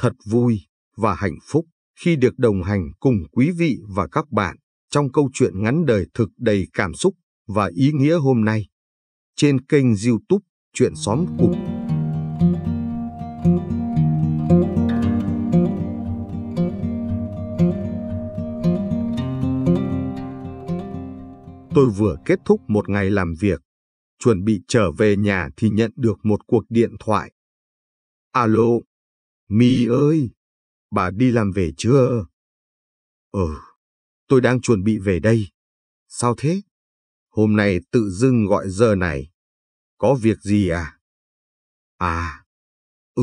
thật vui và hạnh phúc khi được đồng hành cùng quý vị và các bạn trong câu chuyện ngắn đời thực đầy cảm xúc và ý nghĩa hôm nay trên kênh YouTube Chuyện xóm cục. Tôi vừa kết thúc một ngày làm việc, chuẩn bị trở về nhà thì nhận được một cuộc điện thoại. Alo, Mi ơi, bà đi làm về chưa? Ừ, tôi đang chuẩn bị về đây. Sao thế? Hôm nay tự dưng gọi giờ này. Có việc gì à? À, ừ,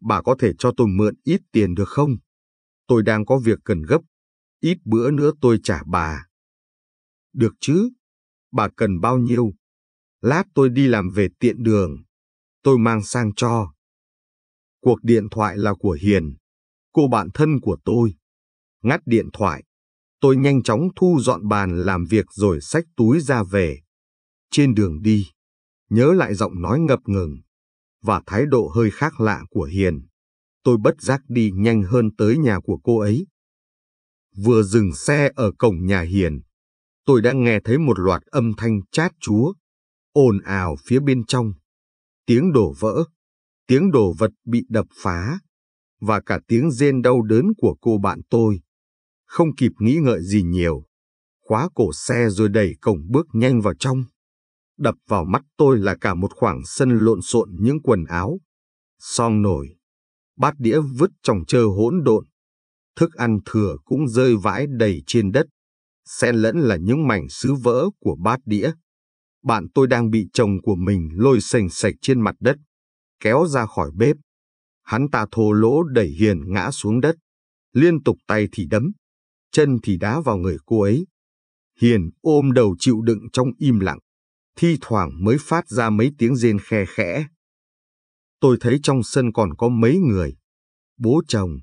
bà có thể cho tôi mượn ít tiền được không? Tôi đang có việc cần gấp, ít bữa nữa tôi trả bà. Được chứ, bà cần bao nhiêu? Lát tôi đi làm về tiện đường, tôi mang sang cho. Cuộc điện thoại là của Hiền, cô bạn thân của tôi. Ngắt điện thoại, tôi nhanh chóng thu dọn bàn làm việc rồi xách túi ra về. Trên đường đi, nhớ lại giọng nói ngập ngừng và thái độ hơi khác lạ của Hiền. Tôi bất giác đi nhanh hơn tới nhà của cô ấy. Vừa dừng xe ở cổng nhà Hiền, tôi đã nghe thấy một loạt âm thanh chát chúa, ồn ào phía bên trong. Tiếng đổ vỡ, tiếng đồ vật bị đập phá, và cả tiếng rên đau đớn của cô bạn tôi. Không kịp nghĩ ngợi gì nhiều, khóa cổ xe rồi đẩy cổng bước nhanh vào trong. Đập vào mắt tôi là cả một khoảng sân lộn xộn những quần áo, song nổi, bát đĩa vứt trong chơ hỗn độn, thức ăn thừa cũng rơi vãi đầy trên đất, xen lẫn là những mảnh sứ vỡ của bát đĩa. Bạn tôi đang bị chồng của mình lôi sành sạch trên mặt đất kéo ra khỏi bếp. Hắn ta thô lỗ đẩy Hiền ngã xuống đất, liên tục tay thì đấm, chân thì đá vào người cô ấy. Hiền ôm đầu chịu đựng trong im lặng, thi thoảng mới phát ra mấy tiếng rên khe khẽ. Tôi thấy trong sân còn có mấy người, bố chồng,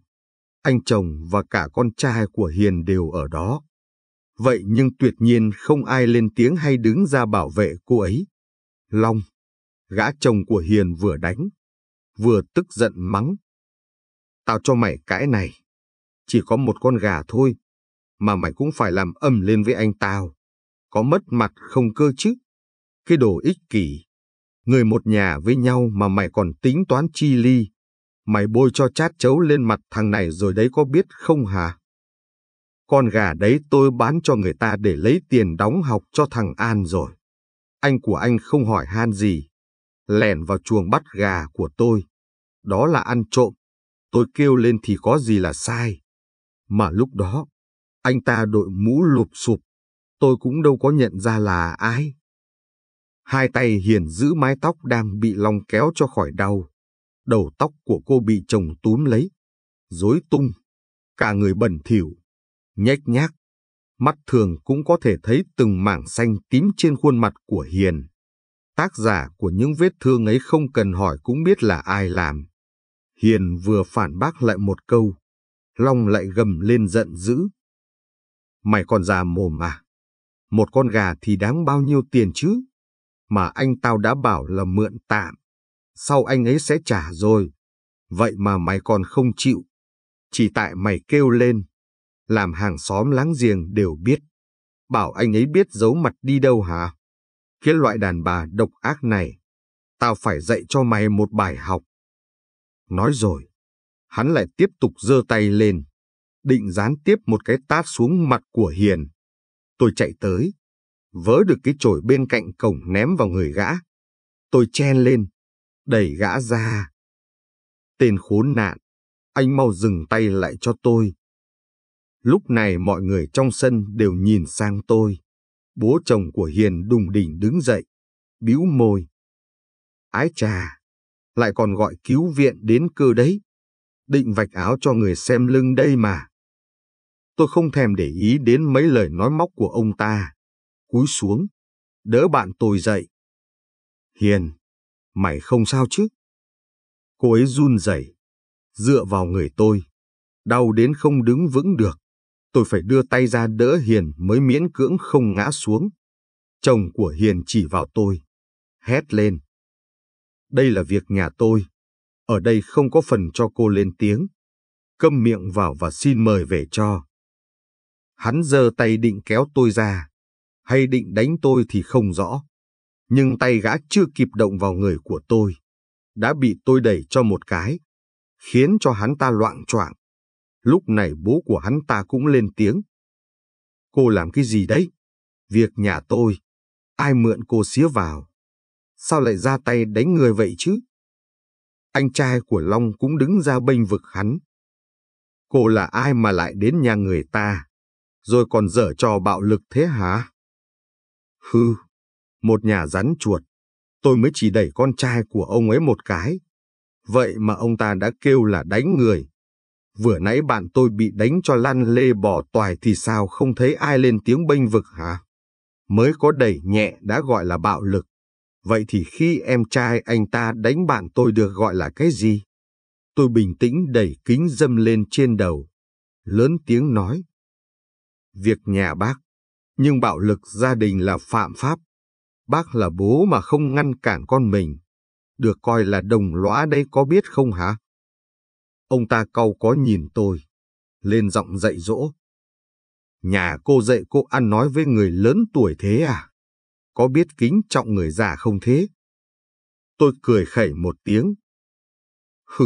anh chồng và cả con trai của Hiền đều ở đó. Vậy nhưng tuyệt nhiên không ai lên tiếng hay đứng ra bảo vệ cô ấy. Long, Gã chồng của Hiền vừa đánh, vừa tức giận mắng. Tao cho mày cãi này, chỉ có một con gà thôi, mà mày cũng phải làm ầm lên với anh tao. Có mất mặt không cơ chứ? Cái đồ ích kỷ. Người một nhà với nhau mà mày còn tính toán chi ly. Mày bôi cho chát chấu lên mặt thằng này rồi đấy có biết không hả? Con gà đấy tôi bán cho người ta để lấy tiền đóng học cho thằng An rồi. Anh của anh không hỏi han gì, lẻn vào chuồng bắt gà của tôi. Đó là ăn trộm. Tôi kêu lên thì có gì là sai. Mà lúc đó, anh ta đội mũ lụp sụp. Tôi cũng đâu có nhận ra là ai. Hai tay hiền giữ mái tóc đang bị long kéo cho khỏi đau. Đầu tóc của cô bị chồng túm lấy. rối tung. Cả người bẩn thỉu. Nhách nhác. Mắt thường cũng có thể thấy từng mảng xanh tím trên khuôn mặt của Hiền. Tác giả của những vết thương ấy không cần hỏi cũng biết là ai làm. Hiền vừa phản bác lại một câu, Long lại gầm lên giận dữ. Mày còn già mồm à? Một con gà thì đáng bao nhiêu tiền chứ? Mà anh tao đã bảo là mượn tạm. Sau anh ấy sẽ trả rồi. Vậy mà mày còn không chịu. Chỉ tại mày kêu lên. Làm hàng xóm láng giềng đều biết. Bảo anh ấy biết giấu mặt đi đâu hả? khiến loại đàn bà độc ác này, tao phải dạy cho mày một bài học. Nói rồi, hắn lại tiếp tục giơ tay lên, định dán tiếp một cái tát xuống mặt của Hiền. Tôi chạy tới, vớ được cái chổi bên cạnh cổng ném vào người gã. Tôi chen lên, đẩy gã ra. Tên khốn nạn, anh mau dừng tay lại cho tôi. Lúc này mọi người trong sân đều nhìn sang tôi. Bố chồng của Hiền đùng đỉnh đứng dậy, bĩu môi. Ái trà, lại còn gọi cứu viện đến cơ đấy. Định vạch áo cho người xem lưng đây mà. Tôi không thèm để ý đến mấy lời nói móc của ông ta. Cúi xuống, đỡ bạn tôi dậy. Hiền, mày không sao chứ? Cô ấy run rẩy, dựa vào người tôi, đau đến không đứng vững được tôi phải đưa tay ra đỡ Hiền mới miễn cưỡng không ngã xuống. Chồng của Hiền chỉ vào tôi, hét lên. Đây là việc nhà tôi, ở đây không có phần cho cô lên tiếng. Câm miệng vào và xin mời về cho. Hắn giơ tay định kéo tôi ra, hay định đánh tôi thì không rõ. Nhưng tay gã chưa kịp động vào người của tôi, đã bị tôi đẩy cho một cái, khiến cho hắn ta loạn choạng Lúc này bố của hắn ta cũng lên tiếng. Cô làm cái gì đấy? Việc nhà tôi. Ai mượn cô xía vào? Sao lại ra tay đánh người vậy chứ? Anh trai của Long cũng đứng ra bênh vực hắn. Cô là ai mà lại đến nhà người ta? Rồi còn dở trò bạo lực thế hả? Hừ, một nhà rắn chuột. Tôi mới chỉ đẩy con trai của ông ấy một cái. Vậy mà ông ta đã kêu là đánh người vừa nãy bạn tôi bị đánh cho lăn lê bỏ toài thì sao không thấy ai lên tiếng bênh vực hả? Mới có đẩy nhẹ đã gọi là bạo lực. Vậy thì khi em trai anh ta đánh bạn tôi được gọi là cái gì? Tôi bình tĩnh đẩy kính dâm lên trên đầu. Lớn tiếng nói. Việc nhà bác. Nhưng bạo lực gia đình là phạm pháp. Bác là bố mà không ngăn cản con mình. Được coi là đồng lõa đấy có biết không hả? Ông ta cau có nhìn tôi, lên giọng dạy dỗ. Nhà cô dạy cô ăn nói với người lớn tuổi thế à? Có biết kính trọng người già không thế? Tôi cười khẩy một tiếng. Hừ,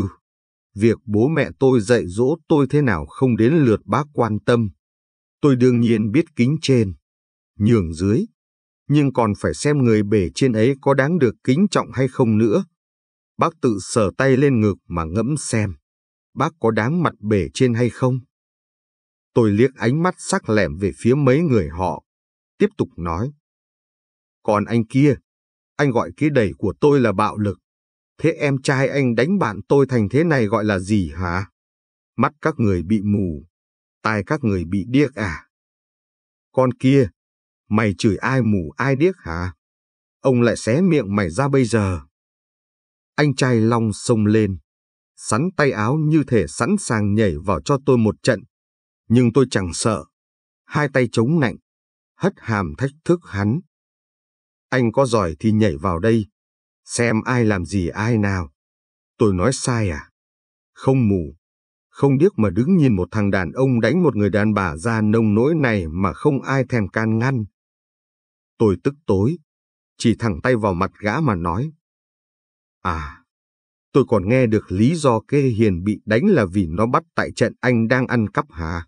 việc bố mẹ tôi dạy dỗ tôi thế nào không đến lượt bác quan tâm. Tôi đương nhiên biết kính trên, nhường dưới, nhưng còn phải xem người bề trên ấy có đáng được kính trọng hay không nữa. Bác tự sờ tay lên ngực mà ngẫm xem bác có đáng mặt bể trên hay không? Tôi liếc ánh mắt sắc lẹm về phía mấy người họ, tiếp tục nói. Còn anh kia, anh gọi cái đẩy của tôi là bạo lực. Thế em trai anh đánh bạn tôi thành thế này gọi là gì hả? Mắt các người bị mù, tai các người bị điếc à? Con kia, mày chửi ai mù ai điếc hả? Ông lại xé miệng mày ra bây giờ. Anh trai Long sông lên, sắn tay áo như thể sẵn sàng nhảy vào cho tôi một trận. Nhưng tôi chẳng sợ. Hai tay chống nạnh, hất hàm thách thức hắn. Anh có giỏi thì nhảy vào đây, xem ai làm gì ai nào. Tôi nói sai à? Không mù, không điếc mà đứng nhìn một thằng đàn ông đánh một người đàn bà ra nông nỗi này mà không ai thèm can ngăn. Tôi tức tối, chỉ thẳng tay vào mặt gã mà nói. À, Tôi còn nghe được lý do Kê Hiền bị đánh là vì nó bắt tại trận anh đang ăn cắp hà.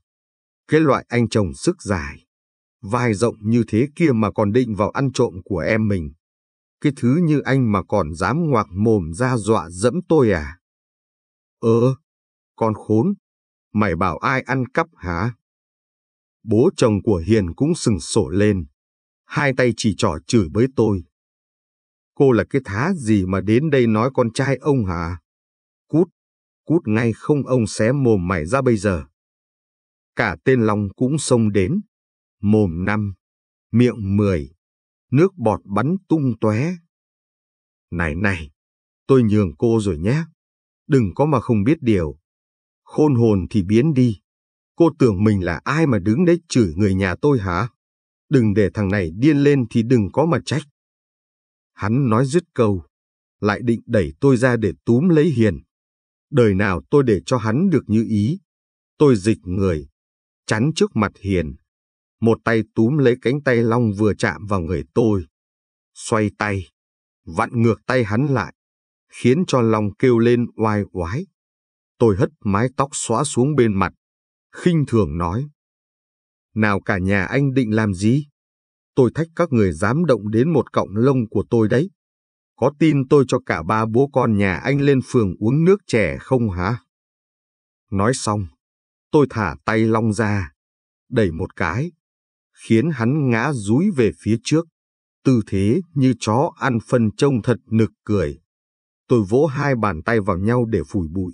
Cái loại anh chồng sức dài, vai rộng như thế kia mà còn định vào ăn trộm của em mình. Cái thứ như anh mà còn dám ngoạc mồm ra dọa dẫm tôi à? ơ con khốn, mày bảo ai ăn cắp hả? Bố chồng của Hiền cũng sừng sổ lên, hai tay chỉ trỏ chửi bới tôi. Cô là cái thá gì mà đến đây nói con trai ông hả? Cút, cút ngay không ông xé mồm mày ra bây giờ. Cả tên Long cũng xông đến. Mồm năm, miệng mười, nước bọt bắn tung tóe. Này này, tôi nhường cô rồi nhé. Đừng có mà không biết điều. Khôn hồn thì biến đi. Cô tưởng mình là ai mà đứng đấy chửi người nhà tôi hả? Đừng để thằng này điên lên thì đừng có mà trách. Hắn nói dứt câu, lại định đẩy tôi ra để túm lấy Hiền. Đời nào tôi để cho hắn được như ý. Tôi dịch người, chắn trước mặt Hiền. Một tay túm lấy cánh tay Long vừa chạm vào người tôi. Xoay tay, vặn ngược tay hắn lại, khiến cho Long kêu lên oai oái. Tôi hất mái tóc xóa xuống bên mặt, khinh thường nói. Nào cả nhà anh định làm gì? tôi thách các người dám động đến một cọng lông của tôi đấy. Có tin tôi cho cả ba bố con nhà anh lên phường uống nước chè không hả? Nói xong, tôi thả tay Long ra, đẩy một cái, khiến hắn ngã rúi về phía trước. Tư thế như chó ăn phân trông thật nực cười. Tôi vỗ hai bàn tay vào nhau để phủi bụi.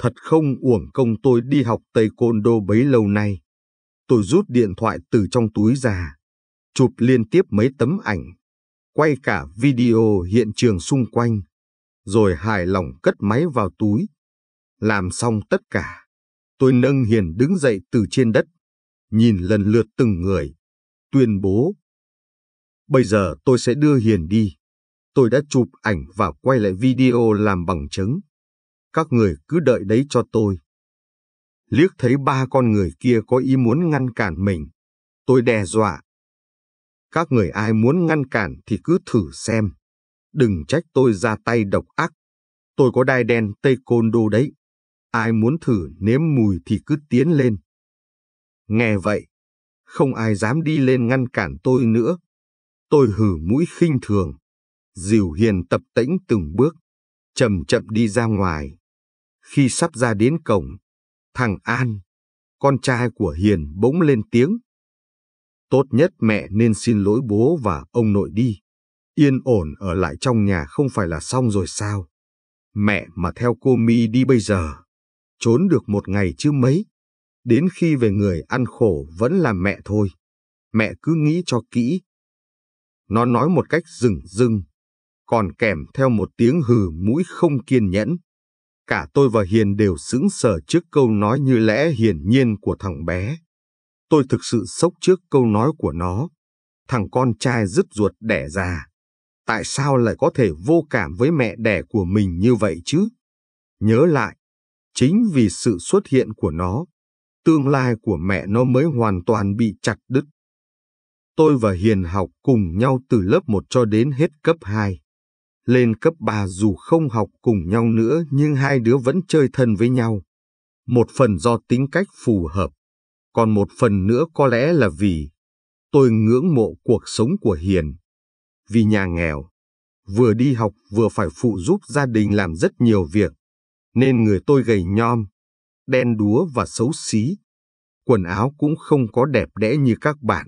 Thật không uổng công tôi đi học Tây Côn Đô bấy lâu nay. Tôi rút điện thoại từ trong túi ra, chụp liên tiếp mấy tấm ảnh, quay cả video hiện trường xung quanh, rồi hài lòng cất máy vào túi. Làm xong tất cả, tôi nâng Hiền đứng dậy từ trên đất, nhìn lần lượt từng người, tuyên bố. Bây giờ tôi sẽ đưa Hiền đi. Tôi đã chụp ảnh và quay lại video làm bằng chứng. Các người cứ đợi đấy cho tôi. Liếc thấy ba con người kia có ý muốn ngăn cản mình. Tôi đe dọa, các người ai muốn ngăn cản thì cứ thử xem. Đừng trách tôi ra tay độc ác. Tôi có đai đen Tây Côn Đô đấy. Ai muốn thử nếm mùi thì cứ tiến lên. Nghe vậy, không ai dám đi lên ngăn cản tôi nữa. Tôi hử mũi khinh thường. Diều hiền tập tĩnh từng bước, chậm chậm đi ra ngoài. Khi sắp ra đến cổng, thằng An, con trai của Hiền bỗng lên tiếng. Tốt nhất mẹ nên xin lỗi bố và ông nội đi. Yên ổn ở lại trong nhà không phải là xong rồi sao? Mẹ mà theo cô Mi đi bây giờ, trốn được một ngày chứ mấy. Đến khi về người ăn khổ vẫn là mẹ thôi. Mẹ cứ nghĩ cho kỹ. Nó nói một cách rừng rưng, còn kèm theo một tiếng hừ mũi không kiên nhẫn. Cả tôi và Hiền đều sững sờ trước câu nói như lẽ hiển nhiên của thằng bé. Tôi thực sự sốc trước câu nói của nó. Thằng con trai rứt ruột đẻ già. Tại sao lại có thể vô cảm với mẹ đẻ của mình như vậy chứ? Nhớ lại, chính vì sự xuất hiện của nó, tương lai của mẹ nó mới hoàn toàn bị chặt đứt. Tôi và Hiền học cùng nhau từ lớp 1 cho đến hết cấp 2. Lên cấp 3 dù không học cùng nhau nữa nhưng hai đứa vẫn chơi thân với nhau. Một phần do tính cách phù hợp, còn một phần nữa có lẽ là vì tôi ngưỡng mộ cuộc sống của Hiền. Vì nhà nghèo, vừa đi học vừa phải phụ giúp gia đình làm rất nhiều việc, nên người tôi gầy nhom, đen đúa và xấu xí. Quần áo cũng không có đẹp đẽ như các bạn.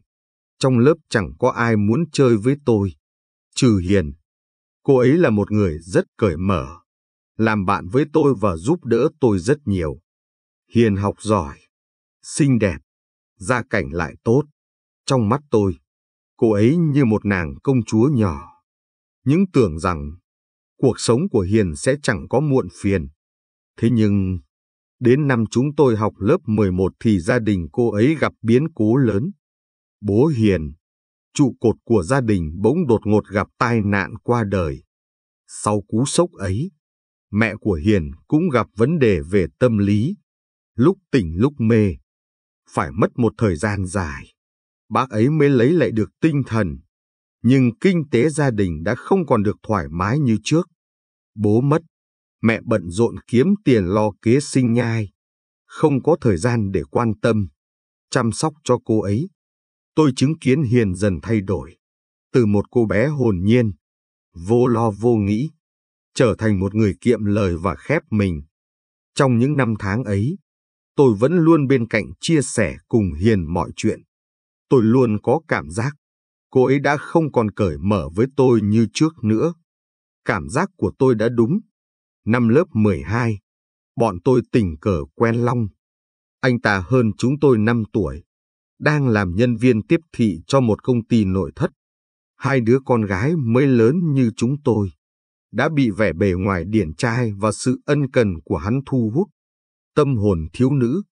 Trong lớp chẳng có ai muốn chơi với tôi, trừ Hiền. Cô ấy là một người rất cởi mở, làm bạn với tôi và giúp đỡ tôi rất nhiều. Hiền học giỏi, xinh đẹp, gia cảnh lại tốt. Trong mắt tôi, cô ấy như một nàng công chúa nhỏ. Những tưởng rằng cuộc sống của Hiền sẽ chẳng có muộn phiền. Thế nhưng, đến năm chúng tôi học lớp 11 thì gia đình cô ấy gặp biến cố lớn. Bố Hiền, trụ cột của gia đình bỗng đột ngột gặp tai nạn qua đời. Sau cú sốc ấy, mẹ của Hiền cũng gặp vấn đề về tâm lý, lúc tỉnh lúc mê phải mất một thời gian dài. Bác ấy mới lấy lại được tinh thần, nhưng kinh tế gia đình đã không còn được thoải mái như trước. Bố mất, mẹ bận rộn kiếm tiền lo kế sinh nhai, không có thời gian để quan tâm, chăm sóc cho cô ấy. Tôi chứng kiến Hiền dần thay đổi, từ một cô bé hồn nhiên, vô lo vô nghĩ, trở thành một người kiệm lời và khép mình. Trong những năm tháng ấy, tôi vẫn luôn bên cạnh chia sẻ cùng Hiền mọi chuyện. Tôi luôn có cảm giác cô ấy đã không còn cởi mở với tôi như trước nữa. Cảm giác của tôi đã đúng. Năm lớp 12, bọn tôi tình cờ quen Long. Anh ta hơn chúng tôi 5 tuổi, đang làm nhân viên tiếp thị cho một công ty nội thất. Hai đứa con gái mới lớn như chúng tôi, đã bị vẻ bề ngoài điển trai và sự ân cần của hắn thu hút tâm hồn thiếu nữ,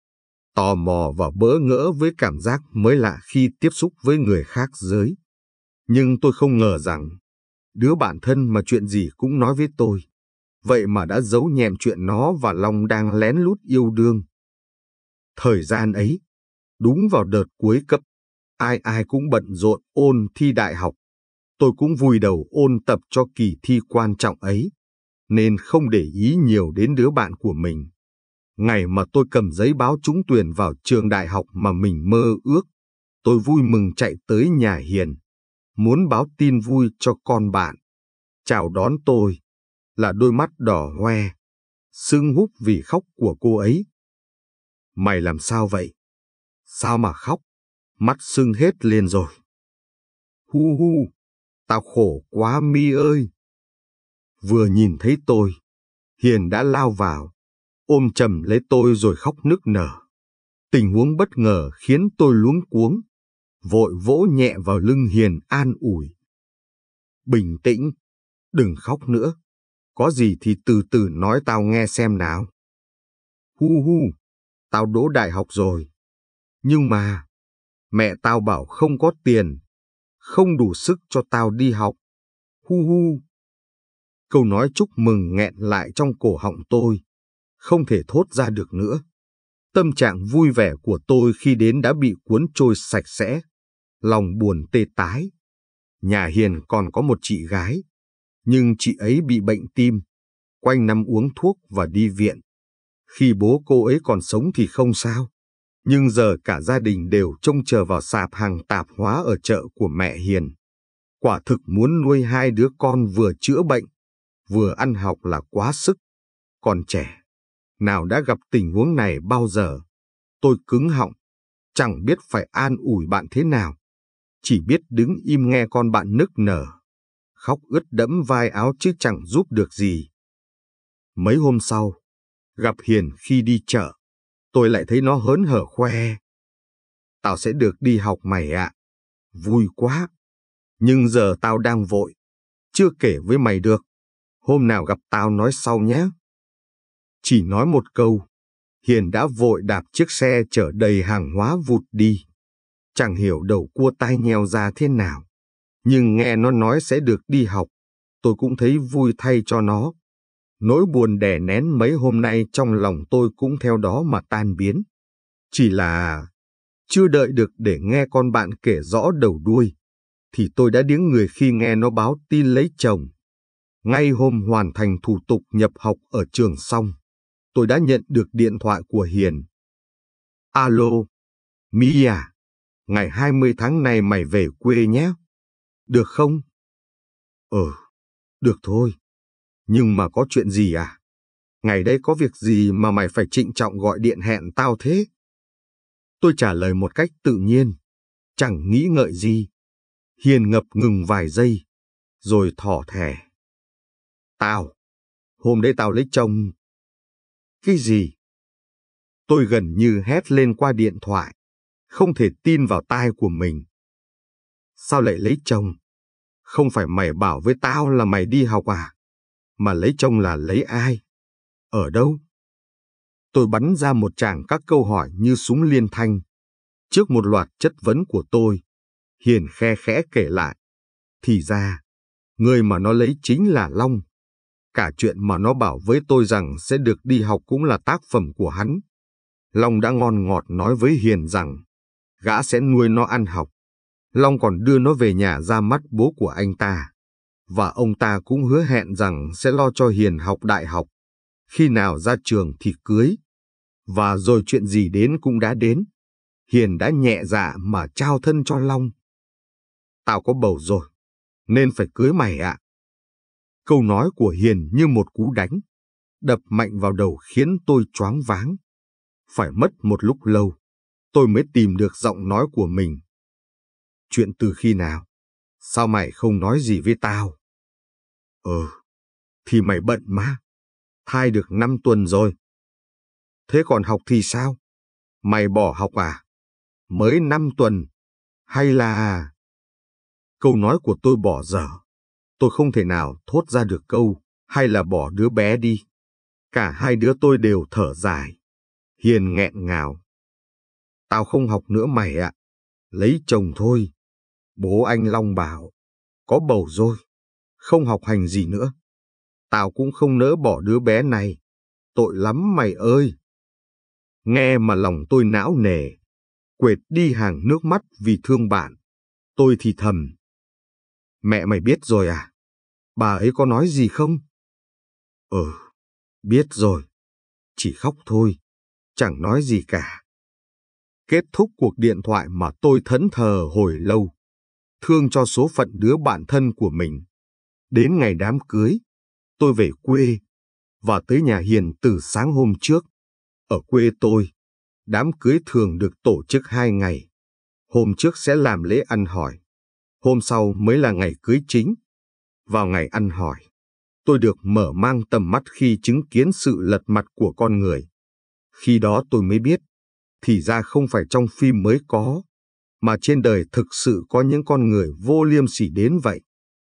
tò mò và bỡ ngỡ với cảm giác mới lạ khi tiếp xúc với người khác giới. Nhưng tôi không ngờ rằng, đứa bạn thân mà chuyện gì cũng nói với tôi, vậy mà đã giấu nhèm chuyện nó và Long đang lén lút yêu đương. Thời gian ấy, đúng vào đợt cuối cấp, ai ai cũng bận rộn ôn thi đại học. Tôi cũng vùi đầu ôn tập cho kỳ thi quan trọng ấy, nên không để ý nhiều đến đứa bạn của mình. Ngày mà tôi cầm giấy báo trúng tuyển vào trường đại học mà mình mơ ước, tôi vui mừng chạy tới nhà Hiền, muốn báo tin vui cho con bạn. Chào đón tôi là đôi mắt đỏ hoe, sưng húp vì khóc của cô ấy. Mày làm sao vậy? Sao mà khóc? Mắt sưng hết lên rồi. Hu hu, tao khổ quá mi ơi. Vừa nhìn thấy tôi, Hiền đã lao vào, ôm chầm lấy tôi rồi khóc nức nở. Tình huống bất ngờ khiến tôi luống cuống, vội vỗ nhẹ vào lưng Hiền an ủi. Bình tĩnh, đừng khóc nữa, có gì thì từ từ nói tao nghe xem nào. Hu hu, tao đỗ đại học rồi, nhưng mà, mẹ tao bảo không có tiền, không đủ sức cho tao đi học. Hu hu. Câu nói chúc mừng nghẹn lại trong cổ họng tôi không thể thốt ra được nữa. Tâm trạng vui vẻ của tôi khi đến đã bị cuốn trôi sạch sẽ, lòng buồn tê tái. Nhà Hiền còn có một chị gái, nhưng chị ấy bị bệnh tim, quanh năm uống thuốc và đi viện. Khi bố cô ấy còn sống thì không sao, nhưng giờ cả gia đình đều trông chờ vào sạp hàng tạp hóa ở chợ của mẹ Hiền. Quả thực muốn nuôi hai đứa con vừa chữa bệnh, vừa ăn học là quá sức, còn trẻ nào đã gặp tình huống này bao giờ. Tôi cứng họng, chẳng biết phải an ủi bạn thế nào. Chỉ biết đứng im nghe con bạn nức nở, khóc ướt đẫm vai áo chứ chẳng giúp được gì. Mấy hôm sau, gặp Hiền khi đi chợ, tôi lại thấy nó hớn hở khoe. Tao sẽ được đi học mày ạ. À. Vui quá. Nhưng giờ tao đang vội. Chưa kể với mày được. Hôm nào gặp tao nói sau nhé. Chỉ nói một câu, Hiền đã vội đạp chiếc xe chở đầy hàng hóa vụt đi. Chẳng hiểu đầu cua tai nheo ra thế nào. Nhưng nghe nó nói sẽ được đi học, tôi cũng thấy vui thay cho nó. Nỗi buồn đè nén mấy hôm nay trong lòng tôi cũng theo đó mà tan biến. Chỉ là chưa đợi được để nghe con bạn kể rõ đầu đuôi, thì tôi đã điếng người khi nghe nó báo tin lấy chồng. Ngay hôm hoàn thành thủ tục nhập học ở trường xong, tôi đã nhận được điện thoại của Hiền. Alo, mia à, ngày 20 tháng này mày về quê nhé. Được không? Ừ, được thôi. Nhưng mà có chuyện gì à? Ngày đây có việc gì mà mày phải trịnh trọng gọi điện hẹn tao thế? Tôi trả lời một cách tự nhiên, chẳng nghĩ ngợi gì. Hiền ngập ngừng vài giây, rồi thỏ thẻ. Tao, hôm đấy tao lấy chồng, cái gì? Tôi gần như hét lên qua điện thoại, không thể tin vào tai của mình. Sao lại lấy chồng? Không phải mày bảo với tao là mày đi học à? Mà lấy chồng là lấy ai? Ở đâu? Tôi bắn ra một tràng các câu hỏi như súng liên thanh. Trước một loạt chất vấn của tôi, Hiền khe khẽ kể lại. Thì ra, người mà nó lấy chính là Long, Cả chuyện mà nó bảo với tôi rằng sẽ được đi học cũng là tác phẩm của hắn. Long đã ngon ngọt nói với Hiền rằng, gã sẽ nuôi nó ăn học. Long còn đưa nó về nhà ra mắt bố của anh ta. Và ông ta cũng hứa hẹn rằng sẽ lo cho Hiền học đại học. Khi nào ra trường thì cưới. Và rồi chuyện gì đến cũng đã đến. Hiền đã nhẹ dạ mà trao thân cho Long. Tao có bầu rồi, nên phải cưới mày ạ. À. Câu nói của Hiền như một cú đánh, đập mạnh vào đầu khiến tôi choáng váng. Phải mất một lúc lâu, tôi mới tìm được giọng nói của mình. Chuyện từ khi nào? Sao mày không nói gì với tao? Ừ, thì mày bận mà. Thai được năm tuần rồi. Thế còn học thì sao? Mày bỏ học à? Mới năm tuần. Hay là... Câu nói của tôi bỏ dở tôi không thể nào thốt ra được câu, hay là bỏ đứa bé đi. Cả hai đứa tôi đều thở dài. Hiền nghẹn ngào. Tao không học nữa mày ạ. Lấy chồng thôi. Bố anh Long bảo. Có bầu rồi. Không học hành gì nữa. Tao cũng không nỡ bỏ đứa bé này. Tội lắm mày ơi. Nghe mà lòng tôi não nề. Quệt đi hàng nước mắt vì thương bạn. Tôi thì thầm. Mẹ mày biết rồi à? bà ấy có nói gì không? Ừ, biết rồi. Chỉ khóc thôi, chẳng nói gì cả. Kết thúc cuộc điện thoại mà tôi thẫn thờ hồi lâu. Thương cho số phận đứa bạn thân của mình. Đến ngày đám cưới, tôi về quê và tới nhà Hiền từ sáng hôm trước. Ở quê tôi, đám cưới thường được tổ chức hai ngày. Hôm trước sẽ làm lễ ăn hỏi, hôm sau mới là ngày cưới chính. Vào ngày ăn hỏi, tôi được mở mang tầm mắt khi chứng kiến sự lật mặt của con người. Khi đó tôi mới biết, thì ra không phải trong phim mới có, mà trên đời thực sự có những con người vô liêm sỉ đến vậy.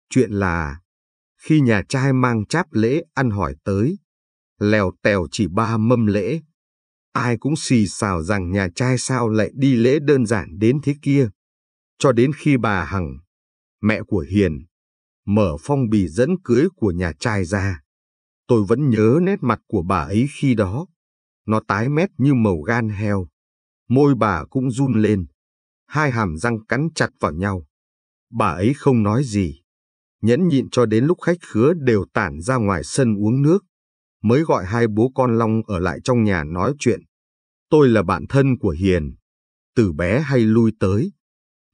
Chuyện là, khi nhà trai mang cháp lễ ăn hỏi tới, lèo tèo chỉ ba mâm lễ, ai cũng xì xào rằng nhà trai sao lại đi lễ đơn giản đến thế kia. Cho đến khi bà Hằng, mẹ của Hiền, mở phong bì dẫn cưới của nhà trai ra. Tôi vẫn nhớ nét mặt của bà ấy khi đó. Nó tái mét như màu gan heo. Môi bà cũng run lên. Hai hàm răng cắn chặt vào nhau. Bà ấy không nói gì. Nhẫn nhịn cho đến lúc khách khứa đều tản ra ngoài sân uống nước. Mới gọi hai bố con Long ở lại trong nhà nói chuyện. Tôi là bạn thân của Hiền. Từ bé hay lui tới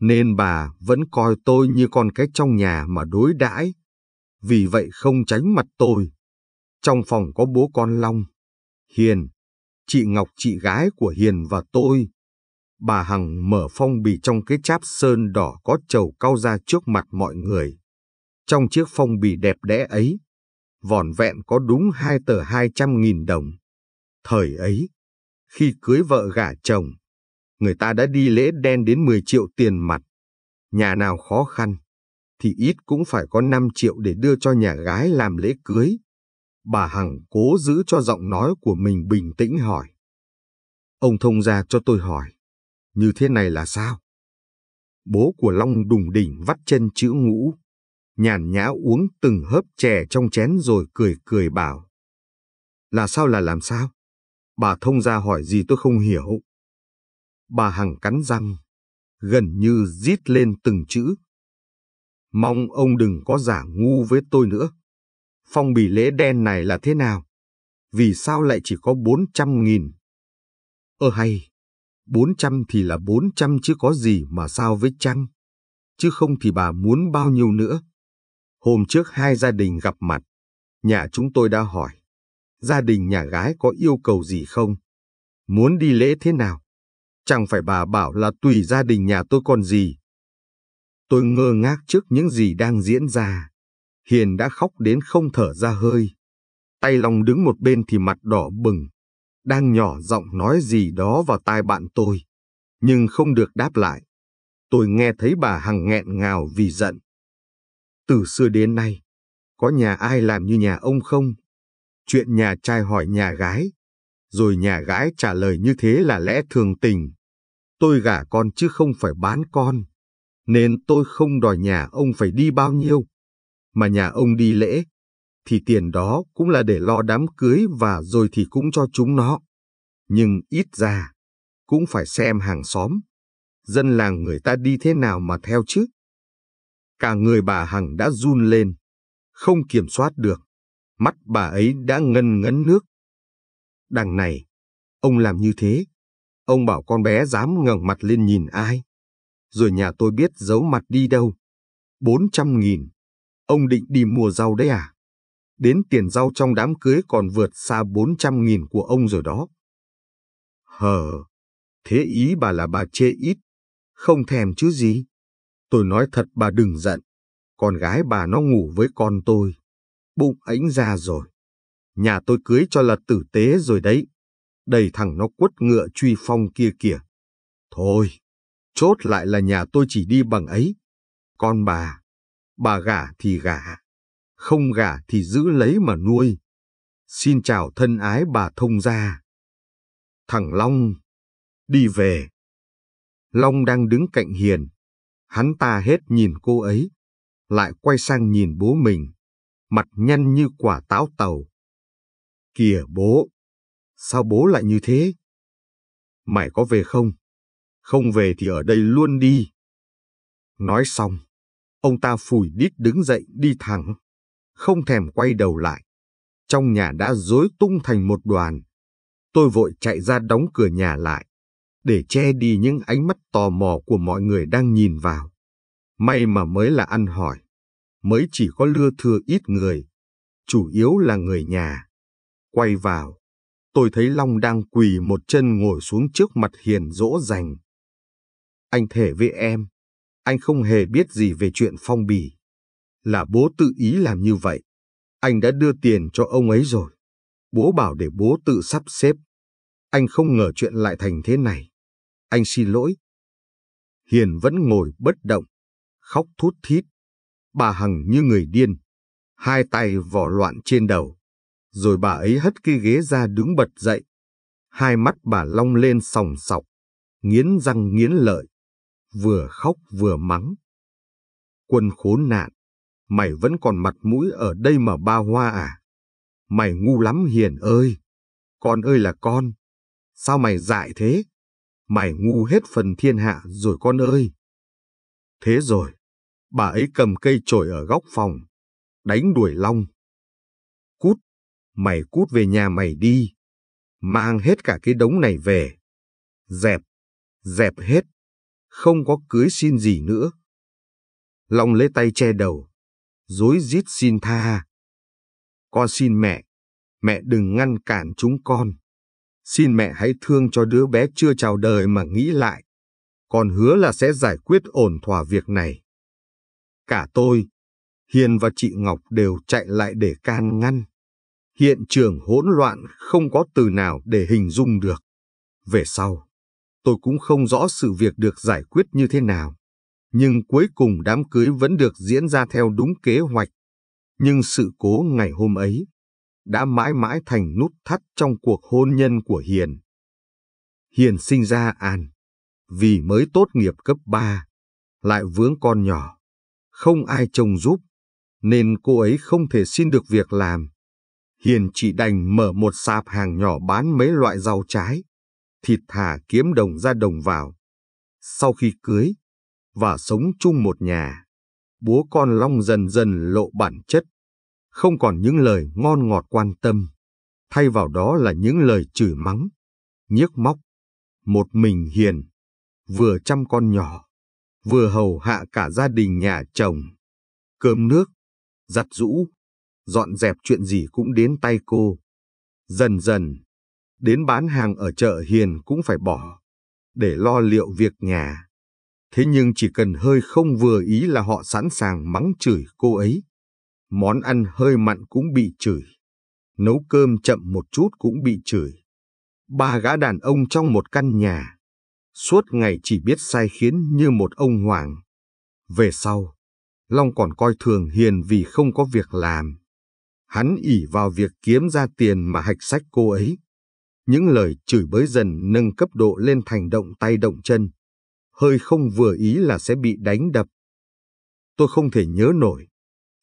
nên bà vẫn coi tôi như con cái trong nhà mà đối đãi, vì vậy không tránh mặt tôi. Trong phòng có bố con Long, Hiền, chị Ngọc chị gái của Hiền và tôi. Bà Hằng mở phong bì trong cái cháp sơn đỏ có trầu cao ra trước mặt mọi người. Trong chiếc phong bì đẹp đẽ ấy, vòn vẹn có đúng hai tờ hai trăm nghìn đồng. Thời ấy, khi cưới vợ gả chồng, người ta đã đi lễ đen đến 10 triệu tiền mặt. Nhà nào khó khăn, thì ít cũng phải có 5 triệu để đưa cho nhà gái làm lễ cưới. Bà Hằng cố giữ cho giọng nói của mình bình tĩnh hỏi. Ông thông gia cho tôi hỏi, như thế này là sao? Bố của Long đùng đỉnh vắt chân chữ ngũ, nhàn nhã uống từng hớp chè trong chén rồi cười cười bảo. Là sao là làm sao? Bà thông gia hỏi gì tôi không hiểu. Bà Hằng cắn răng, gần như rít lên từng chữ. Mong ông đừng có giả ngu với tôi nữa. Phong bì lễ đen này là thế nào? Vì sao lại chỉ có bốn trăm nghìn? Ơ hay, bốn trăm thì là bốn trăm chứ có gì mà sao với chăng? Chứ không thì bà muốn bao nhiêu nữa? Hôm trước hai gia đình gặp mặt, nhà chúng tôi đã hỏi, gia đình nhà gái có yêu cầu gì không? Muốn đi lễ thế nào? Chẳng phải bà bảo là tùy gia đình nhà tôi còn gì. Tôi ngơ ngác trước những gì đang diễn ra. Hiền đã khóc đến không thở ra hơi. Tay lòng đứng một bên thì mặt đỏ bừng. Đang nhỏ giọng nói gì đó vào tai bạn tôi. Nhưng không được đáp lại. Tôi nghe thấy bà Hằng nghẹn ngào vì giận. Từ xưa đến nay, có nhà ai làm như nhà ông không? Chuyện nhà trai hỏi nhà gái, rồi nhà gái trả lời như thế là lẽ thường tình tôi gả con chứ không phải bán con, nên tôi không đòi nhà ông phải đi bao nhiêu, mà nhà ông đi lễ, thì tiền đó cũng là để lo đám cưới và rồi thì cũng cho chúng nó. Nhưng ít ra, cũng phải xem hàng xóm, dân làng người ta đi thế nào mà theo chứ. Cả người bà Hằng đã run lên, không kiểm soát được, mắt bà ấy đã ngân ngấn nước. Đằng này, ông làm như thế, Ông bảo con bé dám ngẩng mặt lên nhìn ai. Rồi nhà tôi biết giấu mặt đi đâu. Bốn trăm nghìn. Ông định đi mua rau đấy à? Đến tiền rau trong đám cưới còn vượt xa bốn trăm nghìn của ông rồi đó. Hờ, thế ý bà là bà chê ít, không thèm chứ gì. Tôi nói thật bà đừng giận, con gái bà nó ngủ với con tôi. Bụng ảnh ra rồi. Nhà tôi cưới cho là tử tế rồi đấy đầy thằng nó quất ngựa truy phong kia kìa. Thôi, chốt lại là nhà tôi chỉ đi bằng ấy. Con bà, bà gả thì gả, không gả thì giữ lấy mà nuôi. Xin chào thân ái bà thông gia. Thằng Long, đi về. Long đang đứng cạnh Hiền. Hắn ta hết nhìn cô ấy, lại quay sang nhìn bố mình, mặt nhăn như quả táo tàu. Kìa bố, Sao bố lại như thế? Mày có về không? Không về thì ở đây luôn đi. Nói xong, ông ta phủi đít đứng dậy đi thẳng, không thèm quay đầu lại. Trong nhà đã rối tung thành một đoàn. Tôi vội chạy ra đóng cửa nhà lại, để che đi những ánh mắt tò mò của mọi người đang nhìn vào. May mà mới là ăn hỏi, mới chỉ có lưa thưa ít người, chủ yếu là người nhà. Quay vào, Tôi thấy Long đang quỳ một chân ngồi xuống trước mặt Hiền dỗ dành. Anh thể với em, anh không hề biết gì về chuyện phong bì. Là bố tự ý làm như vậy. Anh đã đưa tiền cho ông ấy rồi. Bố bảo để bố tự sắp xếp. Anh không ngờ chuyện lại thành thế này. Anh xin lỗi. Hiền vẫn ngồi bất động, khóc thút thít. Bà Hằng như người điên, hai tay vỏ loạn trên đầu rồi bà ấy hất cái ghế ra đứng bật dậy. Hai mắt bà long lên sòng sọc, nghiến răng nghiến lợi, vừa khóc vừa mắng. Quân khốn nạn, mày vẫn còn mặt mũi ở đây mà ba hoa à? Mày ngu lắm Hiền ơi! Con ơi là con! Sao mày dại thế? Mày ngu hết phần thiên hạ rồi con ơi! Thế rồi, bà ấy cầm cây chổi ở góc phòng, đánh đuổi Long, mày cút về nhà mày đi. Mang hết cả cái đống này về. Dẹp, dẹp hết. Không có cưới xin gì nữa. Long lấy tay che đầu, dối rít xin tha. Con xin mẹ, mẹ đừng ngăn cản chúng con. Xin mẹ hãy thương cho đứa bé chưa chào đời mà nghĩ lại. Con hứa là sẽ giải quyết ổn thỏa việc này. Cả tôi, Hiền và chị Ngọc đều chạy lại để can ngăn. Hiện trường hỗn loạn không có từ nào để hình dung được. Về sau, tôi cũng không rõ sự việc được giải quyết như thế nào. Nhưng cuối cùng đám cưới vẫn được diễn ra theo đúng kế hoạch. Nhưng sự cố ngày hôm ấy đã mãi mãi thành nút thắt trong cuộc hôn nhân của Hiền. Hiền sinh ra An, vì mới tốt nghiệp cấp 3, lại vướng con nhỏ, không ai trông giúp, nên cô ấy không thể xin được việc làm, Hiền chỉ đành mở một sạp hàng nhỏ bán mấy loại rau trái, thịt thả kiếm đồng ra đồng vào. Sau khi cưới và sống chung một nhà, bố con Long dần dần lộ bản chất, không còn những lời ngon ngọt quan tâm, thay vào đó là những lời chửi mắng, nhiếc móc. Một mình Hiền, vừa chăm con nhỏ, vừa hầu hạ cả gia đình nhà chồng, cơm nước, giặt rũ, dọn dẹp chuyện gì cũng đến tay cô. Dần dần, đến bán hàng ở chợ Hiền cũng phải bỏ, để lo liệu việc nhà. Thế nhưng chỉ cần hơi không vừa ý là họ sẵn sàng mắng chửi cô ấy. Món ăn hơi mặn cũng bị chửi. Nấu cơm chậm một chút cũng bị chửi. Ba gã đàn ông trong một căn nhà. Suốt ngày chỉ biết sai khiến như một ông hoàng. Về sau, Long còn coi thường Hiền vì không có việc làm. Hắn ỉ vào việc kiếm ra tiền mà hạch sách cô ấy. Những lời chửi bới dần nâng cấp độ lên thành động tay động chân. Hơi không vừa ý là sẽ bị đánh đập. Tôi không thể nhớ nổi.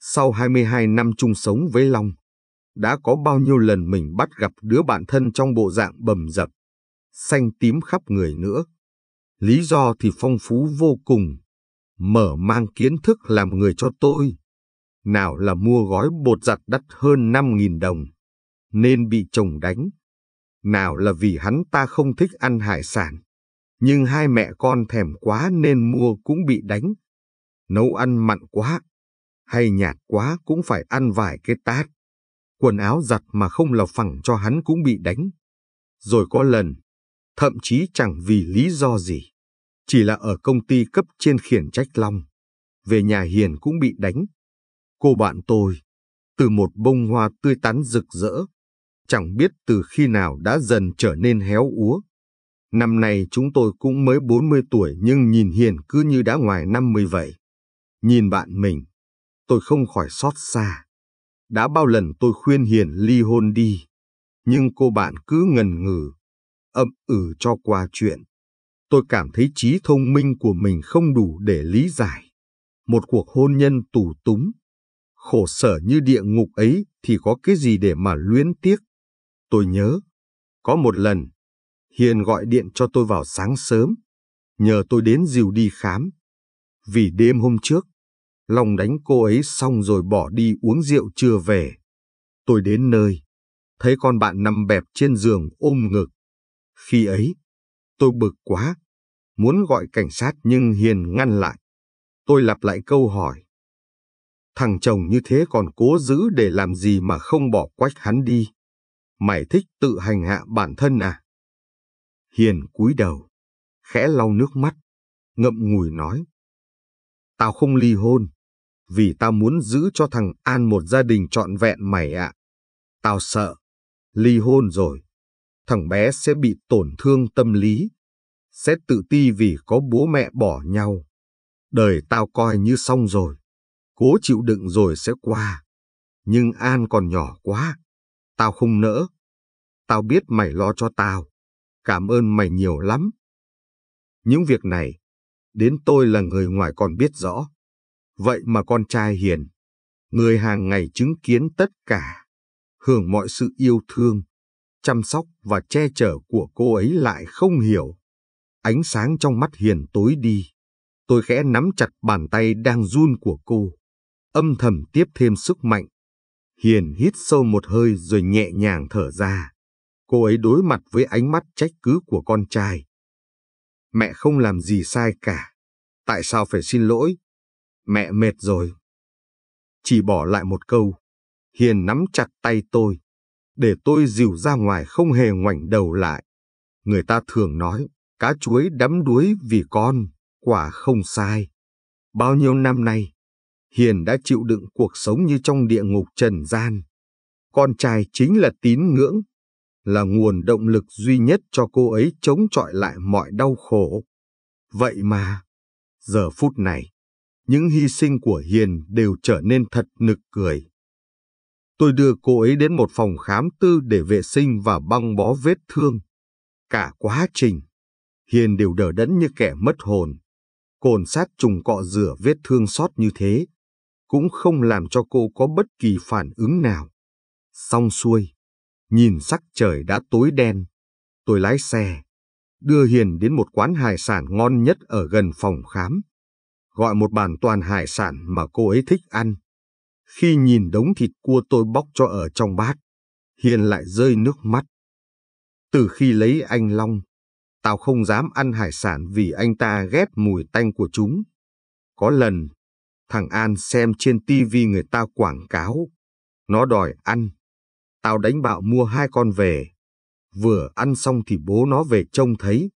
Sau 22 năm chung sống với Long, đã có bao nhiêu lần mình bắt gặp đứa bạn thân trong bộ dạng bầm dập, xanh tím khắp người nữa. Lý do thì phong phú vô cùng, mở mang kiến thức làm người cho tôi nào là mua gói bột giặt đắt hơn 5.000 đồng, nên bị chồng đánh. Nào là vì hắn ta không thích ăn hải sản, nhưng hai mẹ con thèm quá nên mua cũng bị đánh. Nấu ăn mặn quá, hay nhạt quá cũng phải ăn vài cái tát. Quần áo giặt mà không là phẳng cho hắn cũng bị đánh. Rồi có lần, thậm chí chẳng vì lý do gì, chỉ là ở công ty cấp trên khiển trách Long. Về nhà Hiền cũng bị đánh cô bạn tôi, từ một bông hoa tươi tắn rực rỡ, chẳng biết từ khi nào đã dần trở nên héo úa. Năm nay chúng tôi cũng mới 40 tuổi nhưng nhìn Hiền cứ như đã ngoài 50 vậy. Nhìn bạn mình, tôi không khỏi xót xa. Đã bao lần tôi khuyên Hiền ly hôn đi, nhưng cô bạn cứ ngần ngừ, ậm ừ cho qua chuyện. Tôi cảm thấy trí thông minh của mình không đủ để lý giải. Một cuộc hôn nhân tù túng, khổ sở như địa ngục ấy thì có cái gì để mà luyến tiếc. Tôi nhớ, có một lần, Hiền gọi điện cho tôi vào sáng sớm, nhờ tôi đến dìu đi khám. Vì đêm hôm trước, Long đánh cô ấy xong rồi bỏ đi uống rượu chưa về. Tôi đến nơi, thấy con bạn nằm bẹp trên giường ôm ngực. Khi ấy, tôi bực quá, muốn gọi cảnh sát nhưng Hiền ngăn lại. Tôi lặp lại câu hỏi. Thằng chồng như thế còn cố giữ để làm gì mà không bỏ quách hắn đi. Mày thích tự hành hạ bản thân à? Hiền cúi đầu, khẽ lau nước mắt, ngậm ngùi nói. Tao không ly hôn, vì tao muốn giữ cho thằng An một gia đình trọn vẹn mày ạ. Tao sợ, ly hôn rồi, thằng bé sẽ bị tổn thương tâm lý, sẽ tự ti vì có bố mẹ bỏ nhau. Đời tao coi như xong rồi cố chịu đựng rồi sẽ qua. Nhưng An còn nhỏ quá, tao không nỡ. Tao biết mày lo cho tao, cảm ơn mày nhiều lắm. Những việc này, đến tôi là người ngoài còn biết rõ. Vậy mà con trai hiền, người hàng ngày chứng kiến tất cả, hưởng mọi sự yêu thương, chăm sóc và che chở của cô ấy lại không hiểu. Ánh sáng trong mắt hiền tối đi, tôi khẽ nắm chặt bàn tay đang run của cô âm thầm tiếp thêm sức mạnh. Hiền hít sâu một hơi rồi nhẹ nhàng thở ra. Cô ấy đối mặt với ánh mắt trách cứ của con trai. Mẹ không làm gì sai cả. Tại sao phải xin lỗi? Mẹ mệt rồi. Chỉ bỏ lại một câu. Hiền nắm chặt tay tôi. Để tôi dìu ra ngoài không hề ngoảnh đầu lại. Người ta thường nói, cá chuối đắm đuối vì con, quả không sai. Bao nhiêu năm nay, Hiền đã chịu đựng cuộc sống như trong địa ngục trần gian. Con trai chính là tín ngưỡng, là nguồn động lực duy nhất cho cô ấy chống chọi lại mọi đau khổ. Vậy mà, giờ phút này, những hy sinh của Hiền đều trở nên thật nực cười. Tôi đưa cô ấy đến một phòng khám tư để vệ sinh và băng bó vết thương. Cả quá trình, Hiền đều đờ đẫn như kẻ mất hồn. Cồn sát trùng cọ rửa vết thương sót như thế, cũng không làm cho cô có bất kỳ phản ứng nào. Xong xuôi, nhìn sắc trời đã tối đen, tôi lái xe, đưa Hiền đến một quán hải sản ngon nhất ở gần phòng khám, gọi một bàn toàn hải sản mà cô ấy thích ăn. Khi nhìn đống thịt cua tôi bóc cho ở trong bát, Hiền lại rơi nước mắt. Từ khi lấy anh Long, tao không dám ăn hải sản vì anh ta ghét mùi tanh của chúng. Có lần, Thằng An xem trên tivi người ta quảng cáo. Nó đòi ăn. Tao đánh bạo mua hai con về. Vừa ăn xong thì bố nó về trông thấy.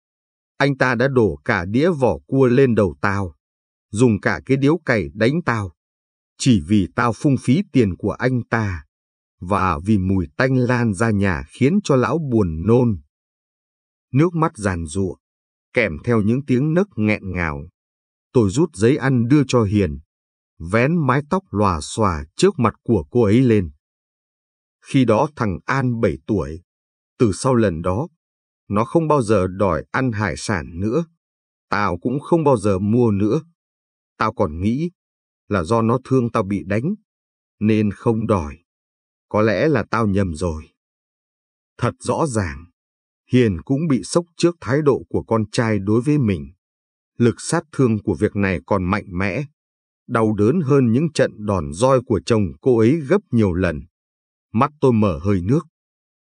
Anh ta đã đổ cả đĩa vỏ cua lên đầu tao. Dùng cả cái điếu cày đánh tao. Chỉ vì tao phung phí tiền của anh ta. Và vì mùi tanh lan ra nhà khiến cho lão buồn nôn. Nước mắt giàn ruộng kèm theo những tiếng nấc nghẹn ngào. Tôi rút giấy ăn đưa cho Hiền, vén mái tóc lòa xòa trước mặt của cô ấy lên. Khi đó thằng An 7 tuổi, từ sau lần đó, nó không bao giờ đòi ăn hải sản nữa. Tao cũng không bao giờ mua nữa. Tao còn nghĩ là do nó thương tao bị đánh, nên không đòi. Có lẽ là tao nhầm rồi. Thật rõ ràng, Hiền cũng bị sốc trước thái độ của con trai đối với mình. Lực sát thương của việc này còn mạnh mẽ đau đớn hơn những trận đòn roi của chồng cô ấy gấp nhiều lần. Mắt tôi mở hơi nước,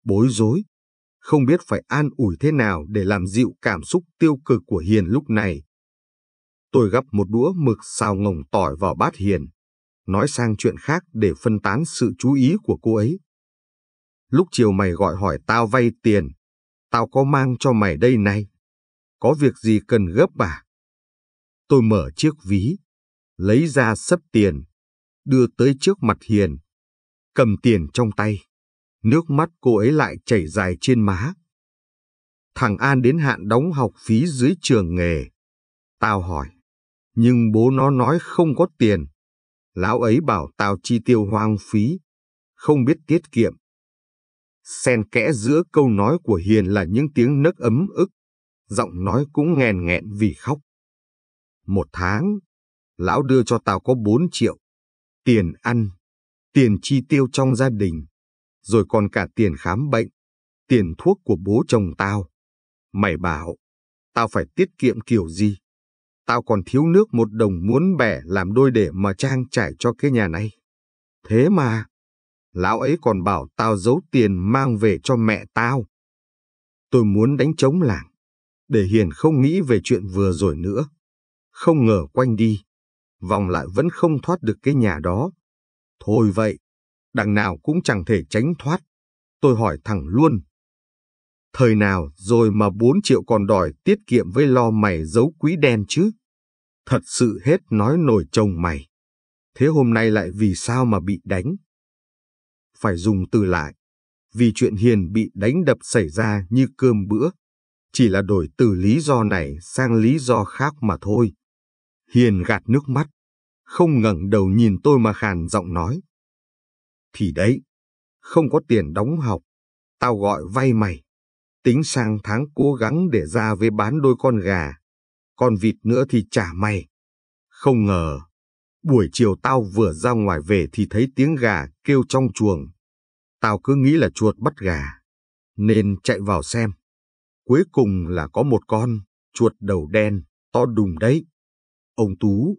bối rối, không biết phải an ủi thế nào để làm dịu cảm xúc tiêu cực của Hiền lúc này. Tôi gắp một đũa mực xào ngồng tỏi vào bát Hiền, nói sang chuyện khác để phân tán sự chú ý của cô ấy. Lúc chiều mày gọi hỏi tao vay tiền, tao có mang cho mày đây này. Có việc gì cần gấp à? Tôi mở chiếc ví, lấy ra sấp tiền, đưa tới trước mặt Hiền. Cầm tiền trong tay, nước mắt cô ấy lại chảy dài trên má. Thằng An đến hạn đóng học phí dưới trường nghề. Tao hỏi, nhưng bố nó nói không có tiền. Lão ấy bảo tao chi tiêu hoang phí, không biết tiết kiệm. Xen kẽ giữa câu nói của Hiền là những tiếng nấc ấm ức, giọng nói cũng nghèn nghẹn vì khóc. Một tháng, lão đưa cho tao có 4 triệu. Tiền ăn, tiền chi tiêu trong gia đình, rồi còn cả tiền khám bệnh, tiền thuốc của bố chồng tao. Mày bảo, tao phải tiết kiệm kiểu gì? Tao còn thiếu nước một đồng muốn bẻ làm đôi để mà trang trải cho cái nhà này. Thế mà, lão ấy còn bảo tao giấu tiền mang về cho mẹ tao. Tôi muốn đánh trống làng, để Hiền không nghĩ về chuyện vừa rồi nữa. Không ngờ quanh đi, vòng lại vẫn không thoát được cái nhà đó. Thôi vậy, đằng nào cũng chẳng thể tránh thoát. Tôi hỏi thẳng luôn. Thời nào rồi mà 4 triệu còn đòi tiết kiệm với lo mày giấu quỹ đen chứ? Thật sự hết nói nổi chồng mày. Thế hôm nay lại vì sao mà bị đánh? Phải dùng từ lại. Vì chuyện Hiền bị đánh đập xảy ra như cơm bữa. Chỉ là đổi từ lý do này sang lý do khác mà thôi. Hiền gạt nước mắt, không ngẩng đầu nhìn tôi mà khàn giọng nói. Thì đấy, không có tiền đóng học, tao gọi vay mày. Tính sang tháng cố gắng để ra với bán đôi con gà, con vịt nữa thì trả mày. Không ngờ, buổi chiều tao vừa ra ngoài về thì thấy tiếng gà kêu trong chuồng. Tao cứ nghĩ là chuột bắt gà, nên chạy vào xem. Cuối cùng là có một con, chuột đầu đen, to đùng đấy. Ông Tú,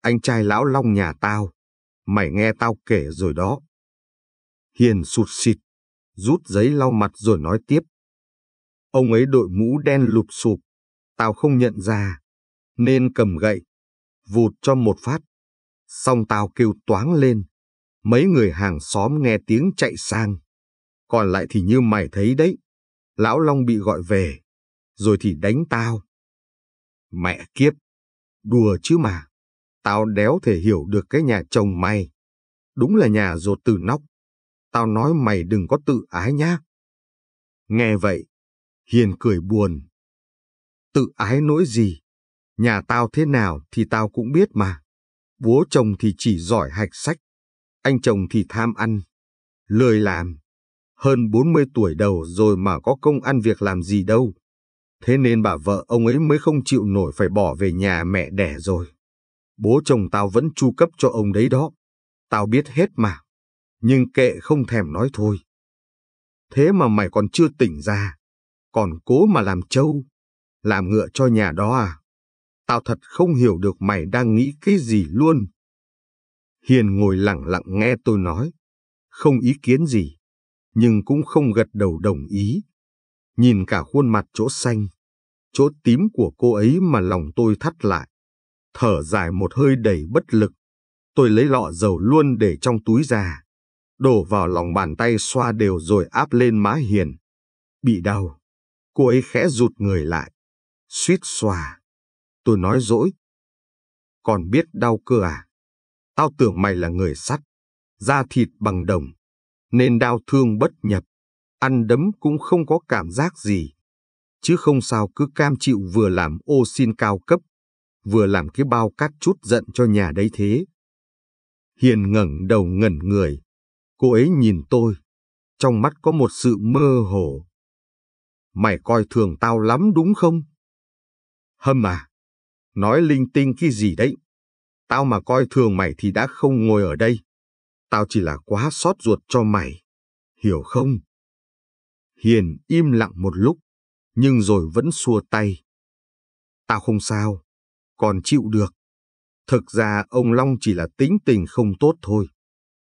anh trai lão long nhà tao, mày nghe tao kể rồi đó. Hiền sụt xịt, rút giấy lau mặt rồi nói tiếp. Ông ấy đội mũ đen lụp sụp, tao không nhận ra, nên cầm gậy, vụt cho một phát. Xong tao kêu toáng lên, mấy người hàng xóm nghe tiếng chạy sang. Còn lại thì như mày thấy đấy, lão Long bị gọi về, rồi thì đánh tao. Mẹ kiếp, Đùa chứ mà, tao đéo thể hiểu được cái nhà chồng mày. Đúng là nhà rột từ nóc. Tao nói mày đừng có tự ái nhá. Nghe vậy, Hiền cười buồn. Tự ái nỗi gì? Nhà tao thế nào thì tao cũng biết mà. Bố chồng thì chỉ giỏi hạch sách. Anh chồng thì tham ăn. lời làm. Hơn 40 tuổi đầu rồi mà có công ăn việc làm gì đâu. Thế nên bà vợ ông ấy mới không chịu nổi phải bỏ về nhà mẹ đẻ rồi. Bố chồng tao vẫn chu cấp cho ông đấy đó. Tao biết hết mà. Nhưng kệ không thèm nói thôi. Thế mà mày còn chưa tỉnh ra. Còn cố mà làm trâu. Làm ngựa cho nhà đó à? Tao thật không hiểu được mày đang nghĩ cái gì luôn. Hiền ngồi lặng lặng nghe tôi nói. Không ý kiến gì. Nhưng cũng không gật đầu đồng ý nhìn cả khuôn mặt chỗ xanh, chỗ tím của cô ấy mà lòng tôi thắt lại. Thở dài một hơi đầy bất lực, tôi lấy lọ dầu luôn để trong túi ra, đổ vào lòng bàn tay xoa đều rồi áp lên má hiền. Bị đau, cô ấy khẽ rụt người lại, suýt xòa. Tôi nói dỗi. Còn biết đau cơ à? Tao tưởng mày là người sắt, da thịt bằng đồng, nên đau thương bất nhập ăn đấm cũng không có cảm giác gì. Chứ không sao cứ cam chịu vừa làm ô xin cao cấp, vừa làm cái bao cát chút giận cho nhà đấy thế. Hiền ngẩng đầu ngẩn người, cô ấy nhìn tôi, trong mắt có một sự mơ hồ. Mày coi thường tao lắm đúng không? Hâm à, nói linh tinh cái gì đấy? Tao mà coi thường mày thì đã không ngồi ở đây. Tao chỉ là quá xót ruột cho mày, hiểu không? Hiền im lặng một lúc, nhưng rồi vẫn xua tay. Tao không sao, còn chịu được. Thực ra ông Long chỉ là tính tình không tốt thôi,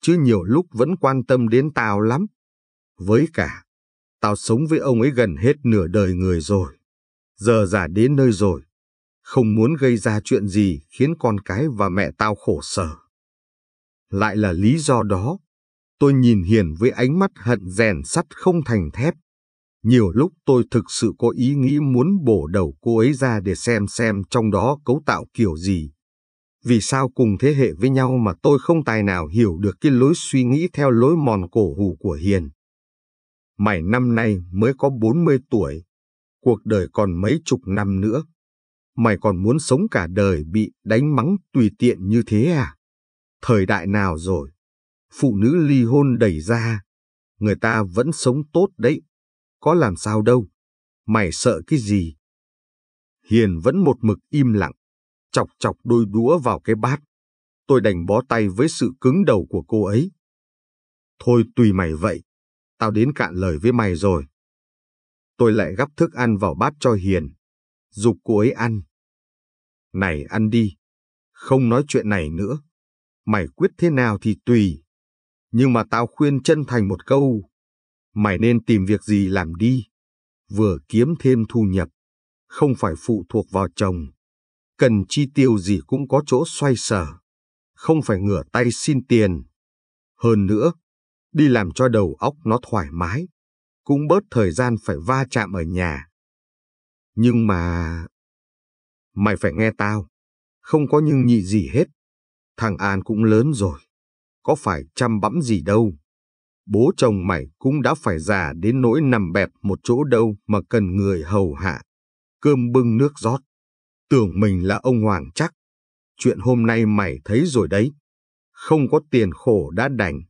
chứ nhiều lúc vẫn quan tâm đến tao lắm. Với cả, tao sống với ông ấy gần hết nửa đời người rồi. Giờ giả đến nơi rồi, không muốn gây ra chuyện gì khiến con cái và mẹ tao khổ sở. Lại là lý do đó Tôi nhìn Hiền với ánh mắt hận rèn sắt không thành thép. Nhiều lúc tôi thực sự có ý nghĩ muốn bổ đầu cô ấy ra để xem xem trong đó cấu tạo kiểu gì. Vì sao cùng thế hệ với nhau mà tôi không tài nào hiểu được cái lối suy nghĩ theo lối mòn cổ hủ của Hiền. Mày năm nay mới có 40 tuổi, cuộc đời còn mấy chục năm nữa. Mày còn muốn sống cả đời bị đánh mắng tùy tiện như thế à? Thời đại nào rồi? phụ nữ ly hôn đẩy ra, người ta vẫn sống tốt đấy, có làm sao đâu, mày sợ cái gì? Hiền vẫn một mực im lặng, chọc chọc đôi đũa vào cái bát. Tôi đành bó tay với sự cứng đầu của cô ấy. Thôi tùy mày vậy, tao đến cạn lời với mày rồi. Tôi lại gắp thức ăn vào bát cho Hiền, dục cô ấy ăn. Này ăn đi, không nói chuyện này nữa. Mày quyết thế nào thì tùy nhưng mà tao khuyên chân thành một câu. Mày nên tìm việc gì làm đi, vừa kiếm thêm thu nhập, không phải phụ thuộc vào chồng. Cần chi tiêu gì cũng có chỗ xoay sở, không phải ngửa tay xin tiền. Hơn nữa, đi làm cho đầu óc nó thoải mái, cũng bớt thời gian phải va chạm ở nhà. Nhưng mà... Mày phải nghe tao, không có nhưng nhị gì hết. Thằng An cũng lớn rồi, có phải chăm bẵm gì đâu. Bố chồng mày cũng đã phải già đến nỗi nằm bẹp một chỗ đâu mà cần người hầu hạ. Cơm bưng nước rót. Tưởng mình là ông Hoàng chắc. Chuyện hôm nay mày thấy rồi đấy. Không có tiền khổ đã đành.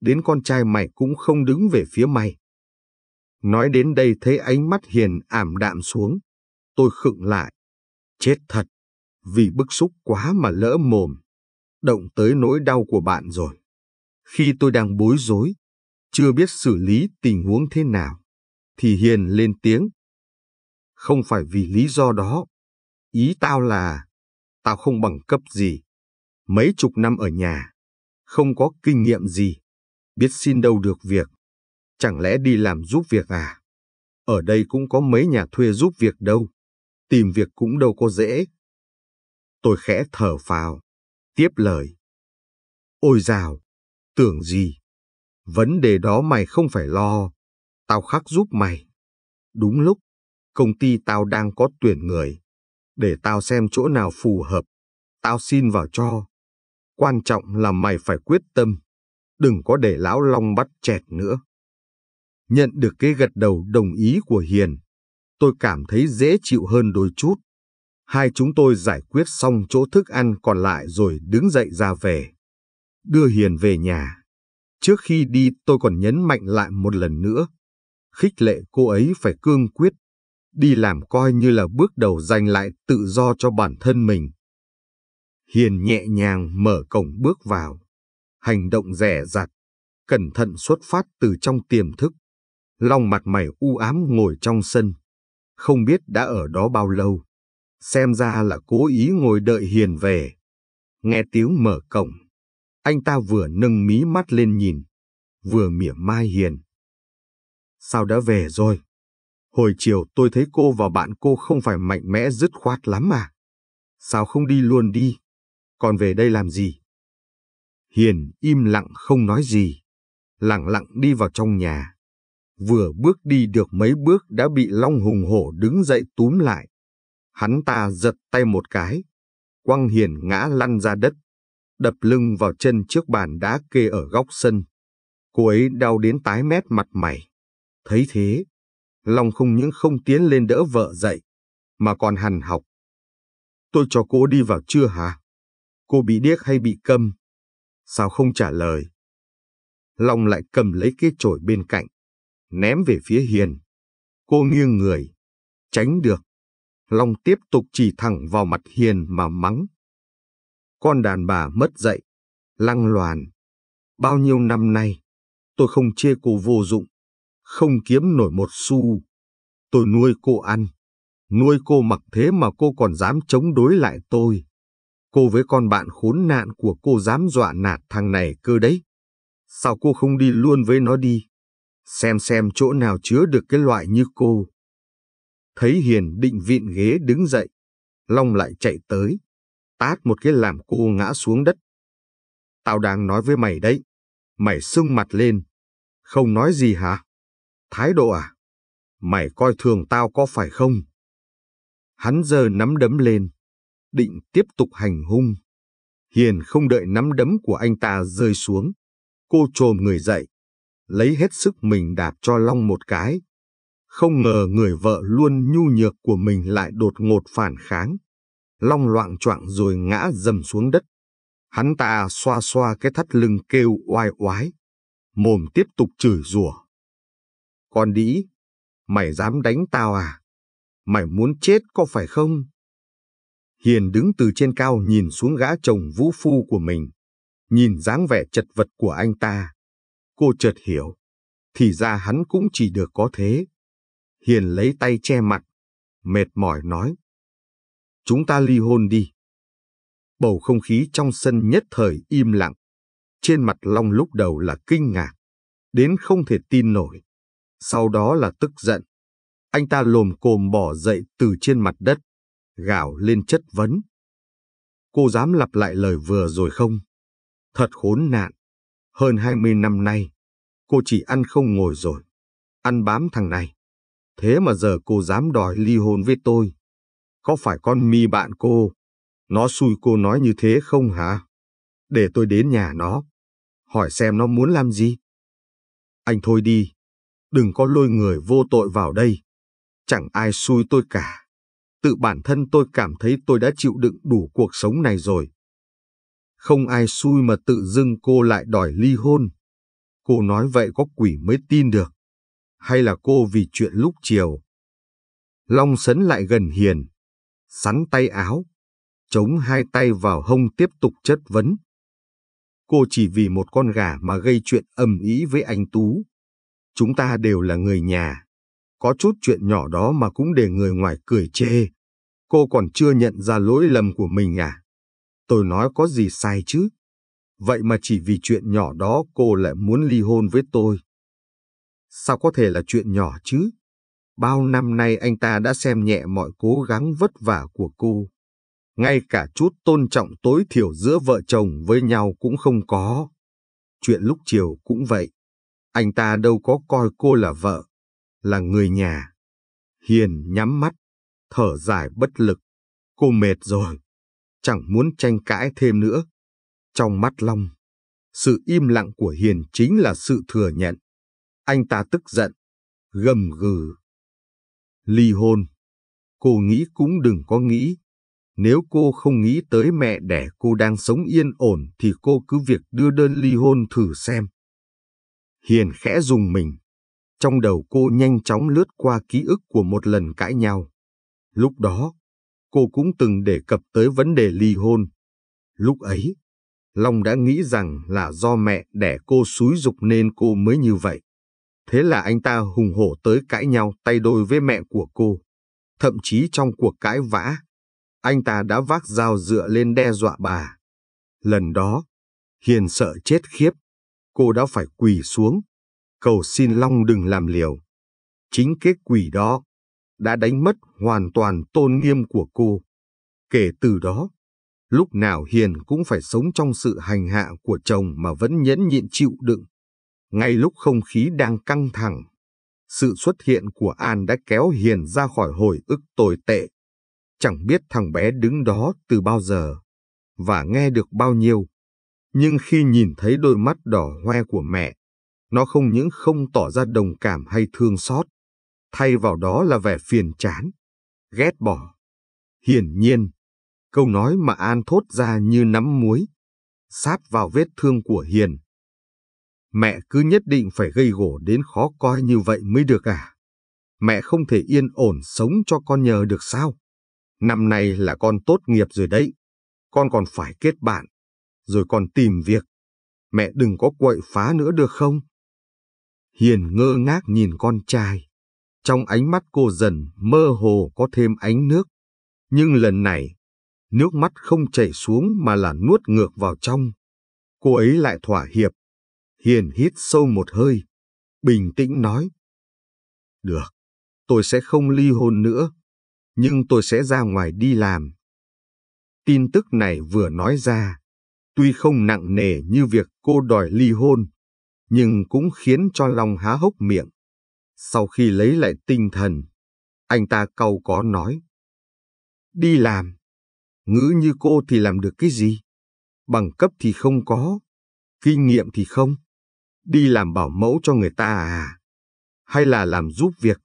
Đến con trai mày cũng không đứng về phía mày. Nói đến đây thấy ánh mắt hiền ảm đạm xuống. Tôi khựng lại. Chết thật. Vì bức xúc quá mà lỡ mồm động tới nỗi đau của bạn rồi. Khi tôi đang bối rối, chưa biết xử lý tình huống thế nào, thì Hiền lên tiếng. Không phải vì lý do đó, ý tao là tao không bằng cấp gì, mấy chục năm ở nhà, không có kinh nghiệm gì, biết xin đâu được việc, chẳng lẽ đi làm giúp việc à? Ở đây cũng có mấy nhà thuê giúp việc đâu, tìm việc cũng đâu có dễ. Tôi khẽ thở phào, tiếp lời. Ôi dào, tưởng gì? Vấn đề đó mày không phải lo, tao khắc giúp mày. Đúng lúc, công ty tao đang có tuyển người, để tao xem chỗ nào phù hợp, tao xin vào cho. Quan trọng là mày phải quyết tâm, đừng có để lão long bắt chẹt nữa. Nhận được cái gật đầu đồng ý của Hiền, tôi cảm thấy dễ chịu hơn đôi chút. Hai chúng tôi giải quyết xong chỗ thức ăn còn lại rồi đứng dậy ra về. Đưa Hiền về nhà. Trước khi đi tôi còn nhấn mạnh lại một lần nữa. Khích lệ cô ấy phải cương quyết. Đi làm coi như là bước đầu giành lại tự do cho bản thân mình. Hiền nhẹ nhàng mở cổng bước vào. Hành động rẻ rặt, cẩn thận xuất phát từ trong tiềm thức. Long mặt mày u ám ngồi trong sân. Không biết đã ở đó bao lâu xem ra là cố ý ngồi đợi Hiền về. Nghe tiếng mở cổng, anh ta vừa nâng mí mắt lên nhìn, vừa mỉa mai Hiền. Sao đã về rồi? Hồi chiều tôi thấy cô và bạn cô không phải mạnh mẽ dứt khoát lắm mà. Sao không đi luôn đi? Còn về đây làm gì? Hiền im lặng không nói gì, lặng lặng đi vào trong nhà. Vừa bước đi được mấy bước đã bị Long Hùng Hổ đứng dậy túm lại. Hắn ta giật tay một cái. Quang Hiền ngã lăn ra đất, đập lưng vào chân trước bàn đá kê ở góc sân. Cô ấy đau đến tái mét mặt mày. Thấy thế, Long không những không tiến lên đỡ vợ dậy, mà còn hằn học. Tôi cho cô đi vào chưa hả? Cô bị điếc hay bị câm? Sao không trả lời? Long lại cầm lấy cái chổi bên cạnh, ném về phía Hiền. Cô nghiêng người, tránh được, Long tiếp tục chỉ thẳng vào mặt Hiền mà mắng. Con đàn bà mất dạy, lăng loàn. Bao nhiêu năm nay, tôi không chê cô vô dụng, không kiếm nổi một xu. Tôi nuôi cô ăn, nuôi cô mặc thế mà cô còn dám chống đối lại tôi. Cô với con bạn khốn nạn của cô dám dọa nạt thằng này cơ đấy. Sao cô không đi luôn với nó đi? Xem xem chỗ nào chứa được cái loại như cô. Thấy Hiền định vịn ghế đứng dậy, Long lại chạy tới, tát một cái làm cô ngã xuống đất. Tao đang nói với mày đấy, mày sưng mặt lên, không nói gì hả? Thái độ à? Mày coi thường tao có phải không? Hắn giờ nắm đấm lên, định tiếp tục hành hung. Hiền không đợi nắm đấm của anh ta rơi xuống. Cô trồm người dậy, lấy hết sức mình đạp cho Long một cái, không ngờ người vợ luôn nhu nhược của mình lại đột ngột phản kháng. Long loạn choạng rồi ngã dầm xuống đất. Hắn ta xoa xoa cái thắt lưng kêu oai oái. Mồm tiếp tục chửi rủa. Con đĩ, mày dám đánh tao à? Mày muốn chết có phải không? Hiền đứng từ trên cao nhìn xuống gã chồng vũ phu của mình. Nhìn dáng vẻ chật vật của anh ta. Cô chợt hiểu. Thì ra hắn cũng chỉ được có thế. Hiền lấy tay che mặt, mệt mỏi nói. Chúng ta ly hôn đi. Bầu không khí trong sân nhất thời im lặng. Trên mặt Long lúc đầu là kinh ngạc, đến không thể tin nổi. Sau đó là tức giận. Anh ta lồm cồm bỏ dậy từ trên mặt đất, gào lên chất vấn. Cô dám lặp lại lời vừa rồi không? Thật khốn nạn. Hơn 20 năm nay, cô chỉ ăn không ngồi rồi. Ăn bám thằng này. Thế mà giờ cô dám đòi ly hôn với tôi. Có phải con mi bạn cô, nó xui cô nói như thế không hả? Để tôi đến nhà nó, hỏi xem nó muốn làm gì. Anh thôi đi, đừng có lôi người vô tội vào đây. Chẳng ai xui tôi cả. Tự bản thân tôi cảm thấy tôi đã chịu đựng đủ cuộc sống này rồi. Không ai xui mà tự dưng cô lại đòi ly hôn. Cô nói vậy có quỷ mới tin được hay là cô vì chuyện lúc chiều. Long sấn lại gần Hiền, sắn tay áo, chống hai tay vào hông tiếp tục chất vấn. Cô chỉ vì một con gà mà gây chuyện ầm ý với anh Tú. Chúng ta đều là người nhà. Có chút chuyện nhỏ đó mà cũng để người ngoài cười chê. Cô còn chưa nhận ra lỗi lầm của mình à? Tôi nói có gì sai chứ? Vậy mà chỉ vì chuyện nhỏ đó cô lại muốn ly hôn với tôi. Sao có thể là chuyện nhỏ chứ? Bao năm nay anh ta đã xem nhẹ mọi cố gắng vất vả của cô. Ngay cả chút tôn trọng tối thiểu giữa vợ chồng với nhau cũng không có. Chuyện lúc chiều cũng vậy. Anh ta đâu có coi cô là vợ, là người nhà. Hiền nhắm mắt, thở dài bất lực. Cô mệt rồi, chẳng muốn tranh cãi thêm nữa. Trong mắt Long, sự im lặng của Hiền chính là sự thừa nhận. Anh ta tức giận, gầm gừ. Ly hôn. Cô nghĩ cũng đừng có nghĩ. Nếu cô không nghĩ tới mẹ đẻ cô đang sống yên ổn thì cô cứ việc đưa đơn ly hôn thử xem. Hiền khẽ dùng mình. Trong đầu cô nhanh chóng lướt qua ký ức của một lần cãi nhau. Lúc đó, cô cũng từng đề cập tới vấn đề ly hôn. Lúc ấy, Long đã nghĩ rằng là do mẹ đẻ cô xúi dục nên cô mới như vậy. Thế là anh ta hùng hổ tới cãi nhau tay đôi với mẹ của cô. Thậm chí trong cuộc cãi vã, anh ta đã vác dao dựa lên đe dọa bà. Lần đó, Hiền sợ chết khiếp, cô đã phải quỳ xuống, cầu xin Long đừng làm liều. Chính cái quỳ đó đã đánh mất hoàn toàn tôn nghiêm của cô. Kể từ đó, lúc nào Hiền cũng phải sống trong sự hành hạ của chồng mà vẫn nhẫn nhịn chịu đựng. Ngay lúc không khí đang căng thẳng, sự xuất hiện của An đã kéo Hiền ra khỏi hồi ức tồi tệ. Chẳng biết thằng bé đứng đó từ bao giờ, và nghe được bao nhiêu. Nhưng khi nhìn thấy đôi mắt đỏ hoe của mẹ, nó không những không tỏ ra đồng cảm hay thương xót, thay vào đó là vẻ phiền chán, ghét bỏ. Hiển nhiên, câu nói mà An thốt ra như nắm muối, sáp vào vết thương của Hiền, Mẹ cứ nhất định phải gây gổ đến khó coi như vậy mới được à? Mẹ không thể yên ổn sống cho con nhờ được sao? Năm nay là con tốt nghiệp rồi đấy. Con còn phải kết bạn, rồi còn tìm việc. Mẹ đừng có quậy phá nữa được không? Hiền ngơ ngác nhìn con trai. Trong ánh mắt cô dần mơ hồ có thêm ánh nước. Nhưng lần này, nước mắt không chảy xuống mà là nuốt ngược vào trong. Cô ấy lại thỏa hiệp, Hiền hít sâu một hơi, bình tĩnh nói. Được, tôi sẽ không ly hôn nữa, nhưng tôi sẽ ra ngoài đi làm. Tin tức này vừa nói ra, tuy không nặng nề như việc cô đòi ly hôn, nhưng cũng khiến cho Long há hốc miệng. Sau khi lấy lại tinh thần, anh ta cau có nói. Đi làm, ngữ như cô thì làm được cái gì? Bằng cấp thì không có, kinh nghiệm thì không đi làm bảo mẫu cho người ta à? Hay là làm giúp việc,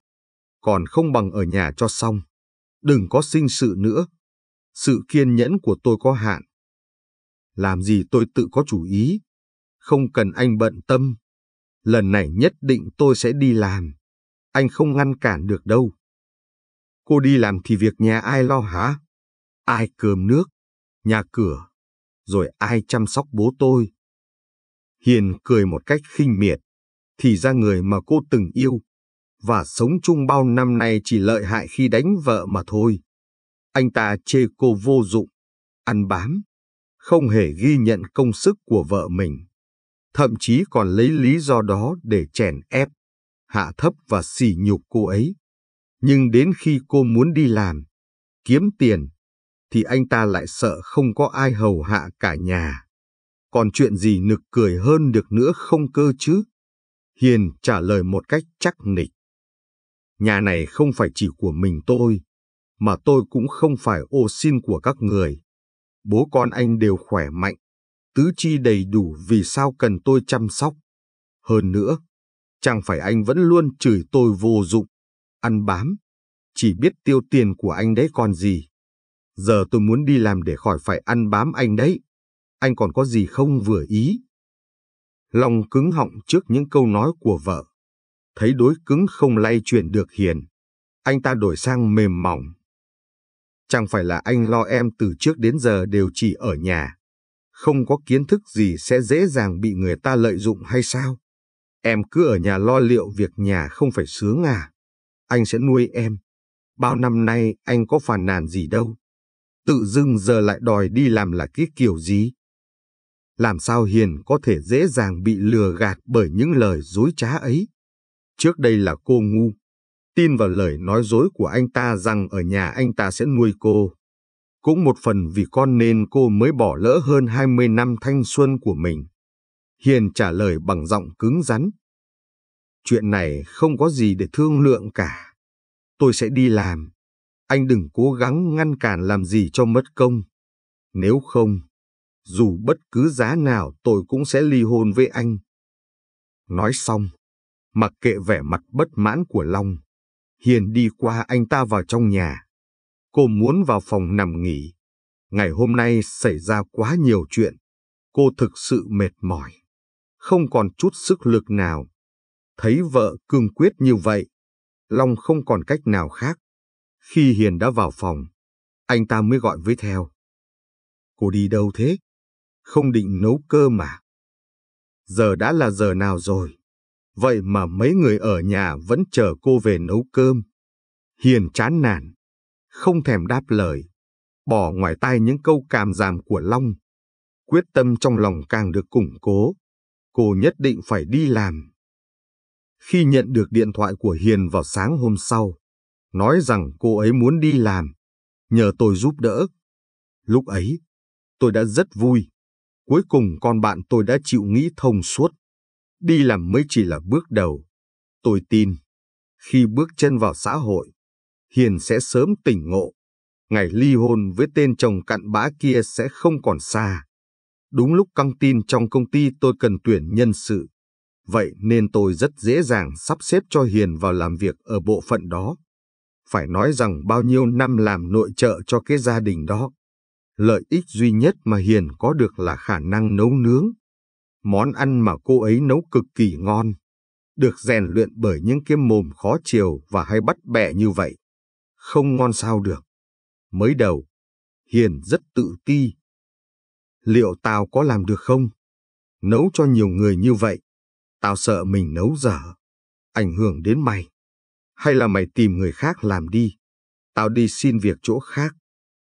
còn không bằng ở nhà cho xong. Đừng có sinh sự nữa. Sự kiên nhẫn của tôi có hạn. Làm gì tôi tự có chủ ý. Không cần anh bận tâm. Lần này nhất định tôi sẽ đi làm. Anh không ngăn cản được đâu. Cô đi làm thì việc nhà ai lo hả? Ai cơm nước? Nhà cửa? Rồi ai chăm sóc bố tôi? Hiền cười một cách khinh miệt. Thì ra người mà cô từng yêu và sống chung bao năm nay chỉ lợi hại khi đánh vợ mà thôi. Anh ta chê cô vô dụng, ăn bám, không hề ghi nhận công sức của vợ mình. Thậm chí còn lấy lý do đó để chèn ép, hạ thấp và sỉ nhục cô ấy. Nhưng đến khi cô muốn đi làm, kiếm tiền, thì anh ta lại sợ không có ai hầu hạ cả nhà còn chuyện gì nực cười hơn được nữa không cơ chứ? Hiền trả lời một cách chắc nịch. Nhà này không phải chỉ của mình tôi, mà tôi cũng không phải ô xin của các người. Bố con anh đều khỏe mạnh, tứ chi đầy đủ vì sao cần tôi chăm sóc. Hơn nữa, chẳng phải anh vẫn luôn chửi tôi vô dụng, ăn bám, chỉ biết tiêu tiền của anh đấy còn gì. Giờ tôi muốn đi làm để khỏi phải ăn bám anh đấy anh còn có gì không vừa ý? Lòng cứng họng trước những câu nói của vợ. Thấy đối cứng không lay chuyển được hiền, anh ta đổi sang mềm mỏng. Chẳng phải là anh lo em từ trước đến giờ đều chỉ ở nhà, không có kiến thức gì sẽ dễ dàng bị người ta lợi dụng hay sao? Em cứ ở nhà lo liệu việc nhà không phải sướng à? Anh sẽ nuôi em. Bao năm nay anh có phàn nàn gì đâu. Tự dưng giờ lại đòi đi làm là cái kiểu gì? làm sao Hiền có thể dễ dàng bị lừa gạt bởi những lời dối trá ấy. Trước đây là cô ngu, tin vào lời nói dối của anh ta rằng ở nhà anh ta sẽ nuôi cô. Cũng một phần vì con nên cô mới bỏ lỡ hơn 20 năm thanh xuân của mình. Hiền trả lời bằng giọng cứng rắn. Chuyện này không có gì để thương lượng cả. Tôi sẽ đi làm. Anh đừng cố gắng ngăn cản làm gì cho mất công. Nếu không, dù bất cứ giá nào tôi cũng sẽ ly hôn với anh. Nói xong, mặc kệ vẻ mặt bất mãn của Long, Hiền đi qua anh ta vào trong nhà. Cô muốn vào phòng nằm nghỉ. Ngày hôm nay xảy ra quá nhiều chuyện. Cô thực sự mệt mỏi. Không còn chút sức lực nào. Thấy vợ cương quyết như vậy, Long không còn cách nào khác. Khi Hiền đã vào phòng, anh ta mới gọi với theo. Cô đi đâu thế? không định nấu cơm mà. Giờ đã là giờ nào rồi? Vậy mà mấy người ở nhà vẫn chờ cô về nấu cơm. Hiền chán nản, không thèm đáp lời, bỏ ngoài tai những câu càm giảm của Long. Quyết tâm trong lòng càng được củng cố, cô nhất định phải đi làm. Khi nhận được điện thoại của Hiền vào sáng hôm sau, nói rằng cô ấy muốn đi làm, nhờ tôi giúp đỡ. Lúc ấy, tôi đã rất vui, Cuối cùng con bạn tôi đã chịu nghĩ thông suốt. Đi làm mới chỉ là bước đầu. Tôi tin, khi bước chân vào xã hội, Hiền sẽ sớm tỉnh ngộ. Ngày ly hôn với tên chồng cặn bã kia sẽ không còn xa. Đúng lúc căng tin trong công ty tôi cần tuyển nhân sự. Vậy nên tôi rất dễ dàng sắp xếp cho Hiền vào làm việc ở bộ phận đó. Phải nói rằng bao nhiêu năm làm nội trợ cho cái gia đình đó, lợi ích duy nhất mà Hiền có được là khả năng nấu nướng. Món ăn mà cô ấy nấu cực kỳ ngon, được rèn luyện bởi những cái mồm khó chiều và hay bắt bẻ như vậy. Không ngon sao được. Mới đầu, Hiền rất tự ti. Liệu tao có làm được không? Nấu cho nhiều người như vậy, tao sợ mình nấu dở, ảnh hưởng đến mày. Hay là mày tìm người khác làm đi, tao đi xin việc chỗ khác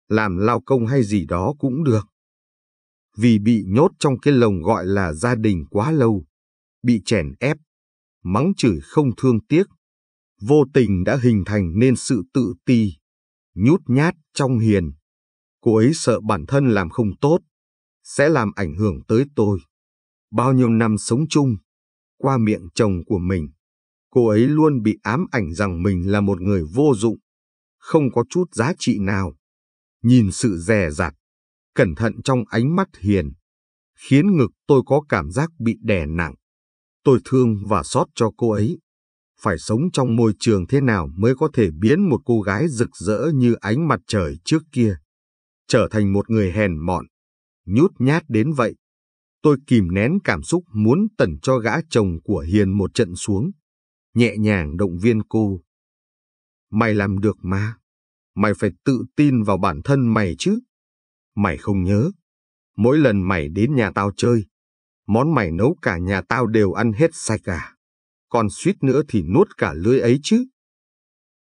làm lao công hay gì đó cũng được. Vì bị nhốt trong cái lồng gọi là gia đình quá lâu, bị chèn ép, mắng chửi không thương tiếc, vô tình đã hình thành nên sự tự ti, nhút nhát trong hiền. Cô ấy sợ bản thân làm không tốt, sẽ làm ảnh hưởng tới tôi. Bao nhiêu năm sống chung, qua miệng chồng của mình, cô ấy luôn bị ám ảnh rằng mình là một người vô dụng, không có chút giá trị nào nhìn sự dè dặt, cẩn thận trong ánh mắt hiền, khiến ngực tôi có cảm giác bị đè nặng. Tôi thương và xót cho cô ấy. Phải sống trong môi trường thế nào mới có thể biến một cô gái rực rỡ như ánh mặt trời trước kia, trở thành một người hèn mọn, nhút nhát đến vậy. Tôi kìm nén cảm xúc muốn tẩn cho gã chồng của Hiền một trận xuống, nhẹ nhàng động viên cô. Mày làm được mà mày phải tự tin vào bản thân mày chứ. Mày không nhớ, mỗi lần mày đến nhà tao chơi, món mày nấu cả nhà tao đều ăn hết sạch cả. À? Còn suýt nữa thì nuốt cả lưới ấy chứ.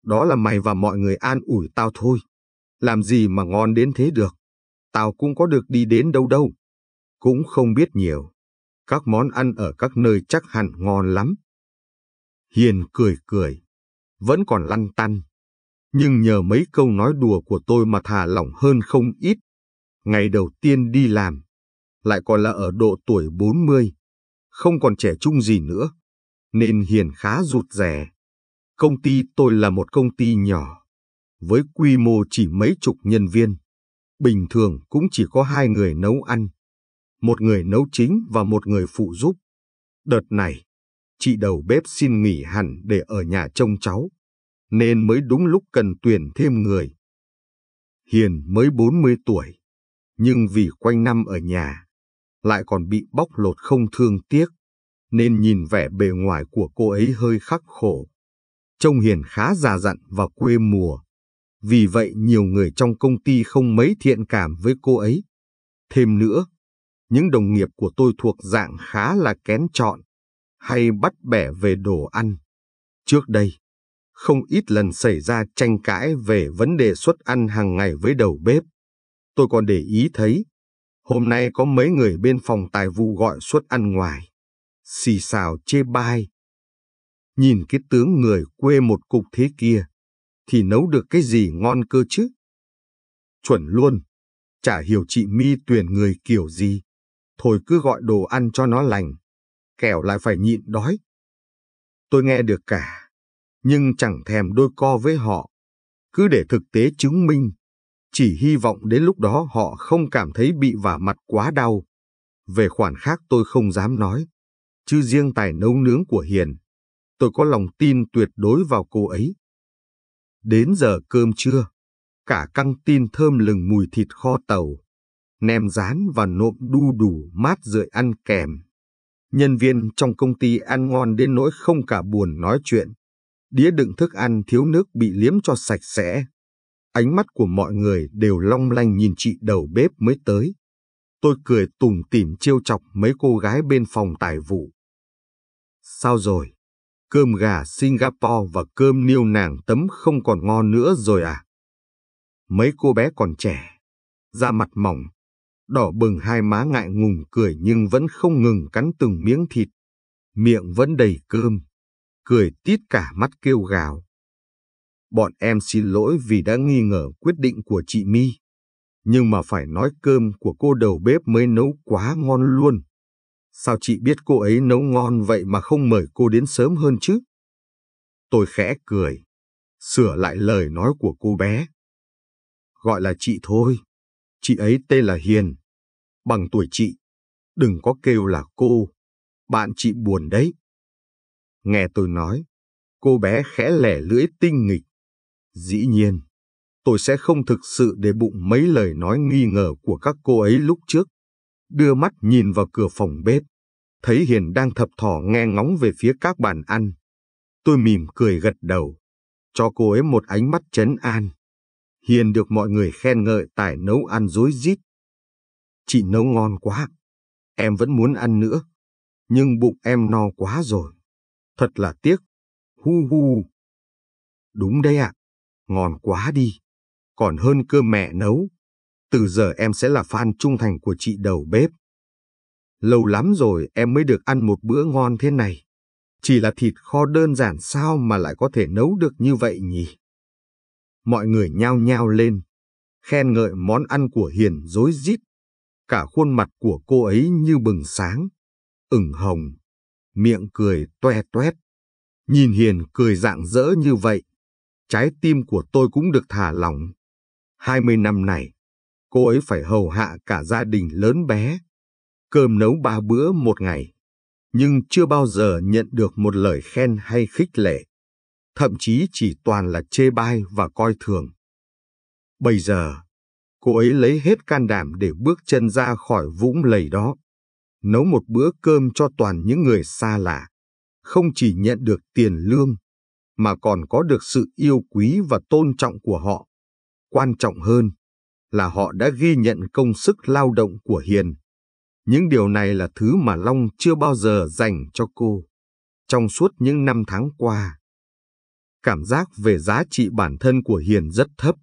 Đó là mày và mọi người an ủi tao thôi. Làm gì mà ngon đến thế được. Tao cũng có được đi đến đâu đâu. Cũng không biết nhiều. Các món ăn ở các nơi chắc hẳn ngon lắm. Hiền cười cười. Vẫn còn lăn tăn nhưng nhờ mấy câu nói đùa của tôi mà thả lỏng hơn không ít. Ngày đầu tiên đi làm, lại còn là ở độ tuổi 40, không còn trẻ trung gì nữa, nên Hiền khá rụt rè. Công ty tôi là một công ty nhỏ, với quy mô chỉ mấy chục nhân viên. Bình thường cũng chỉ có hai người nấu ăn, một người nấu chính và một người phụ giúp. Đợt này, chị đầu bếp xin nghỉ hẳn để ở nhà trông cháu nên mới đúng lúc cần tuyển thêm người. Hiền mới 40 tuổi, nhưng vì quanh năm ở nhà, lại còn bị bóc lột không thương tiếc, nên nhìn vẻ bề ngoài của cô ấy hơi khắc khổ. Trông Hiền khá già dặn và quê mùa, vì vậy nhiều người trong công ty không mấy thiện cảm với cô ấy. Thêm nữa, những đồng nghiệp của tôi thuộc dạng khá là kén chọn, hay bắt bẻ về đồ ăn. Trước đây, không ít lần xảy ra tranh cãi về vấn đề suất ăn hàng ngày với đầu bếp. Tôi còn để ý thấy, hôm nay có mấy người bên phòng tài vụ gọi suất ăn ngoài. Xì xào chê bai. Nhìn cái tướng người quê một cục thế kia, thì nấu được cái gì ngon cơ chứ? Chuẩn luôn, chả hiểu chị mi tuyển người kiểu gì. Thôi cứ gọi đồ ăn cho nó lành, kẻo lại phải nhịn đói. Tôi nghe được cả nhưng chẳng thèm đôi co với họ. Cứ để thực tế chứng minh, chỉ hy vọng đến lúc đó họ không cảm thấy bị vả mặt quá đau. Về khoản khác tôi không dám nói, chứ riêng tài nấu nướng của Hiền, tôi có lòng tin tuyệt đối vào cô ấy. Đến giờ cơm trưa, cả căng tin thơm lừng mùi thịt kho tàu, nem rán và nộm đu đủ mát rượi ăn kèm. Nhân viên trong công ty ăn ngon đến nỗi không cả buồn nói chuyện đĩa đựng thức ăn thiếu nước bị liếm cho sạch sẽ. Ánh mắt của mọi người đều long lanh nhìn chị đầu bếp mới tới. Tôi cười tùng tìm chiêu chọc mấy cô gái bên phòng tài vụ. Sao rồi? Cơm gà Singapore và cơm niêu nàng tấm không còn ngon nữa rồi à? Mấy cô bé còn trẻ, da mặt mỏng, đỏ bừng hai má ngại ngùng cười nhưng vẫn không ngừng cắn từng miếng thịt, miệng vẫn đầy cơm cười tít cả mắt kêu gào. Bọn em xin lỗi vì đã nghi ngờ quyết định của chị Mi, nhưng mà phải nói cơm của cô đầu bếp mới nấu quá ngon luôn. Sao chị biết cô ấy nấu ngon vậy mà không mời cô đến sớm hơn chứ? Tôi khẽ cười, sửa lại lời nói của cô bé. Gọi là chị thôi, chị ấy tên là Hiền, bằng tuổi chị, đừng có kêu là cô, bạn chị buồn đấy. Nghe tôi nói, cô bé khẽ lẻ lưỡi tinh nghịch. Dĩ nhiên, tôi sẽ không thực sự để bụng mấy lời nói nghi ngờ của các cô ấy lúc trước. Đưa mắt nhìn vào cửa phòng bếp, thấy Hiền đang thập thỏ nghe ngóng về phía các bàn ăn. Tôi mỉm cười gật đầu, cho cô ấy một ánh mắt chấn an. Hiền được mọi người khen ngợi tài nấu ăn dối rít. Chị nấu ngon quá, em vẫn muốn ăn nữa, nhưng bụng em no quá rồi. Thật là tiếc. Hu hu. Đúng đấy ạ. Ngon quá đi. Còn hơn cơm mẹ nấu. Từ giờ em sẽ là fan trung thành của chị đầu bếp. Lâu lắm rồi em mới được ăn một bữa ngon thế này. Chỉ là thịt kho đơn giản sao mà lại có thể nấu được như vậy nhỉ? Mọi người nhao nhao lên, khen ngợi món ăn của Hiền dối rít. Cả khuôn mặt của cô ấy như bừng sáng, ửng hồng, miệng cười toe toét. Nhìn Hiền cười rạng rỡ như vậy, trái tim của tôi cũng được thả lỏng. Hai mươi năm này, cô ấy phải hầu hạ cả gia đình lớn bé, cơm nấu ba bữa một ngày, nhưng chưa bao giờ nhận được một lời khen hay khích lệ, thậm chí chỉ toàn là chê bai và coi thường. Bây giờ, cô ấy lấy hết can đảm để bước chân ra khỏi vũng lầy đó nấu một bữa cơm cho toàn những người xa lạ, không chỉ nhận được tiền lương, mà còn có được sự yêu quý và tôn trọng của họ. Quan trọng hơn là họ đã ghi nhận công sức lao động của Hiền. Những điều này là thứ mà Long chưa bao giờ dành cho cô trong suốt những năm tháng qua. Cảm giác về giá trị bản thân của Hiền rất thấp,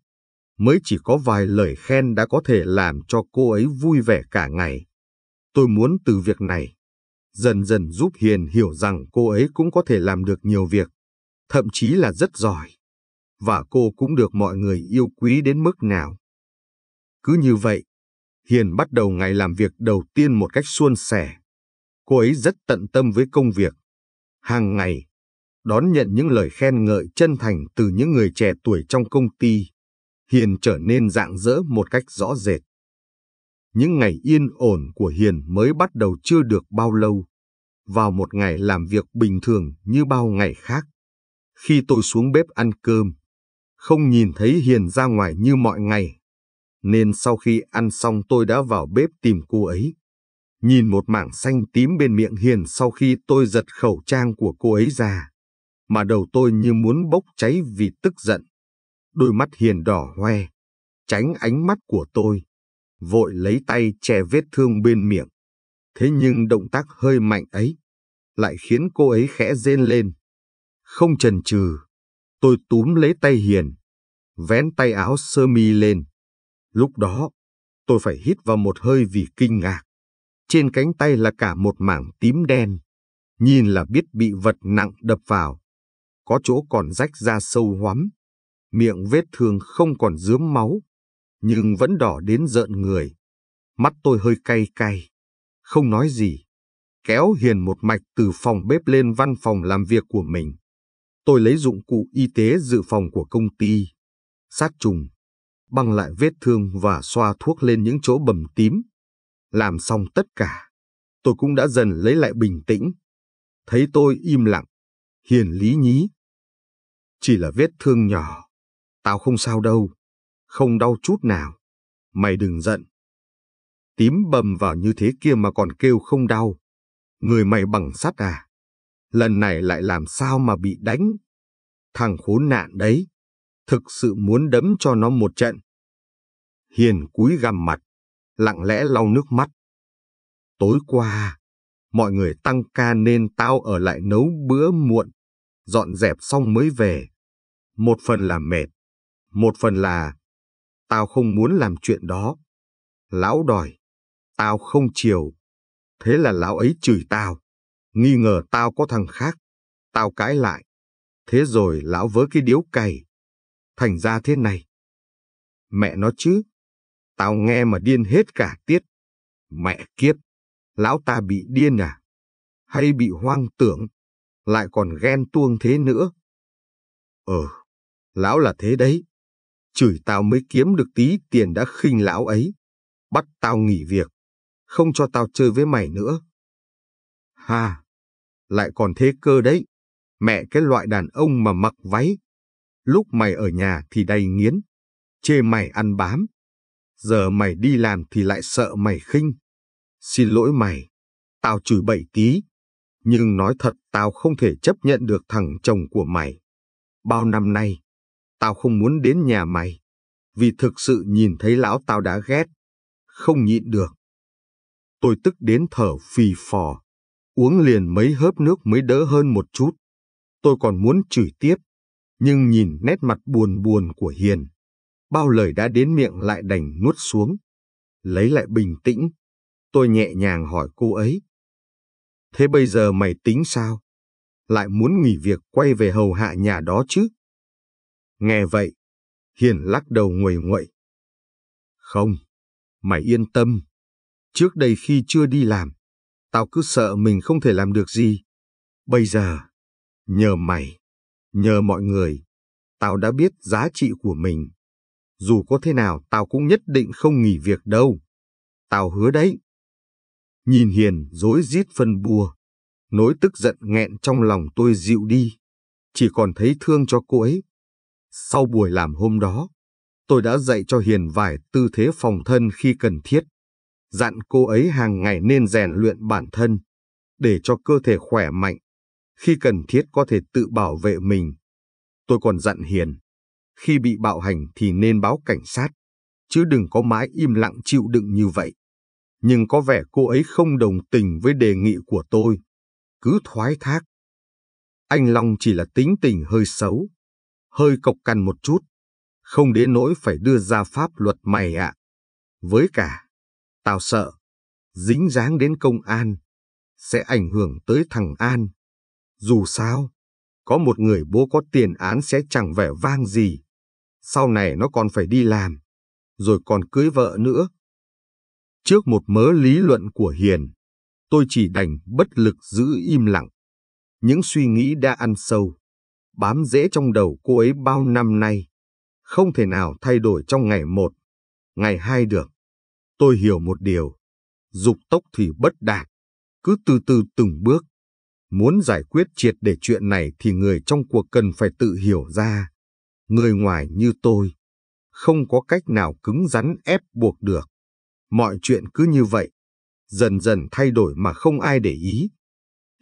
mới chỉ có vài lời khen đã có thể làm cho cô ấy vui vẻ cả ngày. Tôi muốn từ việc này, dần dần giúp Hiền hiểu rằng cô ấy cũng có thể làm được nhiều việc, thậm chí là rất giỏi. Và cô cũng được mọi người yêu quý đến mức nào. Cứ như vậy, Hiền bắt đầu ngày làm việc đầu tiên một cách suôn sẻ. Cô ấy rất tận tâm với công việc. Hàng ngày, đón nhận những lời khen ngợi chân thành từ những người trẻ tuổi trong công ty, Hiền trở nên dạng dỡ một cách rõ rệt những ngày yên ổn của Hiền mới bắt đầu chưa được bao lâu. Vào một ngày làm việc bình thường như bao ngày khác. Khi tôi xuống bếp ăn cơm, không nhìn thấy Hiền ra ngoài như mọi ngày. Nên sau khi ăn xong tôi đã vào bếp tìm cô ấy. Nhìn một mảng xanh tím bên miệng Hiền sau khi tôi giật khẩu trang của cô ấy ra. Mà đầu tôi như muốn bốc cháy vì tức giận. Đôi mắt Hiền đỏ hoe, tránh ánh mắt của tôi vội lấy tay che vết thương bên miệng. Thế nhưng động tác hơi mạnh ấy lại khiến cô ấy khẽ rên lên. Không chần chừ, tôi túm lấy tay Hiền, vén tay áo sơ mi lên. Lúc đó, tôi phải hít vào một hơi vì kinh ngạc. Trên cánh tay là cả một mảng tím đen, nhìn là biết bị vật nặng đập vào. Có chỗ còn rách ra sâu hoắm, miệng vết thương không còn dướm máu, nhưng vẫn đỏ đến rợn người. Mắt tôi hơi cay cay, không nói gì. Kéo Hiền một mạch từ phòng bếp lên văn phòng làm việc của mình. Tôi lấy dụng cụ y tế dự phòng của công ty, sát trùng, băng lại vết thương và xoa thuốc lên những chỗ bầm tím. Làm xong tất cả, tôi cũng đã dần lấy lại bình tĩnh. Thấy tôi im lặng, Hiền lý nhí. Chỉ là vết thương nhỏ, tao không sao đâu không đau chút nào. Mày đừng giận. Tím bầm vào như thế kia mà còn kêu không đau. Người mày bằng sắt à? Lần này lại làm sao mà bị đánh? Thằng khốn nạn đấy. Thực sự muốn đấm cho nó một trận. Hiền cúi gằm mặt, lặng lẽ lau nước mắt. Tối qua, mọi người tăng ca nên tao ở lại nấu bữa muộn, dọn dẹp xong mới về. Một phần là mệt, một phần là Tao không muốn làm chuyện đó. Lão đòi. Tao không chiều. Thế là lão ấy chửi tao. Nghi ngờ tao có thằng khác. Tao cãi lại. Thế rồi lão vớ cái điếu cày. Thành ra thế này. Mẹ nó chứ. Tao nghe mà điên hết cả tiết. Mẹ kiếp. Lão ta bị điên à? Hay bị hoang tưởng? Lại còn ghen tuông thế nữa? Ờ, lão là thế đấy chửi tao mới kiếm được tí tiền đã khinh lão ấy, bắt tao nghỉ việc, không cho tao chơi với mày nữa. ha lại còn thế cơ đấy, mẹ cái loại đàn ông mà mặc váy. Lúc mày ở nhà thì đầy nghiến, chê mày ăn bám. Giờ mày đi làm thì lại sợ mày khinh. Xin lỗi mày, tao chửi bậy tí, nhưng nói thật tao không thể chấp nhận được thằng chồng của mày. Bao năm nay, tao không muốn đến nhà mày, vì thực sự nhìn thấy lão tao đã ghét, không nhịn được. Tôi tức đến thở phì phò, uống liền mấy hớp nước mới đỡ hơn một chút. Tôi còn muốn chửi tiếp, nhưng nhìn nét mặt buồn buồn của Hiền, bao lời đã đến miệng lại đành nuốt xuống. Lấy lại bình tĩnh, tôi nhẹ nhàng hỏi cô ấy. Thế bây giờ mày tính sao? Lại muốn nghỉ việc quay về hầu hạ nhà đó chứ? Nghe vậy, Hiền lắc đầu nguầy nguậy. Không, mày yên tâm. Trước đây khi chưa đi làm, tao cứ sợ mình không thể làm được gì. Bây giờ, nhờ mày, nhờ mọi người, tao đã biết giá trị của mình. Dù có thế nào, tao cũng nhất định không nghỉ việc đâu. Tao hứa đấy. Nhìn Hiền dối rít phân bùa, nỗi tức giận nghẹn trong lòng tôi dịu đi. Chỉ còn thấy thương cho cô ấy. Sau buổi làm hôm đó, tôi đã dạy cho Hiền vài tư thế phòng thân khi cần thiết, dặn cô ấy hàng ngày nên rèn luyện bản thân, để cho cơ thể khỏe mạnh, khi cần thiết có thể tự bảo vệ mình. Tôi còn dặn Hiền, khi bị bạo hành thì nên báo cảnh sát, chứ đừng có mãi im lặng chịu đựng như vậy. Nhưng có vẻ cô ấy không đồng tình với đề nghị của tôi, cứ thoái thác. Anh Long chỉ là tính tình hơi xấu, hơi cộc cằn một chút, không đến nỗi phải đưa ra pháp luật mày ạ. Với cả, tao sợ, dính dáng đến công an, sẽ ảnh hưởng tới thằng An. Dù sao, có một người bố có tiền án sẽ chẳng vẻ vang gì. Sau này nó còn phải đi làm, rồi còn cưới vợ nữa. Trước một mớ lý luận của Hiền, tôi chỉ đành bất lực giữ im lặng. Những suy nghĩ đã ăn sâu, bám rễ trong đầu cô ấy bao năm nay. Không thể nào thay đổi trong ngày một, ngày hai được. Tôi hiểu một điều, dục tốc thì bất đạt, cứ từ từ từng bước. Muốn giải quyết triệt để chuyện này thì người trong cuộc cần phải tự hiểu ra. Người ngoài như tôi, không có cách nào cứng rắn ép buộc được. Mọi chuyện cứ như vậy, dần dần thay đổi mà không ai để ý.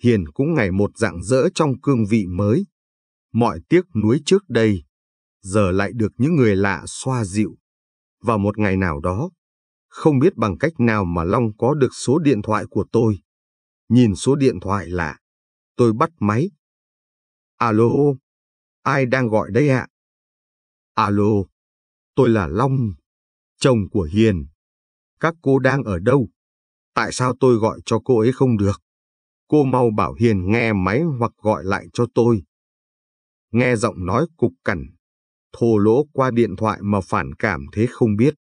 Hiền cũng ngày một dạng dỡ trong cương vị mới mọi tiếc nuối trước đây, giờ lại được những người lạ xoa dịu. Và một ngày nào đó, không biết bằng cách nào mà Long có được số điện thoại của tôi. Nhìn số điện thoại lạ, tôi bắt máy. Alo, ai đang gọi đây ạ? Alo, tôi là Long, chồng của Hiền. Các cô đang ở đâu? Tại sao tôi gọi cho cô ấy không được? Cô mau bảo Hiền nghe máy hoặc gọi lại cho tôi nghe giọng nói cục cằn, thô lỗ qua điện thoại mà phản cảm thế không biết.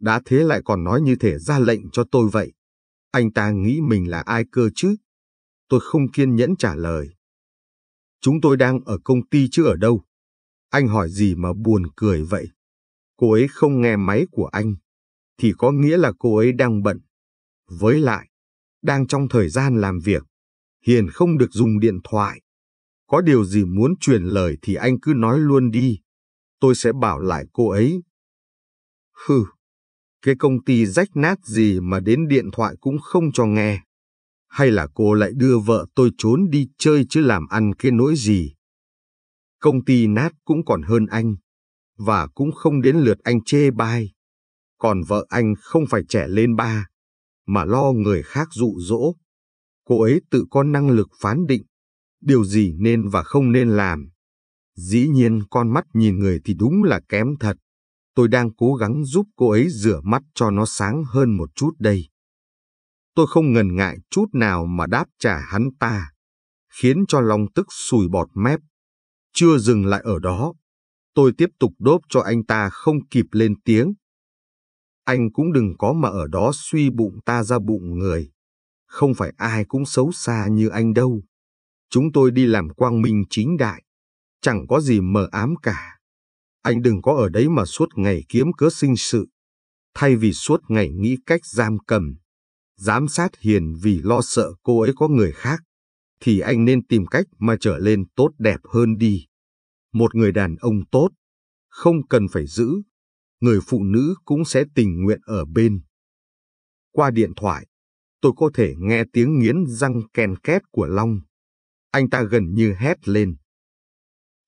Đã thế lại còn nói như thể ra lệnh cho tôi vậy. Anh ta nghĩ mình là ai cơ chứ? Tôi không kiên nhẫn trả lời. Chúng tôi đang ở công ty chứ ở đâu? Anh hỏi gì mà buồn cười vậy? Cô ấy không nghe máy của anh, thì có nghĩa là cô ấy đang bận. Với lại, đang trong thời gian làm việc, Hiền không được dùng điện thoại. Có điều gì muốn truyền lời thì anh cứ nói luôn đi. Tôi sẽ bảo lại cô ấy. Hừ, cái công ty rách nát gì mà đến điện thoại cũng không cho nghe. Hay là cô lại đưa vợ tôi trốn đi chơi chứ làm ăn cái nỗi gì. Công ty nát cũng còn hơn anh, và cũng không đến lượt anh chê bai. Còn vợ anh không phải trẻ lên ba, mà lo người khác dụ dỗ. Cô ấy tự có năng lực phán định, điều gì nên và không nên làm. Dĩ nhiên con mắt nhìn người thì đúng là kém thật. Tôi đang cố gắng giúp cô ấy rửa mắt cho nó sáng hơn một chút đây. Tôi không ngần ngại chút nào mà đáp trả hắn ta, khiến cho lòng tức sùi bọt mép. Chưa dừng lại ở đó, tôi tiếp tục đốp cho anh ta không kịp lên tiếng. Anh cũng đừng có mà ở đó suy bụng ta ra bụng người. Không phải ai cũng xấu xa như anh đâu. Chúng tôi đi làm quang minh chính đại, chẳng có gì mờ ám cả. Anh đừng có ở đấy mà suốt ngày kiếm cớ sinh sự, thay vì suốt ngày nghĩ cách giam cầm. Giám sát hiền vì lo sợ cô ấy có người khác, thì anh nên tìm cách mà trở lên tốt đẹp hơn đi. Một người đàn ông tốt, không cần phải giữ, người phụ nữ cũng sẽ tình nguyện ở bên. Qua điện thoại, tôi có thể nghe tiếng nghiến răng kèn két của Long. Anh ta gần như hét lên.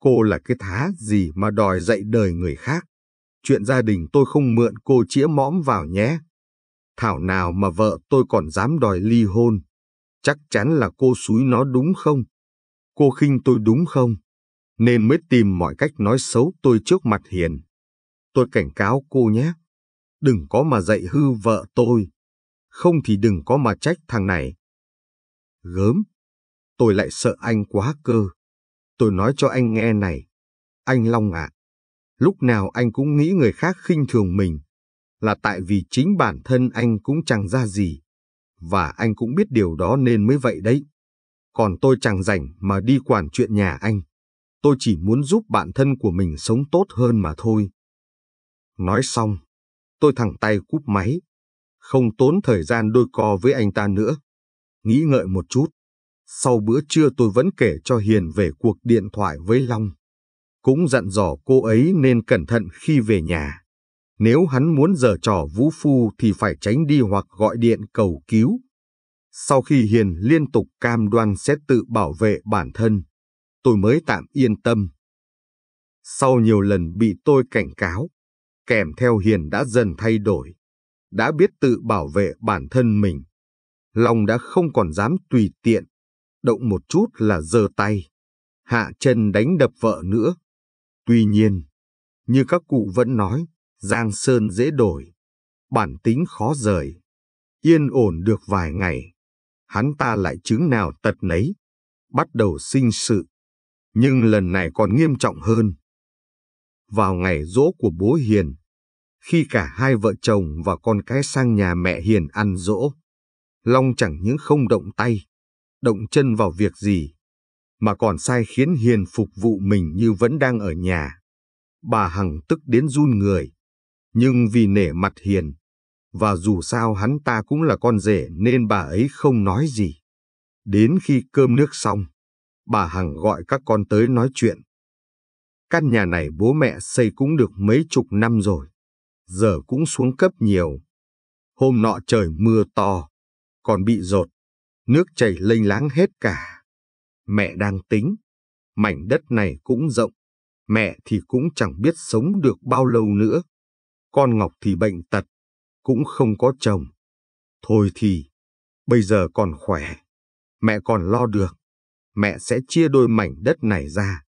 Cô là cái thá gì mà đòi dạy đời người khác. Chuyện gia đình tôi không mượn cô chĩa mõm vào nhé. Thảo nào mà vợ tôi còn dám đòi ly hôn. Chắc chắn là cô suối nó đúng không? Cô khinh tôi đúng không? Nên mới tìm mọi cách nói xấu tôi trước mặt Hiền. Tôi cảnh cáo cô nhé. Đừng có mà dạy hư vợ tôi. Không thì đừng có mà trách thằng này. Gớm, Tôi lại sợ anh quá cơ. Tôi nói cho anh nghe này. Anh Long ạ. lúc nào anh cũng nghĩ người khác khinh thường mình. Là tại vì chính bản thân anh cũng chẳng ra gì. Và anh cũng biết điều đó nên mới vậy đấy. Còn tôi chẳng rảnh mà đi quản chuyện nhà anh. Tôi chỉ muốn giúp bản thân của mình sống tốt hơn mà thôi. Nói xong, tôi thẳng tay cúp máy. Không tốn thời gian đôi co với anh ta nữa. Nghĩ ngợi một chút, sau bữa trưa tôi vẫn kể cho Hiền về cuộc điện thoại với Long. Cũng dặn dò cô ấy nên cẩn thận khi về nhà. Nếu hắn muốn giở trò vũ phu thì phải tránh đi hoặc gọi điện cầu cứu. Sau khi Hiền liên tục cam đoan sẽ tự bảo vệ bản thân, tôi mới tạm yên tâm. Sau nhiều lần bị tôi cảnh cáo, kèm theo Hiền đã dần thay đổi, đã biết tự bảo vệ bản thân mình. Long đã không còn dám tùy tiện động một chút là giơ tay, hạ chân đánh đập vợ nữa. Tuy nhiên, như các cụ vẫn nói, Giang Sơn dễ đổi, bản tính khó rời. Yên ổn được vài ngày, hắn ta lại chứng nào tật nấy, bắt đầu sinh sự. Nhưng lần này còn nghiêm trọng hơn. Vào ngày dỗ của bố Hiền, khi cả hai vợ chồng và con cái sang nhà mẹ Hiền ăn dỗ, Long chẳng những không động tay, động chân vào việc gì, mà còn sai khiến Hiền phục vụ mình như vẫn đang ở nhà. Bà Hằng tức đến run người, nhưng vì nể mặt Hiền, và dù sao hắn ta cũng là con rể nên bà ấy không nói gì. Đến khi cơm nước xong, bà Hằng gọi các con tới nói chuyện. Căn nhà này bố mẹ xây cũng được mấy chục năm rồi, giờ cũng xuống cấp nhiều. Hôm nọ trời mưa to, còn bị rột nước chảy lênh láng hết cả. Mẹ đang tính, mảnh đất này cũng rộng, mẹ thì cũng chẳng biết sống được bao lâu nữa. Con Ngọc thì bệnh tật, cũng không có chồng. Thôi thì, bây giờ còn khỏe, mẹ còn lo được. Mẹ sẽ chia đôi mảnh đất này ra.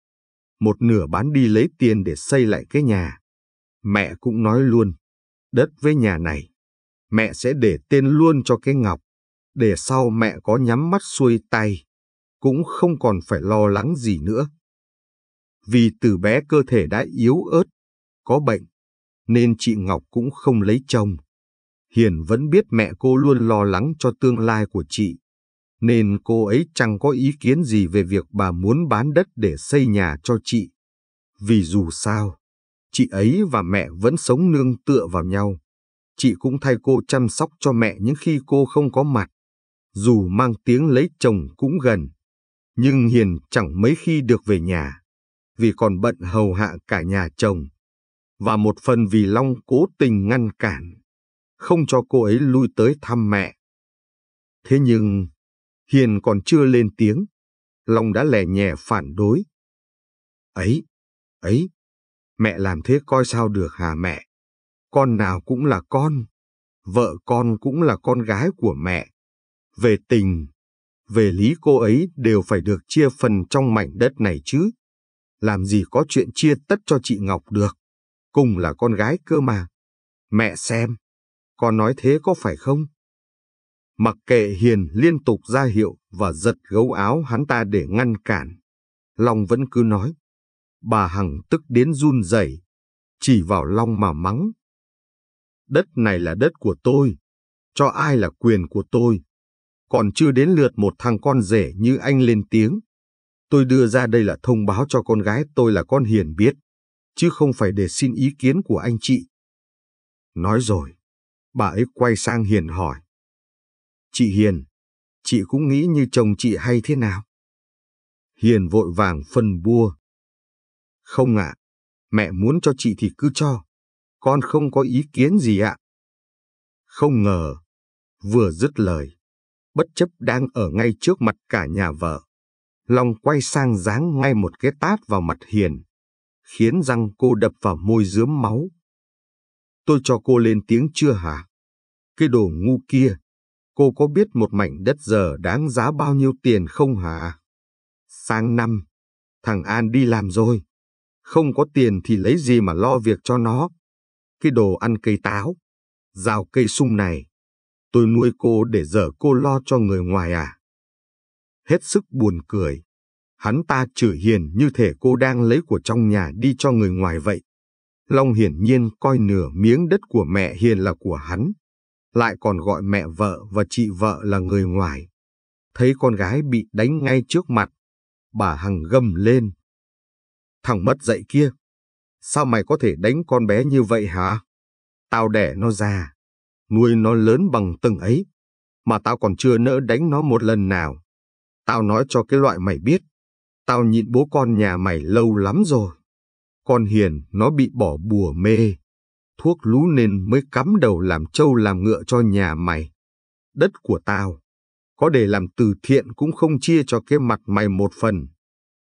Một nửa bán đi lấy tiền để xây lại cái nhà. Mẹ cũng nói luôn, đất với nhà này, mẹ sẽ để tên luôn cho cái Ngọc để sau mẹ có nhắm mắt xuôi tay, cũng không còn phải lo lắng gì nữa. Vì từ bé cơ thể đã yếu ớt, có bệnh, nên chị Ngọc cũng không lấy chồng. Hiền vẫn biết mẹ cô luôn lo lắng cho tương lai của chị, nên cô ấy chẳng có ý kiến gì về việc bà muốn bán đất để xây nhà cho chị. Vì dù sao, chị ấy và mẹ vẫn sống nương tựa vào nhau. Chị cũng thay cô chăm sóc cho mẹ những khi cô không có mặt dù mang tiếng lấy chồng cũng gần, nhưng Hiền chẳng mấy khi được về nhà, vì còn bận hầu hạ cả nhà chồng, và một phần vì Long cố tình ngăn cản, không cho cô ấy lui tới thăm mẹ. Thế nhưng, Hiền còn chưa lên tiếng, Long đã lè nhẹ phản đối. Ấy, ấy, mẹ làm thế coi sao được hả mẹ? Con nào cũng là con, vợ con cũng là con gái của mẹ về tình, về lý cô ấy đều phải được chia phần trong mảnh đất này chứ. Làm gì có chuyện chia tất cho chị Ngọc được, cùng là con gái cơ mà. Mẹ xem, con nói thế có phải không? Mặc kệ Hiền liên tục ra hiệu và giật gấu áo hắn ta để ngăn cản, Long vẫn cứ nói. Bà Hằng tức đến run rẩy, chỉ vào Long mà mắng. Đất này là đất của tôi, cho ai là quyền của tôi, còn chưa đến lượt một thằng con rể như anh lên tiếng. Tôi đưa ra đây là thông báo cho con gái tôi là con Hiền biết, chứ không phải để xin ý kiến của anh chị. Nói rồi, bà ấy quay sang Hiền hỏi. Chị Hiền, chị cũng nghĩ như chồng chị hay thế nào? Hiền vội vàng phân bua. Không ạ, mẹ muốn cho chị thì cứ cho, con không có ý kiến gì ạ. Không ngờ, vừa dứt lời, bất chấp đang ở ngay trước mặt cả nhà vợ. Long quay sang giáng ngay một cái tát vào mặt Hiền, khiến răng cô đập vào môi dướm máu. Tôi cho cô lên tiếng chưa hả? Cái đồ ngu kia, cô có biết một mảnh đất giờ đáng giá bao nhiêu tiền không hả? Sang năm, thằng An đi làm rồi. Không có tiền thì lấy gì mà lo việc cho nó. Cái đồ ăn cây táo, rào cây sung này, Tôi nuôi cô để giờ cô lo cho người ngoài à? Hết sức buồn cười. Hắn ta chửi Hiền như thể cô đang lấy của trong nhà đi cho người ngoài vậy. Long hiển nhiên coi nửa miếng đất của mẹ Hiền là của hắn. Lại còn gọi mẹ vợ và chị vợ là người ngoài. Thấy con gái bị đánh ngay trước mặt. Bà Hằng gầm lên. Thằng mất dậy kia. Sao mày có thể đánh con bé như vậy hả? Tao đẻ nó ra nuôi nó lớn bằng từng ấy, mà tao còn chưa nỡ đánh nó một lần nào. Tao nói cho cái loại mày biết, tao nhịn bố con nhà mày lâu lắm rồi. Con hiền nó bị bỏ bùa mê, thuốc lú nên mới cắm đầu làm trâu làm ngựa cho nhà mày. Đất của tao, có để làm từ thiện cũng không chia cho cái mặt mày một phần.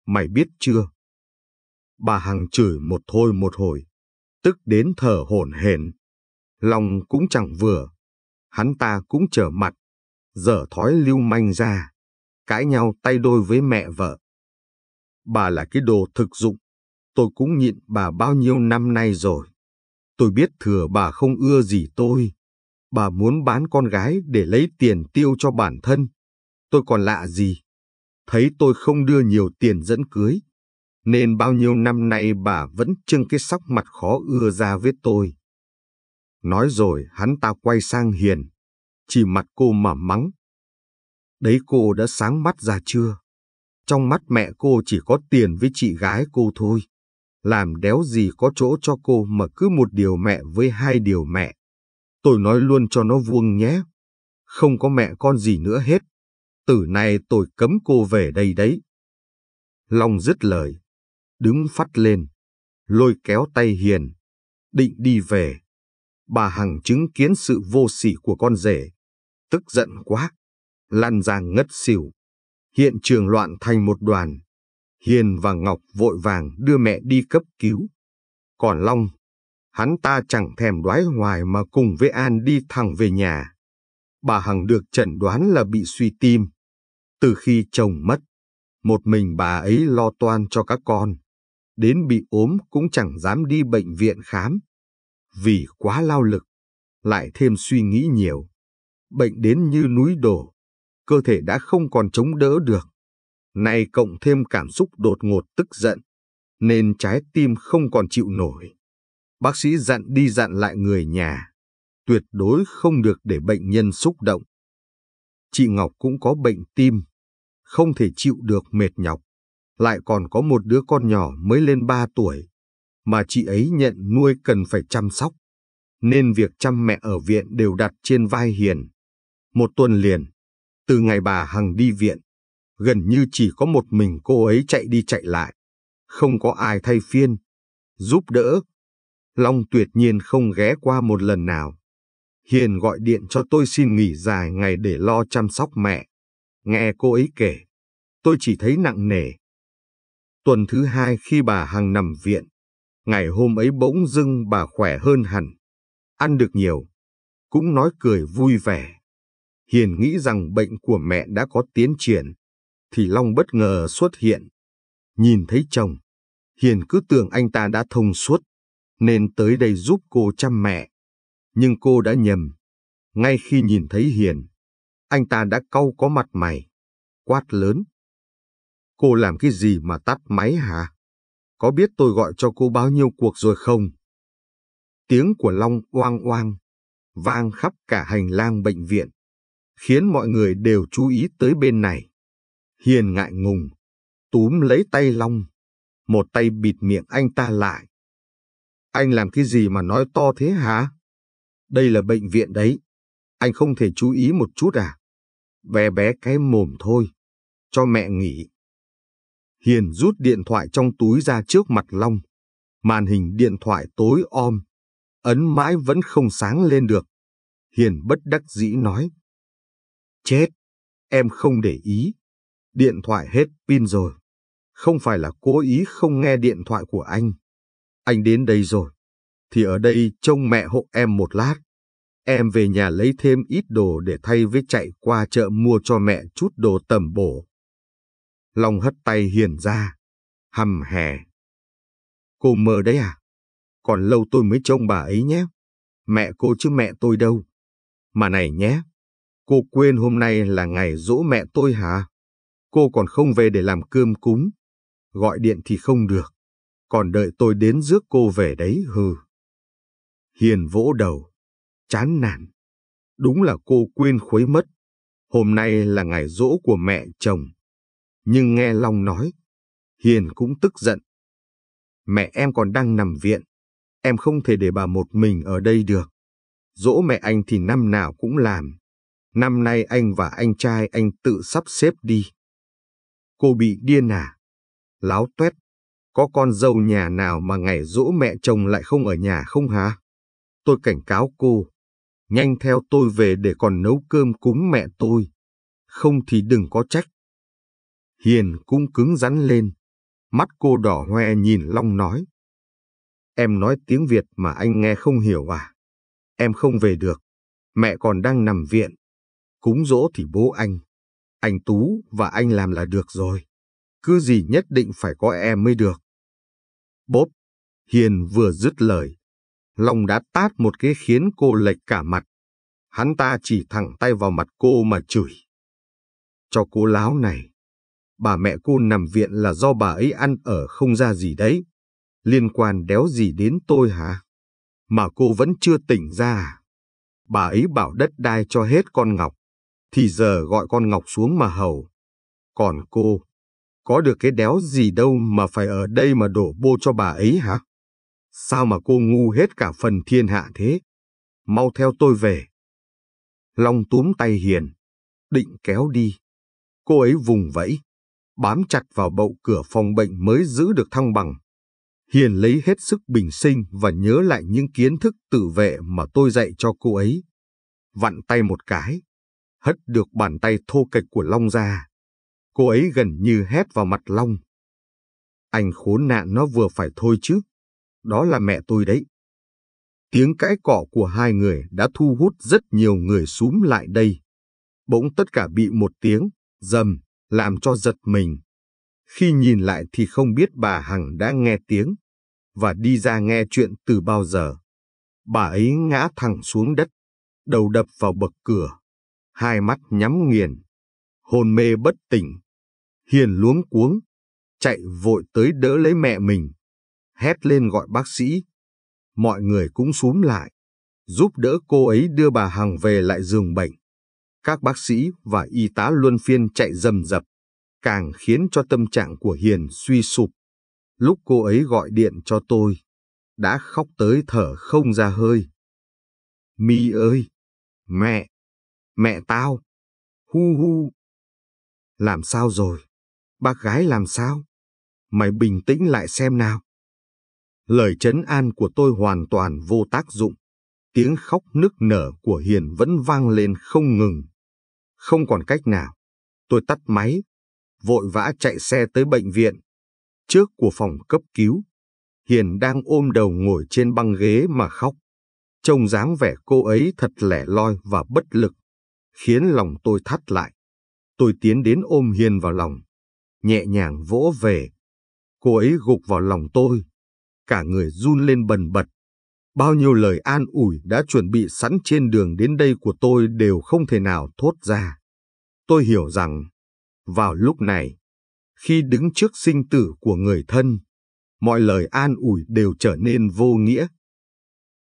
Mày biết chưa? Bà Hằng chửi một thôi một hồi, tức đến thở hổn hển lòng cũng chẳng vừa. Hắn ta cũng trở mặt, dở thói lưu manh ra, cãi nhau tay đôi với mẹ vợ. Bà là cái đồ thực dụng, tôi cũng nhịn bà bao nhiêu năm nay rồi. Tôi biết thừa bà không ưa gì tôi. Bà muốn bán con gái để lấy tiền tiêu cho bản thân. Tôi còn lạ gì? Thấy tôi không đưa nhiều tiền dẫn cưới, nên bao nhiêu năm nay bà vẫn trưng cái sóc mặt khó ưa ra với tôi. Nói rồi hắn ta quay sang Hiền, chỉ mặt cô mà mắng. Đấy cô đã sáng mắt ra chưa? Trong mắt mẹ cô chỉ có tiền với chị gái cô thôi. Làm đéo gì có chỗ cho cô mà cứ một điều mẹ với hai điều mẹ. Tôi nói luôn cho nó vuông nhé. Không có mẹ con gì nữa hết. Từ nay tôi cấm cô về đây đấy. Long dứt lời, đứng phát lên, lôi kéo tay Hiền, định đi về bà Hằng chứng kiến sự vô sỉ của con rể. Tức giận quá, Lan Giang ngất xỉu. Hiện trường loạn thành một đoàn. Hiền và Ngọc vội vàng đưa mẹ đi cấp cứu. Còn Long, hắn ta chẳng thèm đoái hoài mà cùng với An đi thẳng về nhà. Bà Hằng được chẩn đoán là bị suy tim. Từ khi chồng mất, một mình bà ấy lo toan cho các con. Đến bị ốm cũng chẳng dám đi bệnh viện khám vì quá lao lực, lại thêm suy nghĩ nhiều. Bệnh đến như núi đổ, cơ thể đã không còn chống đỡ được. Nay cộng thêm cảm xúc đột ngột tức giận, nên trái tim không còn chịu nổi. Bác sĩ dặn đi dặn lại người nhà, tuyệt đối không được để bệnh nhân xúc động. Chị Ngọc cũng có bệnh tim, không thể chịu được mệt nhọc, lại còn có một đứa con nhỏ mới lên 3 tuổi, mà chị ấy nhận nuôi cần phải chăm sóc, nên việc chăm mẹ ở viện đều đặt trên vai Hiền. Một tuần liền, từ ngày bà Hằng đi viện, gần như chỉ có một mình cô ấy chạy đi chạy lại, không có ai thay phiên, giúp đỡ. Long tuyệt nhiên không ghé qua một lần nào. Hiền gọi điện cho tôi xin nghỉ dài ngày để lo chăm sóc mẹ. Nghe cô ấy kể, tôi chỉ thấy nặng nề. Tuần thứ hai khi bà Hằng nằm viện, ngày hôm ấy bỗng dưng bà khỏe hơn hẳn, ăn được nhiều, cũng nói cười vui vẻ. Hiền nghĩ rằng bệnh của mẹ đã có tiến triển, thì Long bất ngờ xuất hiện. Nhìn thấy chồng, Hiền cứ tưởng anh ta đã thông suốt, nên tới đây giúp cô chăm mẹ. Nhưng cô đã nhầm. Ngay khi nhìn thấy Hiền, anh ta đã cau có mặt mày, quát lớn. Cô làm cái gì mà tắt máy hả? có biết tôi gọi cho cô bao nhiêu cuộc rồi không? Tiếng của Long oang oang, vang khắp cả hành lang bệnh viện, khiến mọi người đều chú ý tới bên này. Hiền ngại ngùng, túm lấy tay Long, một tay bịt miệng anh ta lại. Anh làm cái gì mà nói to thế hả? Đây là bệnh viện đấy, anh không thể chú ý một chút à? Bé bé cái mồm thôi, cho mẹ nghỉ. Hiền rút điện thoại trong túi ra trước mặt Long. Màn hình điện thoại tối om, ấn mãi vẫn không sáng lên được. Hiền bất đắc dĩ nói. Chết, em không để ý. Điện thoại hết pin rồi. Không phải là cố ý không nghe điện thoại của anh. Anh đến đây rồi. Thì ở đây trông mẹ hộ em một lát. Em về nhà lấy thêm ít đồ để thay với chạy qua chợ mua cho mẹ chút đồ tầm bổ. Long hất tay hiền ra, hầm hè. Cô mơ đấy à? Còn lâu tôi mới trông bà ấy nhé. Mẹ cô chứ mẹ tôi đâu. Mà này nhé, cô quên hôm nay là ngày dỗ mẹ tôi hả? Cô còn không về để làm cơm cúng. Gọi điện thì không được. Còn đợi tôi đến rước cô về đấy hừ. Hiền vỗ đầu, chán nản. Đúng là cô quên khuấy mất. Hôm nay là ngày dỗ của mẹ chồng nhưng nghe Long nói, Hiền cũng tức giận. Mẹ em còn đang nằm viện, em không thể để bà một mình ở đây được. Dỗ mẹ anh thì năm nào cũng làm. Năm nay anh và anh trai anh tự sắp xếp đi. Cô bị điên à? Láo tuét, có con dâu nhà nào mà ngày dỗ mẹ chồng lại không ở nhà không hả? Tôi cảnh cáo cô, nhanh theo tôi về để còn nấu cơm cúng mẹ tôi. Không thì đừng có trách Hiền cũng cứng rắn lên. Mắt cô đỏ hoe nhìn Long nói. Em nói tiếng Việt mà anh nghe không hiểu à? Em không về được. Mẹ còn đang nằm viện. Cúng dỗ thì bố anh. Anh Tú và anh làm là được rồi. Cứ gì nhất định phải có em mới được. Bốp. Hiền vừa dứt lời. Long đã tát một cái khiến cô lệch cả mặt. Hắn ta chỉ thẳng tay vào mặt cô mà chửi. Cho cô láo này, bà mẹ cô nằm viện là do bà ấy ăn ở không ra gì đấy. Liên quan đéo gì đến tôi hả? Mà cô vẫn chưa tỉnh ra à? Bà ấy bảo đất đai cho hết con Ngọc, thì giờ gọi con Ngọc xuống mà hầu. Còn cô, có được cái đéo gì đâu mà phải ở đây mà đổ bô cho bà ấy hả? Sao mà cô ngu hết cả phần thiên hạ thế? Mau theo tôi về. Long túm tay Hiền, định kéo đi. Cô ấy vùng vẫy, bám chặt vào bậu cửa phòng bệnh mới giữ được thăng bằng. Hiền lấy hết sức bình sinh và nhớ lại những kiến thức tự vệ mà tôi dạy cho cô ấy. Vặn tay một cái, hất được bàn tay thô kệch của Long ra. Cô ấy gần như hét vào mặt Long. Anh khốn nạn nó vừa phải thôi chứ. Đó là mẹ tôi đấy. Tiếng cãi cọ của hai người đã thu hút rất nhiều người xúm lại đây. Bỗng tất cả bị một tiếng, dầm làm cho giật mình. Khi nhìn lại thì không biết bà Hằng đã nghe tiếng và đi ra nghe chuyện từ bao giờ. Bà ấy ngã thẳng xuống đất, đầu đập vào bậc cửa, hai mắt nhắm nghiền, hồn mê bất tỉnh. Hiền luống cuống, chạy vội tới đỡ lấy mẹ mình, hét lên gọi bác sĩ. Mọi người cũng xuống lại, giúp đỡ cô ấy đưa bà Hằng về lại giường bệnh. Các bác sĩ và y tá luân phiên chạy dầm dập, càng khiến cho tâm trạng của Hiền suy sụp. Lúc cô ấy gọi điện cho tôi, đã khóc tới thở không ra hơi. Mi ơi! Mẹ! Mẹ tao! Hu hu! Làm sao rồi? Bác gái làm sao? Mày bình tĩnh lại xem nào. Lời chấn an của tôi hoàn toàn vô tác dụng tiếng khóc nức nở của Hiền vẫn vang lên không ngừng. Không còn cách nào, tôi tắt máy, vội vã chạy xe tới bệnh viện. Trước của phòng cấp cứu, Hiền đang ôm đầu ngồi trên băng ghế mà khóc. Trông dáng vẻ cô ấy thật lẻ loi và bất lực, khiến lòng tôi thắt lại. Tôi tiến đến ôm Hiền vào lòng, nhẹ nhàng vỗ về. Cô ấy gục vào lòng tôi, cả người run lên bần bật. Bao nhiêu lời an ủi đã chuẩn bị sẵn trên đường đến đây của tôi đều không thể nào thốt ra. Tôi hiểu rằng, vào lúc này, khi đứng trước sinh tử của người thân, mọi lời an ủi đều trở nên vô nghĩa.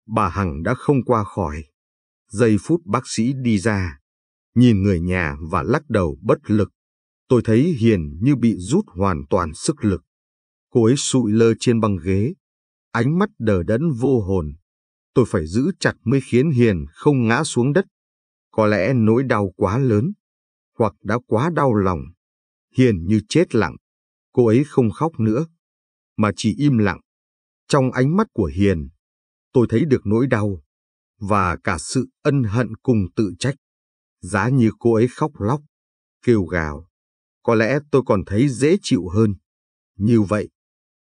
Bà Hằng đã không qua khỏi. Giây phút bác sĩ đi ra, nhìn người nhà và lắc đầu bất lực. Tôi thấy Hiền như bị rút hoàn toàn sức lực. Cô ấy sụi lơ trên băng ghế, ánh mắt đờ đẫn vô hồn. Tôi phải giữ chặt mới khiến Hiền không ngã xuống đất. Có lẽ nỗi đau quá lớn, hoặc đã quá đau lòng. Hiền như chết lặng, cô ấy không khóc nữa, mà chỉ im lặng. Trong ánh mắt của Hiền, tôi thấy được nỗi đau, và cả sự ân hận cùng tự trách. Giá như cô ấy khóc lóc, kêu gào, có lẽ tôi còn thấy dễ chịu hơn. Như vậy,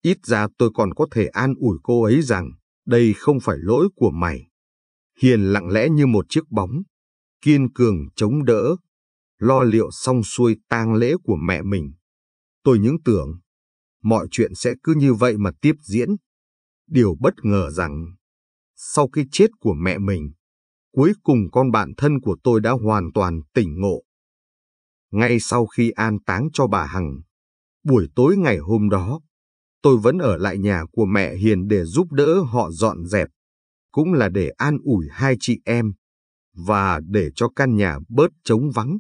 Ít ra tôi còn có thể an ủi cô ấy rằng đây không phải lỗi của mày. Hiền lặng lẽ như một chiếc bóng, kiên cường chống đỡ, lo liệu xong xuôi tang lễ của mẹ mình. Tôi những tưởng, mọi chuyện sẽ cứ như vậy mà tiếp diễn. Điều bất ngờ rằng, sau khi chết của mẹ mình, cuối cùng con bạn thân của tôi đã hoàn toàn tỉnh ngộ. Ngay sau khi an táng cho bà Hằng, buổi tối ngày hôm đó, tôi vẫn ở lại nhà của mẹ Hiền để giúp đỡ họ dọn dẹp, cũng là để an ủi hai chị em và để cho căn nhà bớt trống vắng.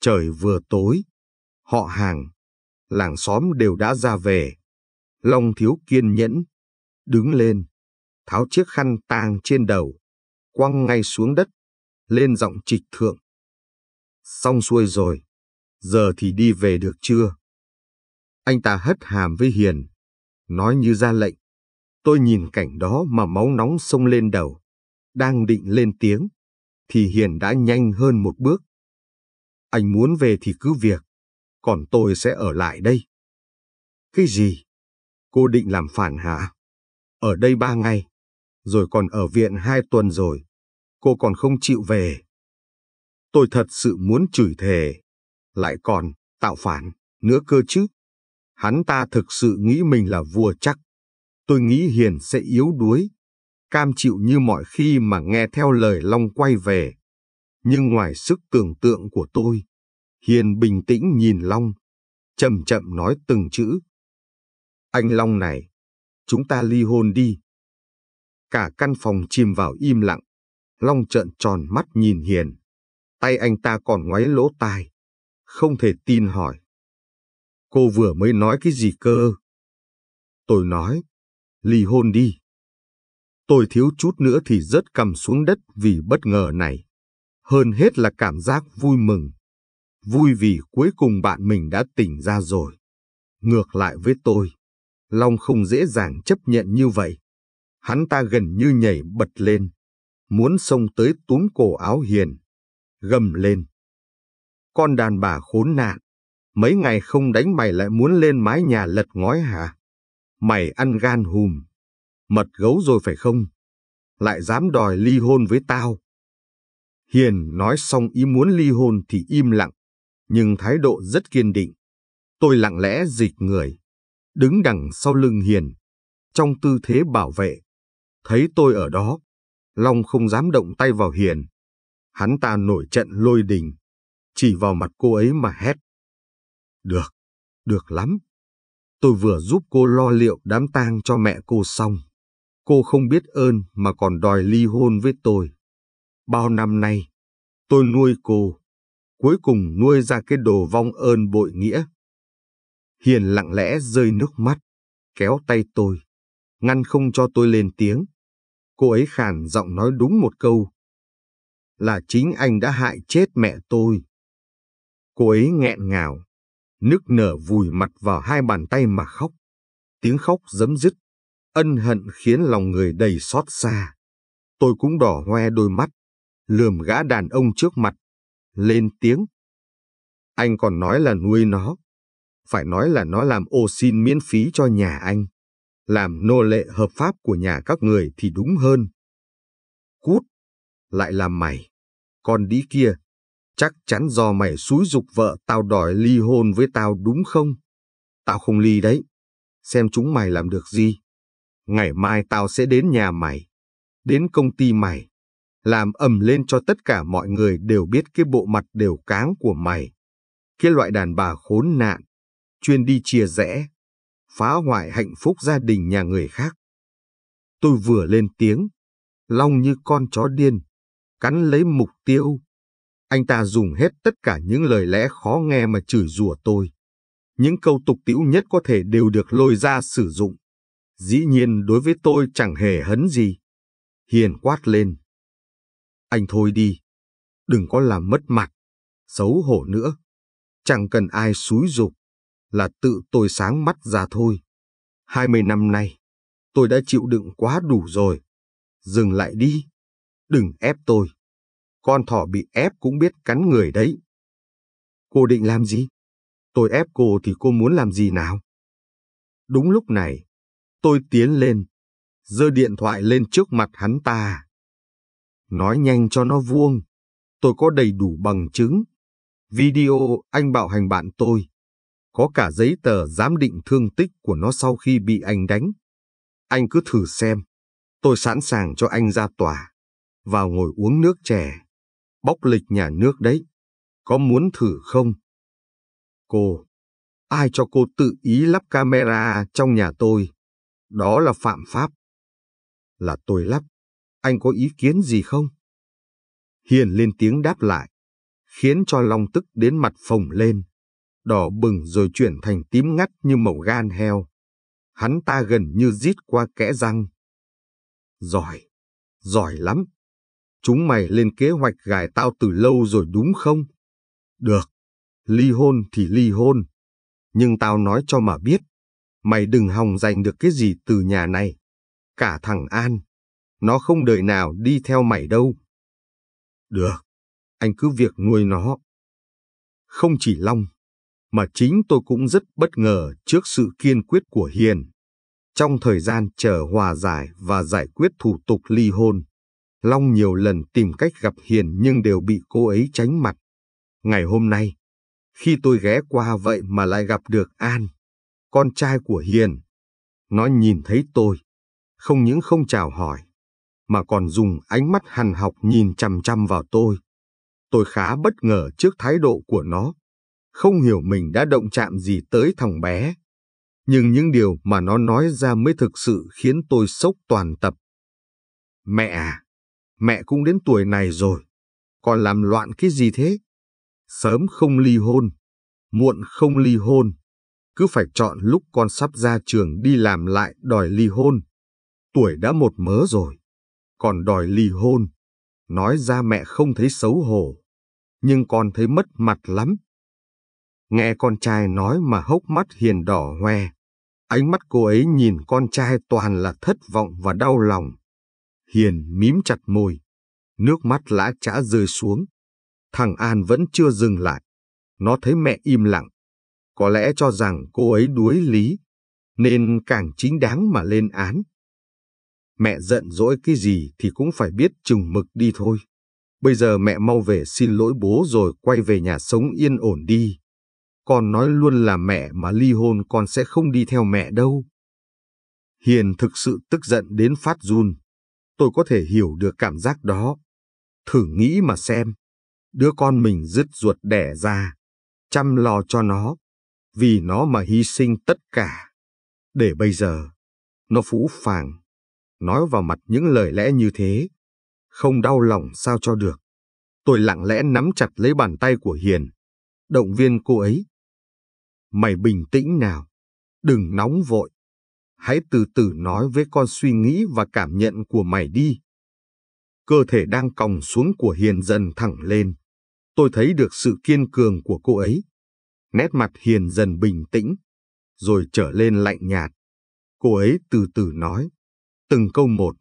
Trời vừa tối, họ hàng, làng xóm đều đã ra về. Long thiếu kiên nhẫn, đứng lên, tháo chiếc khăn tang trên đầu, quăng ngay xuống đất, lên giọng trịch thượng. Xong xuôi rồi, giờ thì đi về được chưa? Anh ta hất hàm với Hiền, nói như ra lệnh. Tôi nhìn cảnh đó mà máu nóng sông lên đầu, đang định lên tiếng, thì Hiền đã nhanh hơn một bước. Anh muốn về thì cứ việc, còn tôi sẽ ở lại đây. Cái gì? Cô định làm phản hả? Ở đây ba ngày, rồi còn ở viện hai tuần rồi, cô còn không chịu về. Tôi thật sự muốn chửi thề, lại còn tạo phản nữa cơ chứ. Hắn ta thực sự nghĩ mình là vua chắc. Tôi nghĩ Hiền sẽ yếu đuối, cam chịu như mọi khi mà nghe theo lời Long quay về. Nhưng ngoài sức tưởng tượng của tôi, Hiền bình tĩnh nhìn Long, chậm chậm nói từng chữ. Anh Long này, chúng ta ly hôn đi. Cả căn phòng chìm vào im lặng, Long trợn tròn mắt nhìn Hiền. Tay anh ta còn ngoáy lỗ tai, không thể tin hỏi. Cô vừa mới nói cái gì cơ? Tôi nói, ly hôn đi. Tôi thiếu chút nữa thì rớt cầm xuống đất vì bất ngờ này. Hơn hết là cảm giác vui mừng. Vui vì cuối cùng bạn mình đã tỉnh ra rồi. Ngược lại với tôi, Long không dễ dàng chấp nhận như vậy. Hắn ta gần như nhảy bật lên, muốn xông tới túm cổ áo hiền, gầm lên. Con đàn bà khốn nạn, Mấy ngày không đánh mày lại muốn lên mái nhà lật ngói hả? Mày ăn gan hùm. Mật gấu rồi phải không? Lại dám đòi ly hôn với tao. Hiền nói xong ý muốn ly hôn thì im lặng, nhưng thái độ rất kiên định. Tôi lặng lẽ dịch người, đứng đằng sau lưng Hiền, trong tư thế bảo vệ. Thấy tôi ở đó, Long không dám động tay vào Hiền. Hắn ta nổi trận lôi đình, chỉ vào mặt cô ấy mà hét. Được, được lắm. Tôi vừa giúp cô lo liệu đám tang cho mẹ cô xong. Cô không biết ơn mà còn đòi ly hôn với tôi. Bao năm nay, tôi nuôi cô, cuối cùng nuôi ra cái đồ vong ơn bội nghĩa. Hiền lặng lẽ rơi nước mắt, kéo tay tôi, ngăn không cho tôi lên tiếng. Cô ấy khàn giọng nói đúng một câu. Là chính anh đã hại chết mẹ tôi. Cô ấy nghẹn ngào, nước nở vùi mặt vào hai bàn tay mà khóc. Tiếng khóc dấm dứt, ân hận khiến lòng người đầy xót xa. Tôi cũng đỏ hoe đôi mắt, lườm gã đàn ông trước mặt, lên tiếng. Anh còn nói là nuôi nó, phải nói là nó làm ô xin miễn phí cho nhà anh, làm nô lệ hợp pháp của nhà các người thì đúng hơn. Cút, lại là mày, con đĩ kia, Chắc chắn do mày xúi dục vợ tao đòi ly hôn với tao đúng không? Tao không ly đấy. Xem chúng mày làm được gì. Ngày mai tao sẽ đến nhà mày, đến công ty mày, làm ầm lên cho tất cả mọi người đều biết cái bộ mặt đều cáng của mày. Cái loại đàn bà khốn nạn, chuyên đi chia rẽ, phá hoại hạnh phúc gia đình nhà người khác. Tôi vừa lên tiếng, long như con chó điên, cắn lấy mục tiêu anh ta dùng hết tất cả những lời lẽ khó nghe mà chửi rủa tôi. Những câu tục tiễu nhất có thể đều được lôi ra sử dụng. Dĩ nhiên đối với tôi chẳng hề hấn gì. Hiền quát lên. Anh thôi đi. Đừng có làm mất mặt. Xấu hổ nữa. Chẳng cần ai xúi dục. Là tự tôi sáng mắt ra thôi. Hai mươi năm nay, tôi đã chịu đựng quá đủ rồi. Dừng lại đi. Đừng ép tôi. Con thỏ bị ép cũng biết cắn người đấy. Cô định làm gì? Tôi ép cô thì cô muốn làm gì nào? Đúng lúc này, tôi tiến lên, giơ điện thoại lên trước mặt hắn ta. Nói nhanh cho nó vuông, tôi có đầy đủ bằng chứng. Video anh bạo hành bạn tôi, có cả giấy tờ giám định thương tích của nó sau khi bị anh đánh. Anh cứ thử xem, tôi sẵn sàng cho anh ra tòa, vào ngồi uống nước chè bóc lịch nhà nước đấy. Có muốn thử không? Cô, ai cho cô tự ý lắp camera trong nhà tôi? Đó là phạm pháp. Là tôi lắp. Anh có ý kiến gì không? Hiền lên tiếng đáp lại, khiến cho Long tức đến mặt phồng lên, đỏ bừng rồi chuyển thành tím ngắt như màu gan heo. Hắn ta gần như rít qua kẽ răng. Giỏi, giỏi lắm, Chúng mày lên kế hoạch gài tao từ lâu rồi đúng không? Được, ly hôn thì ly hôn. Nhưng tao nói cho mà biết, mày đừng hòng giành được cái gì từ nhà này. Cả thằng An, nó không đời nào đi theo mày đâu. Được, anh cứ việc nuôi nó. Không chỉ Long, mà chính tôi cũng rất bất ngờ trước sự kiên quyết của Hiền. Trong thời gian chờ hòa giải và giải quyết thủ tục ly hôn, Long nhiều lần tìm cách gặp Hiền nhưng đều bị cô ấy tránh mặt. Ngày hôm nay, khi tôi ghé qua vậy mà lại gặp được An, con trai của Hiền. Nó nhìn thấy tôi, không những không chào hỏi, mà còn dùng ánh mắt hằn học nhìn chằm chằm vào tôi. Tôi khá bất ngờ trước thái độ của nó, không hiểu mình đã động chạm gì tới thằng bé. Nhưng những điều mà nó nói ra mới thực sự khiến tôi sốc toàn tập. Mẹ à, mẹ cũng đến tuổi này rồi, còn làm loạn cái gì thế? Sớm không ly hôn, muộn không ly hôn, cứ phải chọn lúc con sắp ra trường đi làm lại đòi ly hôn. Tuổi đã một mớ rồi, còn đòi ly hôn. Nói ra mẹ không thấy xấu hổ, nhưng con thấy mất mặt lắm. Nghe con trai nói mà hốc mắt hiền đỏ hoe. Ánh mắt cô ấy nhìn con trai toàn là thất vọng và đau lòng. Hiền mím chặt môi, nước mắt lã chả rơi xuống. Thằng An vẫn chưa dừng lại. Nó thấy mẹ im lặng. Có lẽ cho rằng cô ấy đuối lý, nên càng chính đáng mà lên án. Mẹ giận dỗi cái gì thì cũng phải biết chừng mực đi thôi. Bây giờ mẹ mau về xin lỗi bố rồi quay về nhà sống yên ổn đi. Con nói luôn là mẹ mà ly hôn con sẽ không đi theo mẹ đâu. Hiền thực sự tức giận đến phát run tôi có thể hiểu được cảm giác đó. Thử nghĩ mà xem, đứa con mình dứt ruột đẻ ra, chăm lo cho nó, vì nó mà hy sinh tất cả. Để bây giờ, nó phũ phàng, nói vào mặt những lời lẽ như thế, không đau lòng sao cho được. Tôi lặng lẽ nắm chặt lấy bàn tay của Hiền, động viên cô ấy. Mày bình tĩnh nào, đừng nóng vội hãy từ từ nói với con suy nghĩ và cảm nhận của mày đi. Cơ thể đang còng xuống của Hiền dần thẳng lên. Tôi thấy được sự kiên cường của cô ấy. Nét mặt Hiền dần bình tĩnh, rồi trở lên lạnh nhạt. Cô ấy từ từ nói, từng câu một.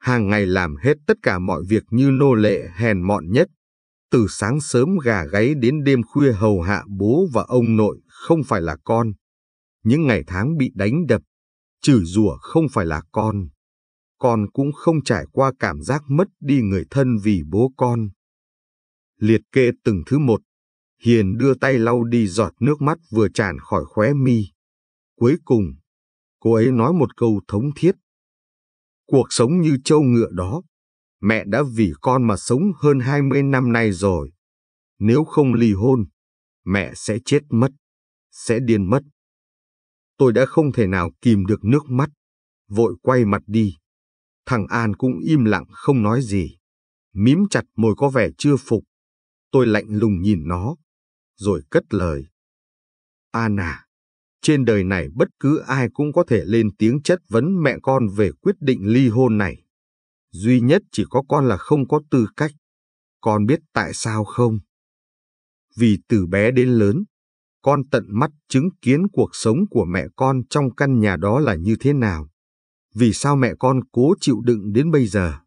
Hàng ngày làm hết tất cả mọi việc như nô lệ hèn mọn nhất. Từ sáng sớm gà gáy đến đêm khuya hầu hạ bố và ông nội không phải là con những ngày tháng bị đánh đập, chửi rủa không phải là con. Con cũng không trải qua cảm giác mất đi người thân vì bố con. Liệt kê từng thứ một, Hiền đưa tay lau đi giọt nước mắt vừa tràn khỏi khóe mi. Cuối cùng, cô ấy nói một câu thống thiết. Cuộc sống như trâu ngựa đó, mẹ đã vì con mà sống hơn 20 năm nay rồi. Nếu không ly hôn, mẹ sẽ chết mất, sẽ điên mất. Tôi đã không thể nào kìm được nước mắt, vội quay mặt đi. Thằng An cũng im lặng không nói gì, mím chặt môi có vẻ chưa phục. Tôi lạnh lùng nhìn nó, rồi cất lời. An à, trên đời này bất cứ ai cũng có thể lên tiếng chất vấn mẹ con về quyết định ly hôn này. Duy nhất chỉ có con là không có tư cách. Con biết tại sao không? Vì từ bé đến lớn, con tận mắt chứng kiến cuộc sống của mẹ con trong căn nhà đó là như thế nào. Vì sao mẹ con cố chịu đựng đến bây giờ?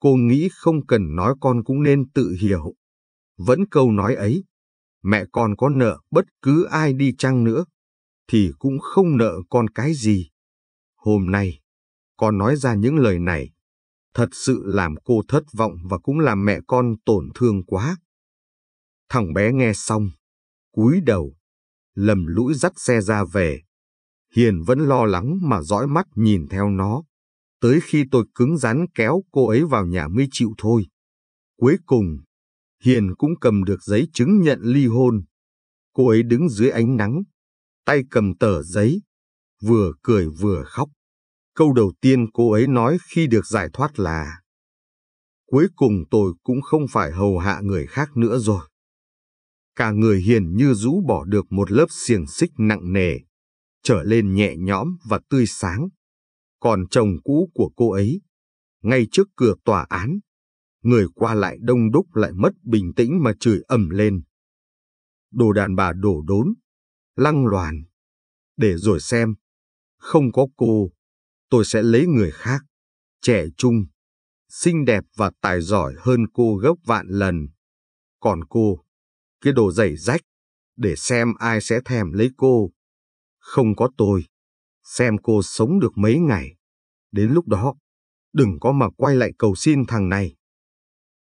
Cô nghĩ không cần nói con cũng nên tự hiểu. Vẫn câu nói ấy, mẹ con có nợ bất cứ ai đi chăng nữa, thì cũng không nợ con cái gì. Hôm nay, con nói ra những lời này, thật sự làm cô thất vọng và cũng làm mẹ con tổn thương quá. Thằng bé nghe xong, cúi đầu, lầm lũi dắt xe ra về. Hiền vẫn lo lắng mà dõi mắt nhìn theo nó. Tới khi tôi cứng rắn kéo cô ấy vào nhà mới chịu thôi. Cuối cùng, Hiền cũng cầm được giấy chứng nhận ly hôn. Cô ấy đứng dưới ánh nắng, tay cầm tờ giấy, vừa cười vừa khóc. Câu đầu tiên cô ấy nói khi được giải thoát là Cuối cùng tôi cũng không phải hầu hạ người khác nữa rồi cả người hiền như rũ bỏ được một lớp xiềng xích nặng nề, trở lên nhẹ nhõm và tươi sáng. Còn chồng cũ của cô ấy, ngay trước cửa tòa án, người qua lại đông đúc lại mất bình tĩnh mà chửi ầm lên. Đồ đàn bà đổ đốn, lăng loàn. Để rồi xem, không có cô, tôi sẽ lấy người khác, trẻ trung, xinh đẹp và tài giỏi hơn cô gấp vạn lần. Còn cô, cái đồ giày rách, để xem ai sẽ thèm lấy cô. Không có tôi, xem cô sống được mấy ngày. Đến lúc đó, đừng có mà quay lại cầu xin thằng này.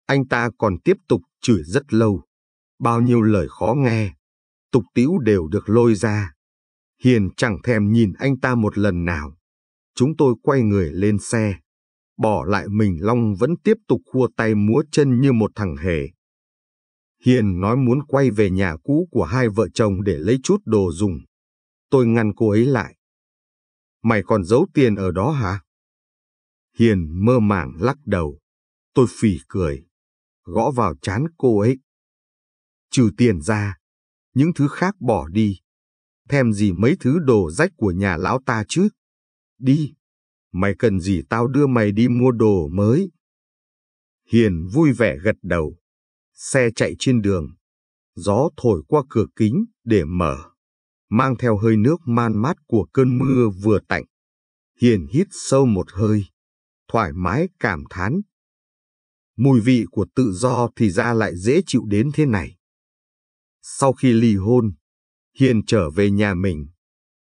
Anh ta còn tiếp tục chửi rất lâu, bao nhiêu lời khó nghe, tục tĩu đều được lôi ra. Hiền chẳng thèm nhìn anh ta một lần nào. Chúng tôi quay người lên xe, bỏ lại mình Long vẫn tiếp tục khua tay múa chân như một thằng hề. Hiền nói muốn quay về nhà cũ của hai vợ chồng để lấy chút đồ dùng. Tôi ngăn cô ấy lại. Mày còn giấu tiền ở đó hả? Hiền mơ màng lắc đầu. Tôi phỉ cười, gõ vào chán cô ấy. Trừ tiền ra, những thứ khác bỏ đi. Thèm gì mấy thứ đồ rách của nhà lão ta chứ? Đi, mày cần gì tao đưa mày đi mua đồ mới. Hiền vui vẻ gật đầu. Xe chạy trên đường, gió thổi qua cửa kính để mở, mang theo hơi nước man mát của cơn mưa vừa tạnh. Hiền hít sâu một hơi, thoải mái cảm thán. Mùi vị của tự do thì ra lại dễ chịu đến thế này. Sau khi ly hôn, Hiền trở về nhà mình,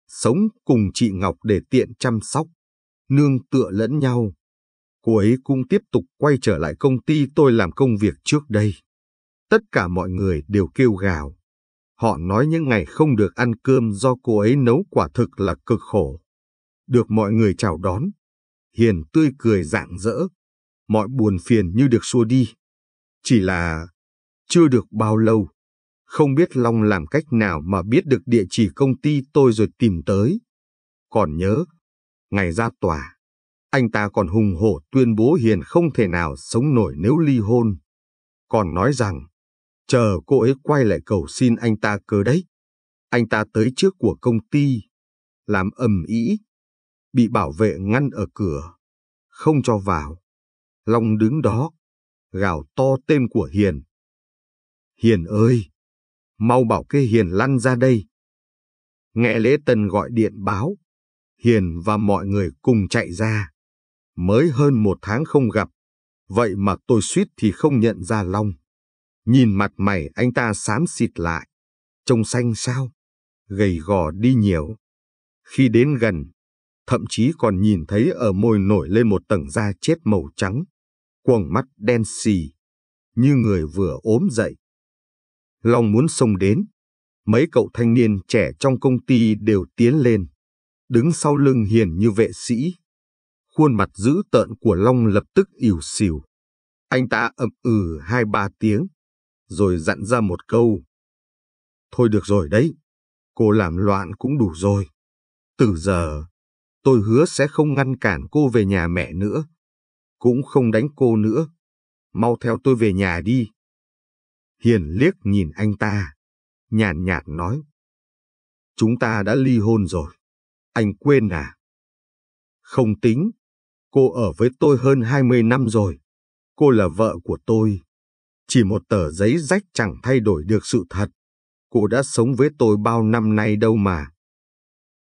sống cùng chị Ngọc để tiện chăm sóc, nương tựa lẫn nhau. Cô ấy cũng tiếp tục quay trở lại công ty tôi làm công việc trước đây tất cả mọi người đều kêu gào. Họ nói những ngày không được ăn cơm do cô ấy nấu quả thực là cực khổ. Được mọi người chào đón, hiền tươi cười rạng rỡ, mọi buồn phiền như được xua đi. Chỉ là chưa được bao lâu, không biết Long làm cách nào mà biết được địa chỉ công ty tôi rồi tìm tới. Còn nhớ, ngày ra tòa, anh ta còn hùng hổ tuyên bố Hiền không thể nào sống nổi nếu ly hôn. Còn nói rằng, chờ cô ấy quay lại cầu xin anh ta cơ đấy. Anh ta tới trước của công ty, làm ầm ĩ, bị bảo vệ ngăn ở cửa, không cho vào. Long đứng đó, gào to tên của Hiền. Hiền ơi, mau bảo cái Hiền lăn ra đây. Nghe lễ tân gọi điện báo, Hiền và mọi người cùng chạy ra. Mới hơn một tháng không gặp, vậy mà tôi suýt thì không nhận ra Long. Nhìn mặt mày anh ta xám xịt lại. Trông xanh sao? Gầy gò đi nhiều. Khi đến gần, thậm chí còn nhìn thấy ở môi nổi lên một tầng da chết màu trắng. Quầng mắt đen xì, như người vừa ốm dậy. Long muốn xông đến. Mấy cậu thanh niên trẻ trong công ty đều tiến lên. Đứng sau lưng hiền như vệ sĩ. Khuôn mặt dữ tợn của Long lập tức ỉu xìu. Anh ta ậm ừ hai ba tiếng, rồi dặn ra một câu. Thôi được rồi đấy, cô làm loạn cũng đủ rồi. Từ giờ, tôi hứa sẽ không ngăn cản cô về nhà mẹ nữa, cũng không đánh cô nữa. Mau theo tôi về nhà đi. Hiền liếc nhìn anh ta, nhàn nhạt nói. Chúng ta đã ly hôn rồi, anh quên à? Không tính, cô ở với tôi hơn 20 năm rồi, cô là vợ của tôi. Chỉ một tờ giấy rách chẳng thay đổi được sự thật. Cô đã sống với tôi bao năm nay đâu mà.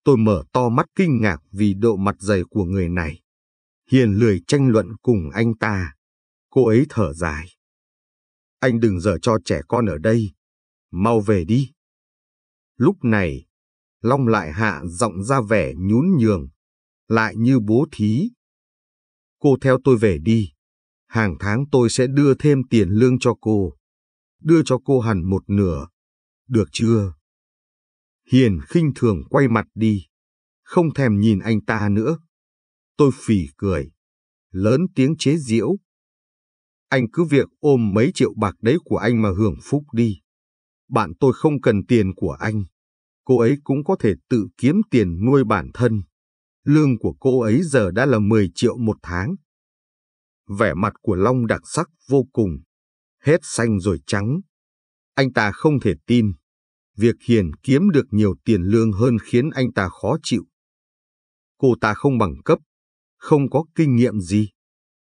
Tôi mở to mắt kinh ngạc vì độ mặt dày của người này. Hiền lười tranh luận cùng anh ta. Cô ấy thở dài. Anh đừng dở cho trẻ con ở đây. Mau về đi. Lúc này, Long lại hạ giọng ra vẻ nhún nhường, lại như bố thí. Cô theo tôi về đi hàng tháng tôi sẽ đưa thêm tiền lương cho cô. Đưa cho cô hẳn một nửa. Được chưa? Hiền khinh thường quay mặt đi. Không thèm nhìn anh ta nữa. Tôi phỉ cười. Lớn tiếng chế giễu. Anh cứ việc ôm mấy triệu bạc đấy của anh mà hưởng phúc đi. Bạn tôi không cần tiền của anh. Cô ấy cũng có thể tự kiếm tiền nuôi bản thân. Lương của cô ấy giờ đã là 10 triệu một tháng vẻ mặt của Long đặc sắc vô cùng, hết xanh rồi trắng. Anh ta không thể tin, việc Hiền kiếm được nhiều tiền lương hơn khiến anh ta khó chịu. Cô ta không bằng cấp, không có kinh nghiệm gì,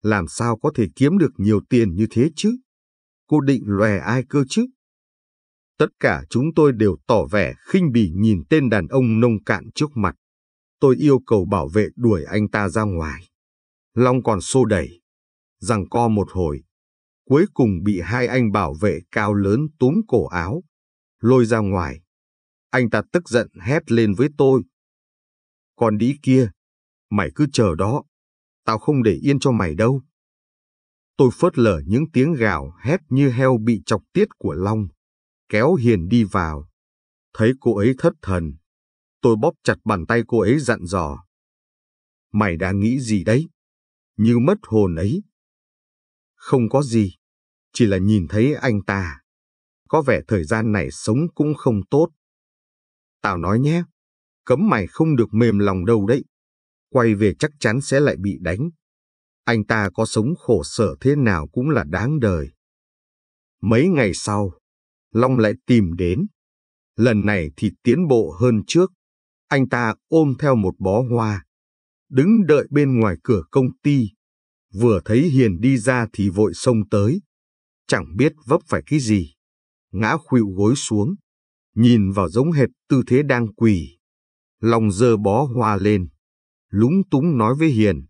làm sao có thể kiếm được nhiều tiền như thế chứ? Cô định lòe ai cơ chứ? Tất cả chúng tôi đều tỏ vẻ khinh bỉ nhìn tên đàn ông nông cạn trước mặt. Tôi yêu cầu bảo vệ đuổi anh ta ra ngoài. Long còn xô đẩy rằng co một hồi, cuối cùng bị hai anh bảo vệ cao lớn túm cổ áo, lôi ra ngoài. Anh ta tức giận hét lên với tôi. "con đĩ kia, mày cứ chờ đó, tao không để yên cho mày đâu. Tôi phớt lờ những tiếng gào hét như heo bị chọc tiết của Long, kéo Hiền đi vào. Thấy cô ấy thất thần, tôi bóp chặt bàn tay cô ấy dặn dò. Mày đã nghĩ gì đấy? Như mất hồn ấy, không có gì, chỉ là nhìn thấy anh ta. Có vẻ thời gian này sống cũng không tốt. Tao nói nhé, cấm mày không được mềm lòng đâu đấy. Quay về chắc chắn sẽ lại bị đánh. Anh ta có sống khổ sở thế nào cũng là đáng đời. Mấy ngày sau, Long lại tìm đến. Lần này thì tiến bộ hơn trước. Anh ta ôm theo một bó hoa, đứng đợi bên ngoài cửa công ty vừa thấy Hiền đi ra thì vội xông tới. Chẳng biết vấp phải cái gì. Ngã khuỵu gối xuống. Nhìn vào giống hệt tư thế đang quỳ. Lòng dơ bó hoa lên. Lúng túng nói với Hiền.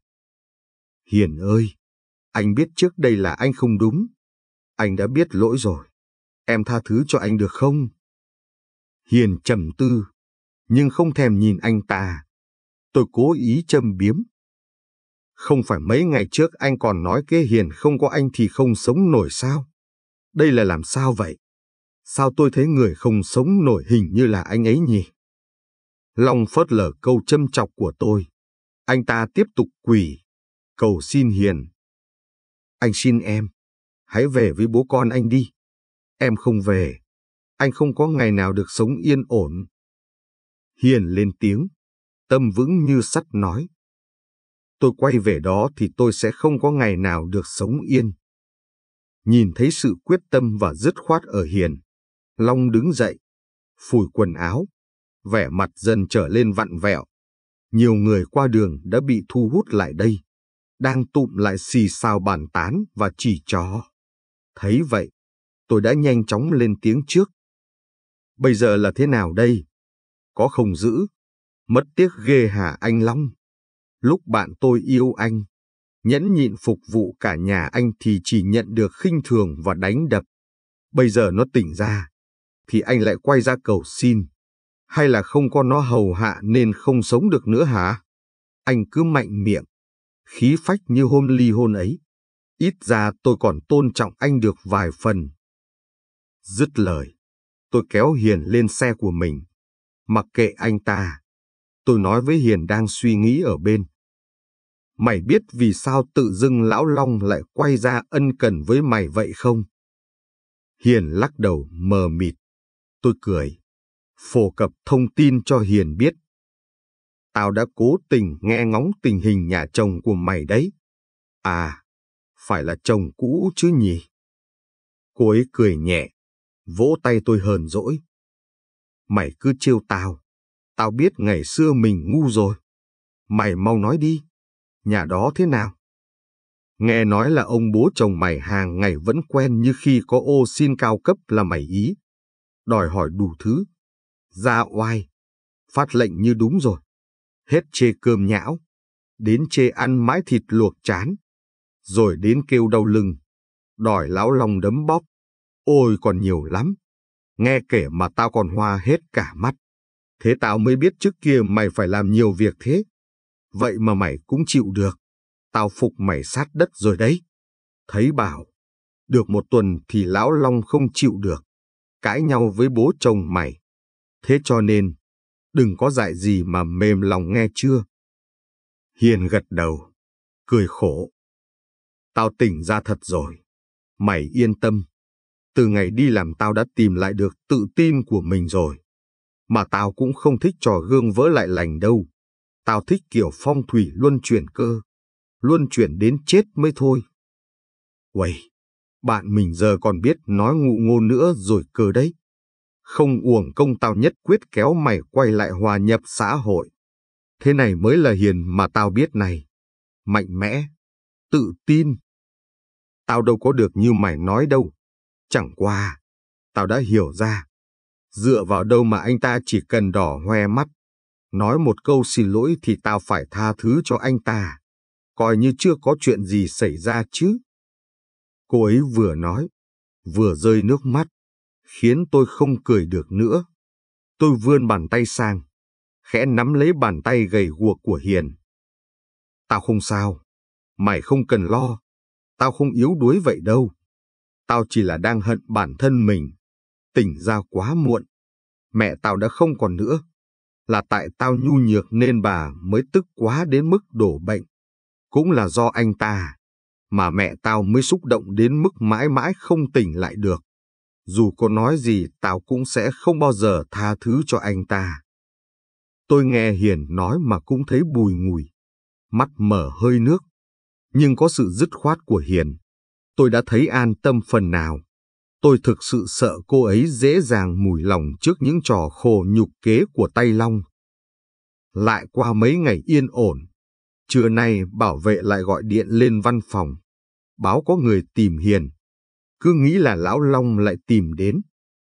Hiền ơi, anh biết trước đây là anh không đúng. Anh đã biết lỗi rồi. Em tha thứ cho anh được không? Hiền trầm tư, nhưng không thèm nhìn anh ta. Tôi cố ý châm biếm, không phải mấy ngày trước anh còn nói kế hiền không có anh thì không sống nổi sao? Đây là làm sao vậy? Sao tôi thấy người không sống nổi hình như là anh ấy nhỉ? Long phớt lờ câu châm chọc của tôi. Anh ta tiếp tục quỳ, cầu xin hiền. Anh xin em, hãy về với bố con anh đi. Em không về, anh không có ngày nào được sống yên ổn. Hiền lên tiếng, tâm vững như sắt nói tôi quay về đó thì tôi sẽ không có ngày nào được sống yên. Nhìn thấy sự quyết tâm và dứt khoát ở Hiền, Long đứng dậy, phủi quần áo, vẻ mặt dần trở lên vặn vẹo. Nhiều người qua đường đã bị thu hút lại đây, đang tụm lại xì xào bàn tán và chỉ trò. Thấy vậy, tôi đã nhanh chóng lên tiếng trước. Bây giờ là thế nào đây? Có không giữ? Mất tiếc ghê hả anh Long? Lúc bạn tôi yêu anh, nhẫn nhịn phục vụ cả nhà anh thì chỉ nhận được khinh thường và đánh đập. Bây giờ nó tỉnh ra, thì anh lại quay ra cầu xin. Hay là không có nó hầu hạ nên không sống được nữa hả? Anh cứ mạnh miệng, khí phách như hôm ly hôn ấy. Ít ra tôi còn tôn trọng anh được vài phần. Dứt lời, tôi kéo Hiền lên xe của mình. Mặc kệ anh ta, tôi nói với Hiền đang suy nghĩ ở bên. Mày biết vì sao tự dưng Lão Long lại quay ra ân cần với mày vậy không? Hiền lắc đầu mờ mịt. Tôi cười. Phổ cập thông tin cho Hiền biết. Tao đã cố tình nghe ngóng tình hình nhà chồng của mày đấy. À, phải là chồng cũ chứ nhỉ? Cô ấy cười nhẹ, vỗ tay tôi hờn dỗi. Mày cứ trêu tao, tao biết ngày xưa mình ngu rồi. Mày mau nói đi nhà đó thế nào? Nghe nói là ông bố chồng mày hàng ngày vẫn quen như khi có ô xin cao cấp là mày ý. Đòi hỏi đủ thứ. Ra oai. Phát lệnh như đúng rồi. Hết chê cơm nhão. Đến chê ăn mãi thịt luộc chán. Rồi đến kêu đau lưng. Đòi lão lòng đấm bóp. Ôi còn nhiều lắm. Nghe kể mà tao còn hoa hết cả mắt. Thế tao mới biết trước kia mày phải làm nhiều việc thế. Vậy mà mày cũng chịu được. Tao phục mày sát đất rồi đấy. Thấy bảo, được một tuần thì lão Long không chịu được. Cãi nhau với bố chồng mày. Thế cho nên, đừng có dạy gì mà mềm lòng nghe chưa. Hiền gật đầu, cười khổ. Tao tỉnh ra thật rồi. Mày yên tâm. Từ ngày đi làm tao đã tìm lại được tự tin của mình rồi. Mà tao cũng không thích trò gương vỡ lại lành đâu tao thích kiểu phong thủy luân chuyển cơ, luân chuyển đến chết mới thôi. Uầy, bạn mình giờ còn biết nói ngụ ngôn nữa rồi cơ đấy. Không uổng công tao nhất quyết kéo mày quay lại hòa nhập xã hội. Thế này mới là hiền mà tao biết này. Mạnh mẽ, tự tin. Tao đâu có được như mày nói đâu. Chẳng qua, tao đã hiểu ra. Dựa vào đâu mà anh ta chỉ cần đỏ hoe mắt Nói một câu xin lỗi thì tao phải tha thứ cho anh ta. Coi như chưa có chuyện gì xảy ra chứ. Cô ấy vừa nói, vừa rơi nước mắt, khiến tôi không cười được nữa. Tôi vươn bàn tay sang, khẽ nắm lấy bàn tay gầy guộc của Hiền. Tao không sao, mày không cần lo, tao không yếu đuối vậy đâu. Tao chỉ là đang hận bản thân mình, tỉnh ra quá muộn. Mẹ tao đã không còn nữa là tại tao nhu nhược nên bà mới tức quá đến mức đổ bệnh. Cũng là do anh ta, mà mẹ tao mới xúc động đến mức mãi mãi không tỉnh lại được. Dù có nói gì tao cũng sẽ không bao giờ tha thứ cho anh ta. Tôi nghe Hiền nói mà cũng thấy bùi ngùi, mắt mở hơi nước. Nhưng có sự dứt khoát của Hiền, tôi đã thấy an tâm phần nào. Tôi thực sự sợ cô ấy dễ dàng mùi lòng trước những trò khổ nhục kế của tay long. Lại qua mấy ngày yên ổn, trưa nay bảo vệ lại gọi điện lên văn phòng, báo có người tìm Hiền. Cứ nghĩ là lão Long lại tìm đến,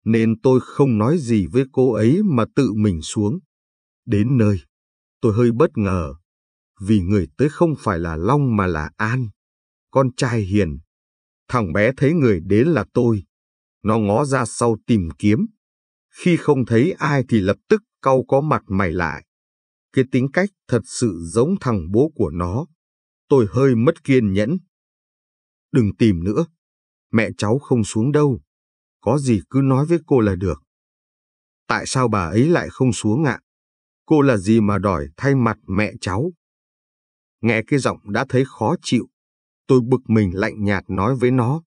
nên tôi không nói gì với cô ấy mà tự mình xuống. Đến nơi, tôi hơi bất ngờ, vì người tới không phải là Long mà là An, con trai Hiền. Thằng bé thấy người đến là tôi, nó ngó ra sau tìm kiếm. Khi không thấy ai thì lập tức cau có mặt mày lại. Cái tính cách thật sự giống thằng bố của nó. Tôi hơi mất kiên nhẫn. Đừng tìm nữa. Mẹ cháu không xuống đâu. Có gì cứ nói với cô là được. Tại sao bà ấy lại không xuống ạ? Cô là gì mà đòi thay mặt mẹ cháu? Nghe cái giọng đã thấy khó chịu. Tôi bực mình lạnh nhạt nói với nó.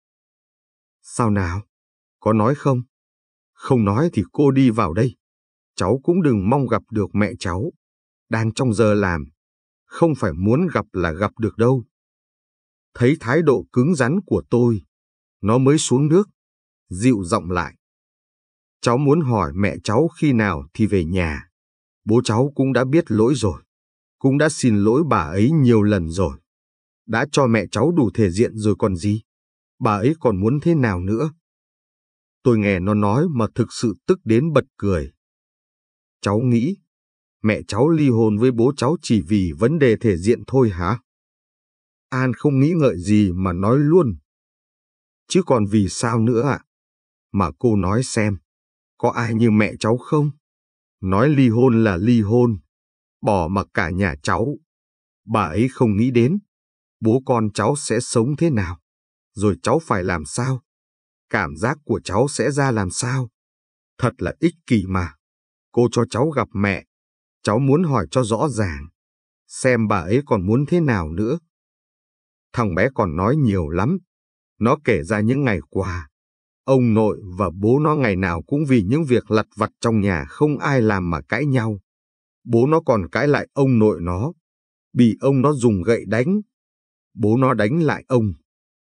Sao nào? Có nói không? Không nói thì cô đi vào đây. Cháu cũng đừng mong gặp được mẹ cháu. Đang trong giờ làm. Không phải muốn gặp là gặp được đâu. Thấy thái độ cứng rắn của tôi, nó mới xuống nước, dịu giọng lại. Cháu muốn hỏi mẹ cháu khi nào thì về nhà. Bố cháu cũng đã biết lỗi rồi, cũng đã xin lỗi bà ấy nhiều lần rồi. Đã cho mẹ cháu đủ thể diện rồi còn gì, bà ấy còn muốn thế nào nữa. Tôi nghe nó nói mà thực sự tức đến bật cười. Cháu nghĩ, mẹ cháu ly hôn với bố cháu chỉ vì vấn đề thể diện thôi hả? An không nghĩ ngợi gì mà nói luôn. Chứ còn vì sao nữa ạ? Mà cô nói xem, có ai như mẹ cháu không? Nói ly hôn là ly hôn, bỏ mặc cả nhà cháu. Bà ấy không nghĩ đến, bố con cháu sẽ sống thế nào, rồi cháu phải làm sao? cảm giác của cháu sẽ ra làm sao. Thật là ích kỷ mà. Cô cho cháu gặp mẹ, cháu muốn hỏi cho rõ ràng, xem bà ấy còn muốn thế nào nữa. Thằng bé còn nói nhiều lắm, nó kể ra những ngày qua. Ông nội và bố nó ngày nào cũng vì những việc lặt vặt trong nhà không ai làm mà cãi nhau. Bố nó còn cãi lại ông nội nó, bị ông nó dùng gậy đánh. Bố nó đánh lại ông,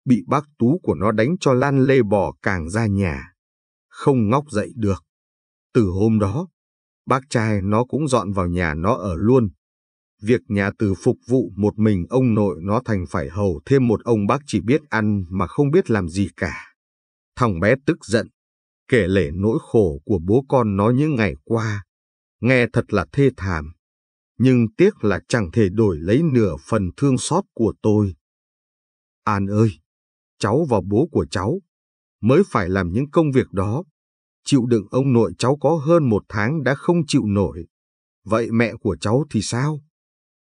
bị bác Tú của nó đánh cho lan lê bò càng ra nhà. Không ngóc dậy được. Từ hôm đó, bác trai nó cũng dọn vào nhà nó ở luôn. Việc nhà từ phục vụ một mình ông nội nó thành phải hầu thêm một ông bác chỉ biết ăn mà không biết làm gì cả. Thằng bé tức giận, kể lể nỗi khổ của bố con nó những ngày qua. Nghe thật là thê thảm, nhưng tiếc là chẳng thể đổi lấy nửa phần thương xót của tôi. An ơi, cháu và bố của cháu, mới phải làm những công việc đó. Chịu đựng ông nội cháu có hơn một tháng đã không chịu nổi. Vậy mẹ của cháu thì sao?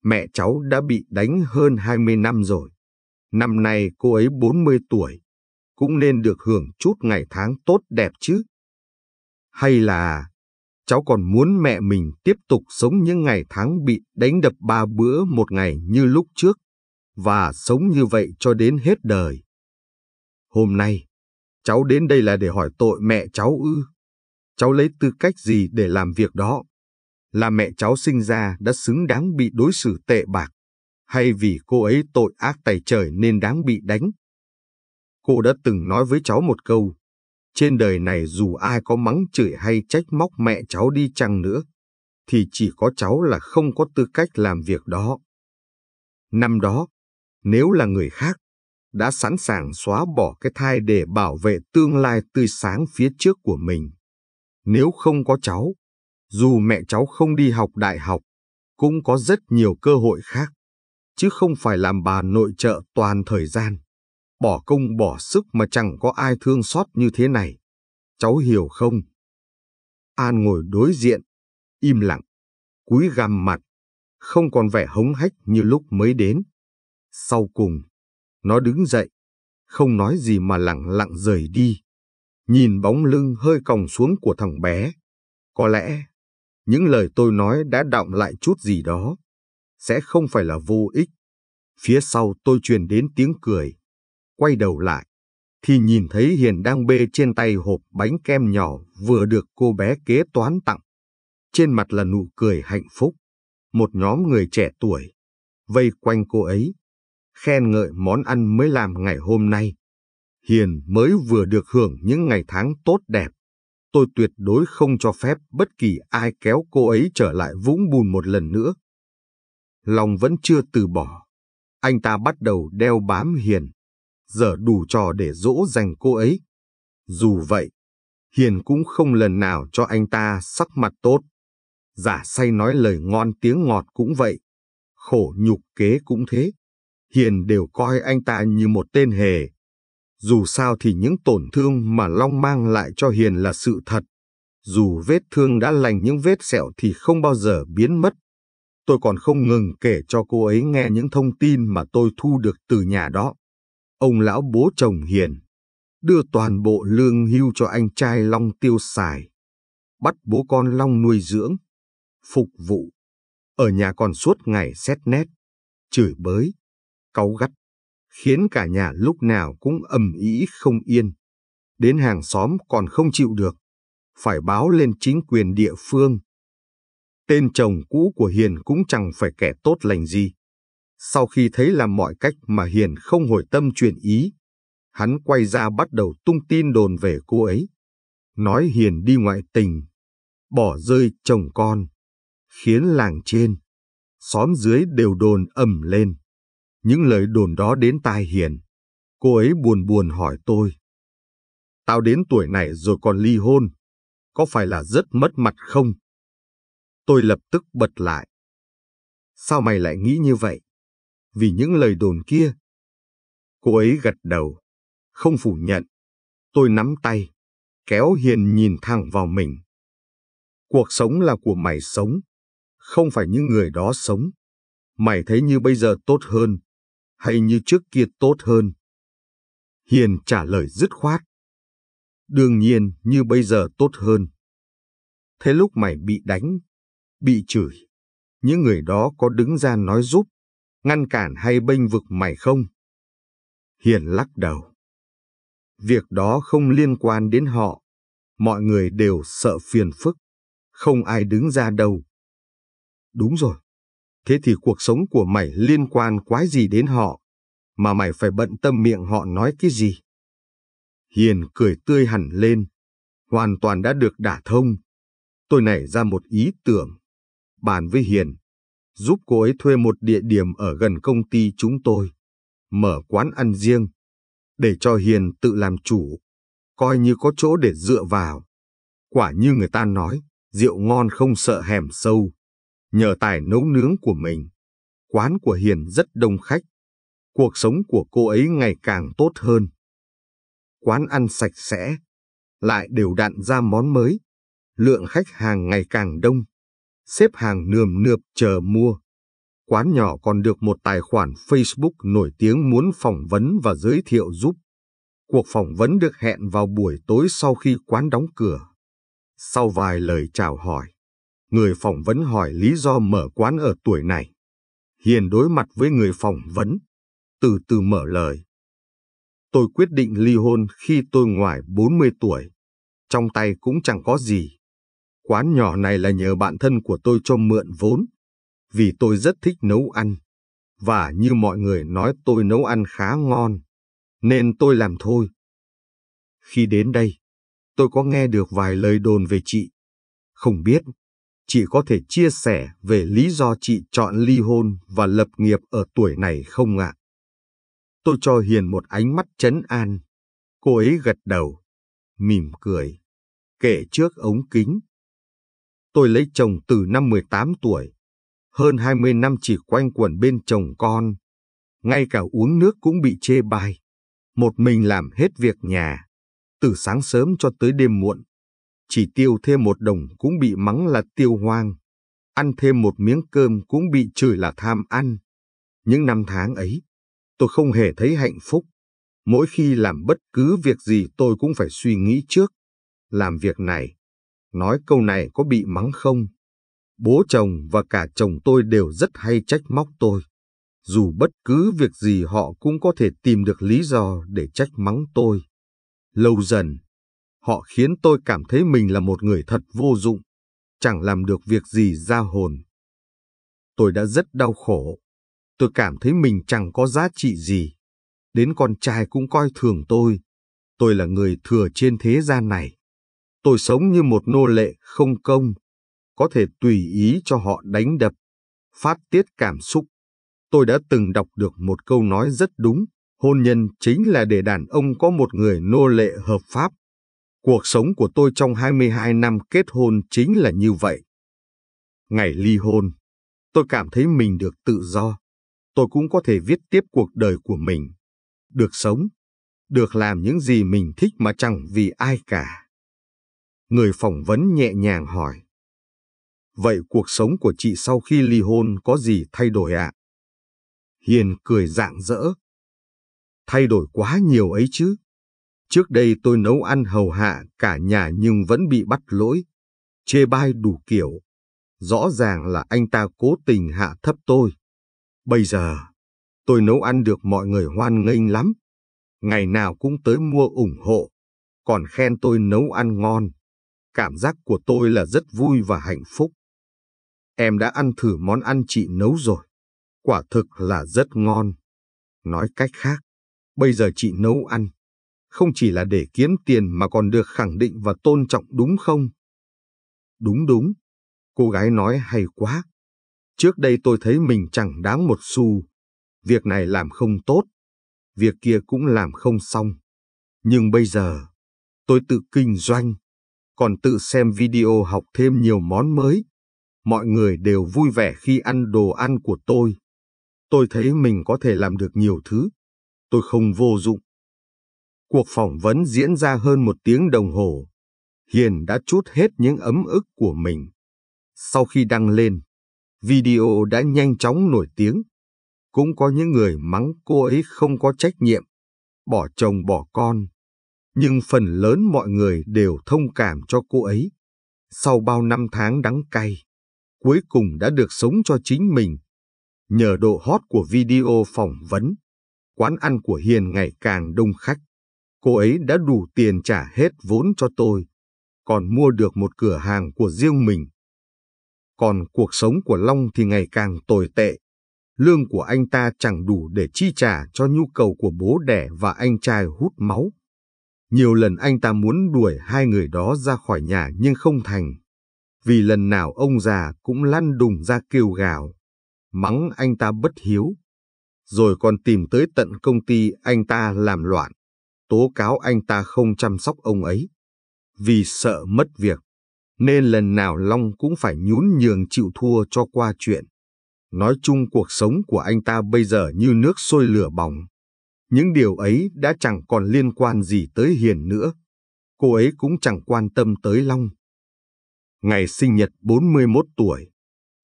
Mẹ cháu đã bị đánh hơn 20 năm rồi. Năm nay cô ấy 40 tuổi, cũng nên được hưởng chút ngày tháng tốt đẹp chứ. Hay là cháu còn muốn mẹ mình tiếp tục sống những ngày tháng bị đánh đập ba bữa một ngày như lúc trước, và sống như vậy cho đến hết đời. Hôm nay, cháu đến đây là để hỏi tội mẹ cháu ư? Cháu lấy tư cách gì để làm việc đó? Là mẹ cháu sinh ra đã xứng đáng bị đối xử tệ bạc, hay vì cô ấy tội ác tày trời nên đáng bị đánh? Cô đã từng nói với cháu một câu, trên đời này dù ai có mắng chửi hay trách móc mẹ cháu đi chăng nữa, thì chỉ có cháu là không có tư cách làm việc đó. Năm đó, nếu là người khác, đã sẵn sàng xóa bỏ cái thai để bảo vệ tương lai tươi sáng phía trước của mình. Nếu không có cháu, dù mẹ cháu không đi học đại học, cũng có rất nhiều cơ hội khác, chứ không phải làm bà nội trợ toàn thời gian. Bỏ công bỏ sức mà chẳng có ai thương xót như thế này. Cháu hiểu không? An ngồi đối diện, im lặng, cúi gằm mặt, không còn vẻ hống hách như lúc mới đến. Sau cùng, nó đứng dậy, không nói gì mà lặng lặng rời đi. Nhìn bóng lưng hơi còng xuống của thằng bé. Có lẽ, những lời tôi nói đã đọng lại chút gì đó. Sẽ không phải là vô ích. Phía sau tôi truyền đến tiếng cười. Quay đầu lại, thì nhìn thấy Hiền đang bê trên tay hộp bánh kem nhỏ vừa được cô bé kế toán tặng. Trên mặt là nụ cười hạnh phúc. Một nhóm người trẻ tuổi, vây quanh cô ấy, khen ngợi món ăn mới làm ngày hôm nay. Hiền mới vừa được hưởng những ngày tháng tốt đẹp. Tôi tuyệt đối không cho phép bất kỳ ai kéo cô ấy trở lại vũng bùn một lần nữa. Lòng vẫn chưa từ bỏ. Anh ta bắt đầu đeo bám Hiền. Giờ đủ trò để dỗ dành cô ấy. Dù vậy, Hiền cũng không lần nào cho anh ta sắc mặt tốt. Giả say nói lời ngon tiếng ngọt cũng vậy. Khổ nhục kế cũng thế. Hiền đều coi anh ta như một tên hề. Dù sao thì những tổn thương mà Long mang lại cho Hiền là sự thật. Dù vết thương đã lành những vết sẹo thì không bao giờ biến mất. Tôi còn không ngừng kể cho cô ấy nghe những thông tin mà tôi thu được từ nhà đó. Ông lão bố chồng Hiền đưa toàn bộ lương hưu cho anh trai Long tiêu xài. Bắt bố con Long nuôi dưỡng, phục vụ. Ở nhà còn suốt ngày xét nét, chửi bới, cáu gắt, khiến cả nhà lúc nào cũng ầm ĩ không yên. Đến hàng xóm còn không chịu được, phải báo lên chính quyền địa phương. Tên chồng cũ của Hiền cũng chẳng phải kẻ tốt lành gì. Sau khi thấy làm mọi cách mà Hiền không hồi tâm chuyển ý, hắn quay ra bắt đầu tung tin đồn về cô ấy. Nói Hiền đi ngoại tình, bỏ rơi chồng con, khiến làng trên, xóm dưới đều đồn ầm lên. Những lời đồn đó đến tai hiền. Cô ấy buồn buồn hỏi tôi. Tao đến tuổi này rồi còn ly hôn. Có phải là rất mất mặt không? Tôi lập tức bật lại. Sao mày lại nghĩ như vậy? Vì những lời đồn kia. Cô ấy gật đầu. Không phủ nhận. Tôi nắm tay. Kéo Hiền nhìn thẳng vào mình. Cuộc sống là của mày sống. Không phải những người đó sống. Mày thấy như bây giờ tốt hơn hay như trước kia tốt hơn? Hiền trả lời dứt khoát. Đương nhiên như bây giờ tốt hơn. Thế lúc mày bị đánh, bị chửi, những người đó có đứng ra nói giúp, ngăn cản hay bênh vực mày không? Hiền lắc đầu. Việc đó không liên quan đến họ, mọi người đều sợ phiền phức, không ai đứng ra đâu. Đúng rồi, thế thì cuộc sống của mày liên quan quái gì đến họ, mà mày phải bận tâm miệng họ nói cái gì. Hiền cười tươi hẳn lên, hoàn toàn đã được đả thông. Tôi nảy ra một ý tưởng, bàn với Hiền, giúp cô ấy thuê một địa điểm ở gần công ty chúng tôi, mở quán ăn riêng, để cho Hiền tự làm chủ, coi như có chỗ để dựa vào. Quả như người ta nói, rượu ngon không sợ hẻm sâu. Nhờ tài nấu nướng của mình, quán của Hiền rất đông khách. Cuộc sống của cô ấy ngày càng tốt hơn. Quán ăn sạch sẽ, lại đều đặn ra món mới. Lượng khách hàng ngày càng đông, xếp hàng nườm nượp chờ mua. Quán nhỏ còn được một tài khoản Facebook nổi tiếng muốn phỏng vấn và giới thiệu giúp. Cuộc phỏng vấn được hẹn vào buổi tối sau khi quán đóng cửa. Sau vài lời chào hỏi, người phỏng vấn hỏi lý do mở quán ở tuổi này. Hiền đối mặt với người phỏng vấn, từ từ mở lời. Tôi quyết định ly hôn khi tôi ngoài 40 tuổi, trong tay cũng chẳng có gì. Quán nhỏ này là nhờ bạn thân của tôi cho mượn vốn, vì tôi rất thích nấu ăn. Và như mọi người nói tôi nấu ăn khá ngon, nên tôi làm thôi. Khi đến đây, tôi có nghe được vài lời đồn về chị. Không biết chị có thể chia sẻ về lý do chị chọn ly hôn và lập nghiệp ở tuổi này không ạ? Tôi cho Hiền một ánh mắt chấn an. Cô ấy gật đầu, mỉm cười, kể trước ống kính. Tôi lấy chồng từ năm 18 tuổi, hơn 20 năm chỉ quanh quẩn bên chồng con. Ngay cả uống nước cũng bị chê bai. Một mình làm hết việc nhà, từ sáng sớm cho tới đêm muộn. Chỉ tiêu thêm một đồng cũng bị mắng là tiêu hoang. Ăn thêm một miếng cơm cũng bị chửi là tham ăn. Những năm tháng ấy, tôi không hề thấy hạnh phúc. Mỗi khi làm bất cứ việc gì tôi cũng phải suy nghĩ trước. Làm việc này, nói câu này có bị mắng không? Bố chồng và cả chồng tôi đều rất hay trách móc tôi. Dù bất cứ việc gì họ cũng có thể tìm được lý do để trách mắng tôi. Lâu dần, Họ khiến tôi cảm thấy mình là một người thật vô dụng, chẳng làm được việc gì ra hồn. Tôi đã rất đau khổ. Tôi cảm thấy mình chẳng có giá trị gì. Đến con trai cũng coi thường tôi. Tôi là người thừa trên thế gian này. Tôi sống như một nô lệ không công, có thể tùy ý cho họ đánh đập, phát tiết cảm xúc. Tôi đã từng đọc được một câu nói rất đúng, hôn nhân chính là để đàn ông có một người nô lệ hợp pháp Cuộc sống của tôi trong 22 năm kết hôn chính là như vậy. Ngày ly hôn, tôi cảm thấy mình được tự do. Tôi cũng có thể viết tiếp cuộc đời của mình. Được sống, được làm những gì mình thích mà chẳng vì ai cả. Người phỏng vấn nhẹ nhàng hỏi. Vậy cuộc sống của chị sau khi ly hôn có gì thay đổi ạ? À? Hiền cười rạng rỡ. Thay đổi quá nhiều ấy chứ. Trước đây tôi nấu ăn hầu hạ cả nhà nhưng vẫn bị bắt lỗi, chê bai đủ kiểu. Rõ ràng là anh ta cố tình hạ thấp tôi. Bây giờ, tôi nấu ăn được mọi người hoan nghênh lắm. Ngày nào cũng tới mua ủng hộ, còn khen tôi nấu ăn ngon. Cảm giác của tôi là rất vui và hạnh phúc. Em đã ăn thử món ăn chị nấu rồi. Quả thực là rất ngon. Nói cách khác, bây giờ chị nấu ăn không chỉ là để kiếm tiền mà còn được khẳng định và tôn trọng đúng không? Đúng đúng, cô gái nói hay quá. Trước đây tôi thấy mình chẳng đáng một xu. Việc này làm không tốt, việc kia cũng làm không xong. Nhưng bây giờ, tôi tự kinh doanh, còn tự xem video học thêm nhiều món mới. Mọi người đều vui vẻ khi ăn đồ ăn của tôi. Tôi thấy mình có thể làm được nhiều thứ. Tôi không vô dụng. Cuộc phỏng vấn diễn ra hơn một tiếng đồng hồ. Hiền đã chút hết những ấm ức của mình. Sau khi đăng lên, video đã nhanh chóng nổi tiếng. Cũng có những người mắng cô ấy không có trách nhiệm, bỏ chồng bỏ con. Nhưng phần lớn mọi người đều thông cảm cho cô ấy. Sau bao năm tháng đắng cay, cuối cùng đã được sống cho chính mình. Nhờ độ hot của video phỏng vấn, quán ăn của Hiền ngày càng đông khách cô ấy đã đủ tiền trả hết vốn cho tôi, còn mua được một cửa hàng của riêng mình. Còn cuộc sống của Long thì ngày càng tồi tệ. Lương của anh ta chẳng đủ để chi trả cho nhu cầu của bố đẻ và anh trai hút máu. Nhiều lần anh ta muốn đuổi hai người đó ra khỏi nhà nhưng không thành. Vì lần nào ông già cũng lăn đùng ra kêu gào, mắng anh ta bất hiếu. Rồi còn tìm tới tận công ty anh ta làm loạn tố cáo anh ta không chăm sóc ông ấy. Vì sợ mất việc, nên lần nào Long cũng phải nhún nhường chịu thua cho qua chuyện. Nói chung cuộc sống của anh ta bây giờ như nước sôi lửa bỏng. Những điều ấy đã chẳng còn liên quan gì tới Hiền nữa. Cô ấy cũng chẳng quan tâm tới Long. Ngày sinh nhật 41 tuổi,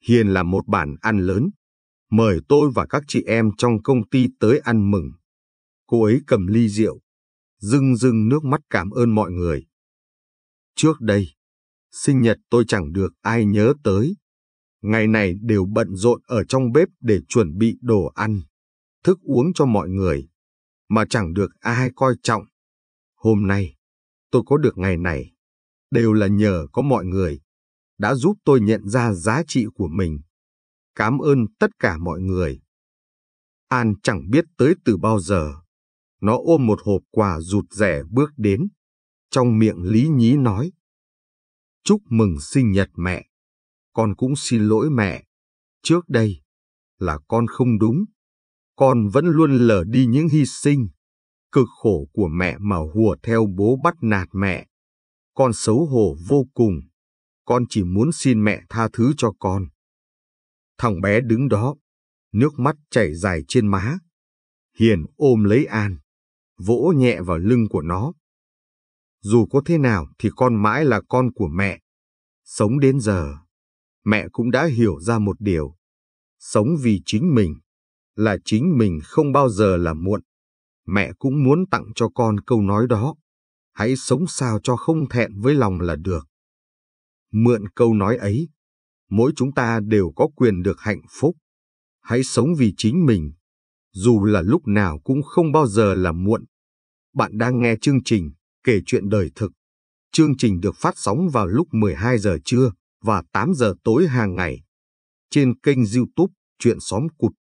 Hiền là một bản ăn lớn. Mời tôi và các chị em trong công ty tới ăn mừng. Cô ấy cầm ly rượu, rưng rưng nước mắt cảm ơn mọi người. Trước đây, sinh nhật tôi chẳng được ai nhớ tới. Ngày này đều bận rộn ở trong bếp để chuẩn bị đồ ăn, thức uống cho mọi người, mà chẳng được ai coi trọng. Hôm nay, tôi có được ngày này, đều là nhờ có mọi người, đã giúp tôi nhận ra giá trị của mình. Cảm ơn tất cả mọi người. An chẳng biết tới từ bao giờ nó ôm một hộp quà rụt rẻ bước đến. Trong miệng lý nhí nói. Chúc mừng sinh nhật mẹ. Con cũng xin lỗi mẹ. Trước đây là con không đúng. Con vẫn luôn lờ đi những hy sinh. Cực khổ của mẹ mà hùa theo bố bắt nạt mẹ. Con xấu hổ vô cùng. Con chỉ muốn xin mẹ tha thứ cho con. Thằng bé đứng đó, nước mắt chảy dài trên má. Hiền ôm lấy An vỗ nhẹ vào lưng của nó. Dù có thế nào thì con mãi là con của mẹ. Sống đến giờ, mẹ cũng đã hiểu ra một điều. Sống vì chính mình, là chính mình không bao giờ là muộn. Mẹ cũng muốn tặng cho con câu nói đó. Hãy sống sao cho không thẹn với lòng là được. Mượn câu nói ấy, mỗi chúng ta đều có quyền được hạnh phúc. Hãy sống vì chính mình, dù là lúc nào cũng không bao giờ là muộn. Bạn đang nghe chương trình Kể chuyện đời thực. Chương trình được phát sóng vào lúc 12 giờ trưa và 8 giờ tối hàng ngày trên kênh YouTube Chuyện xóm cụt.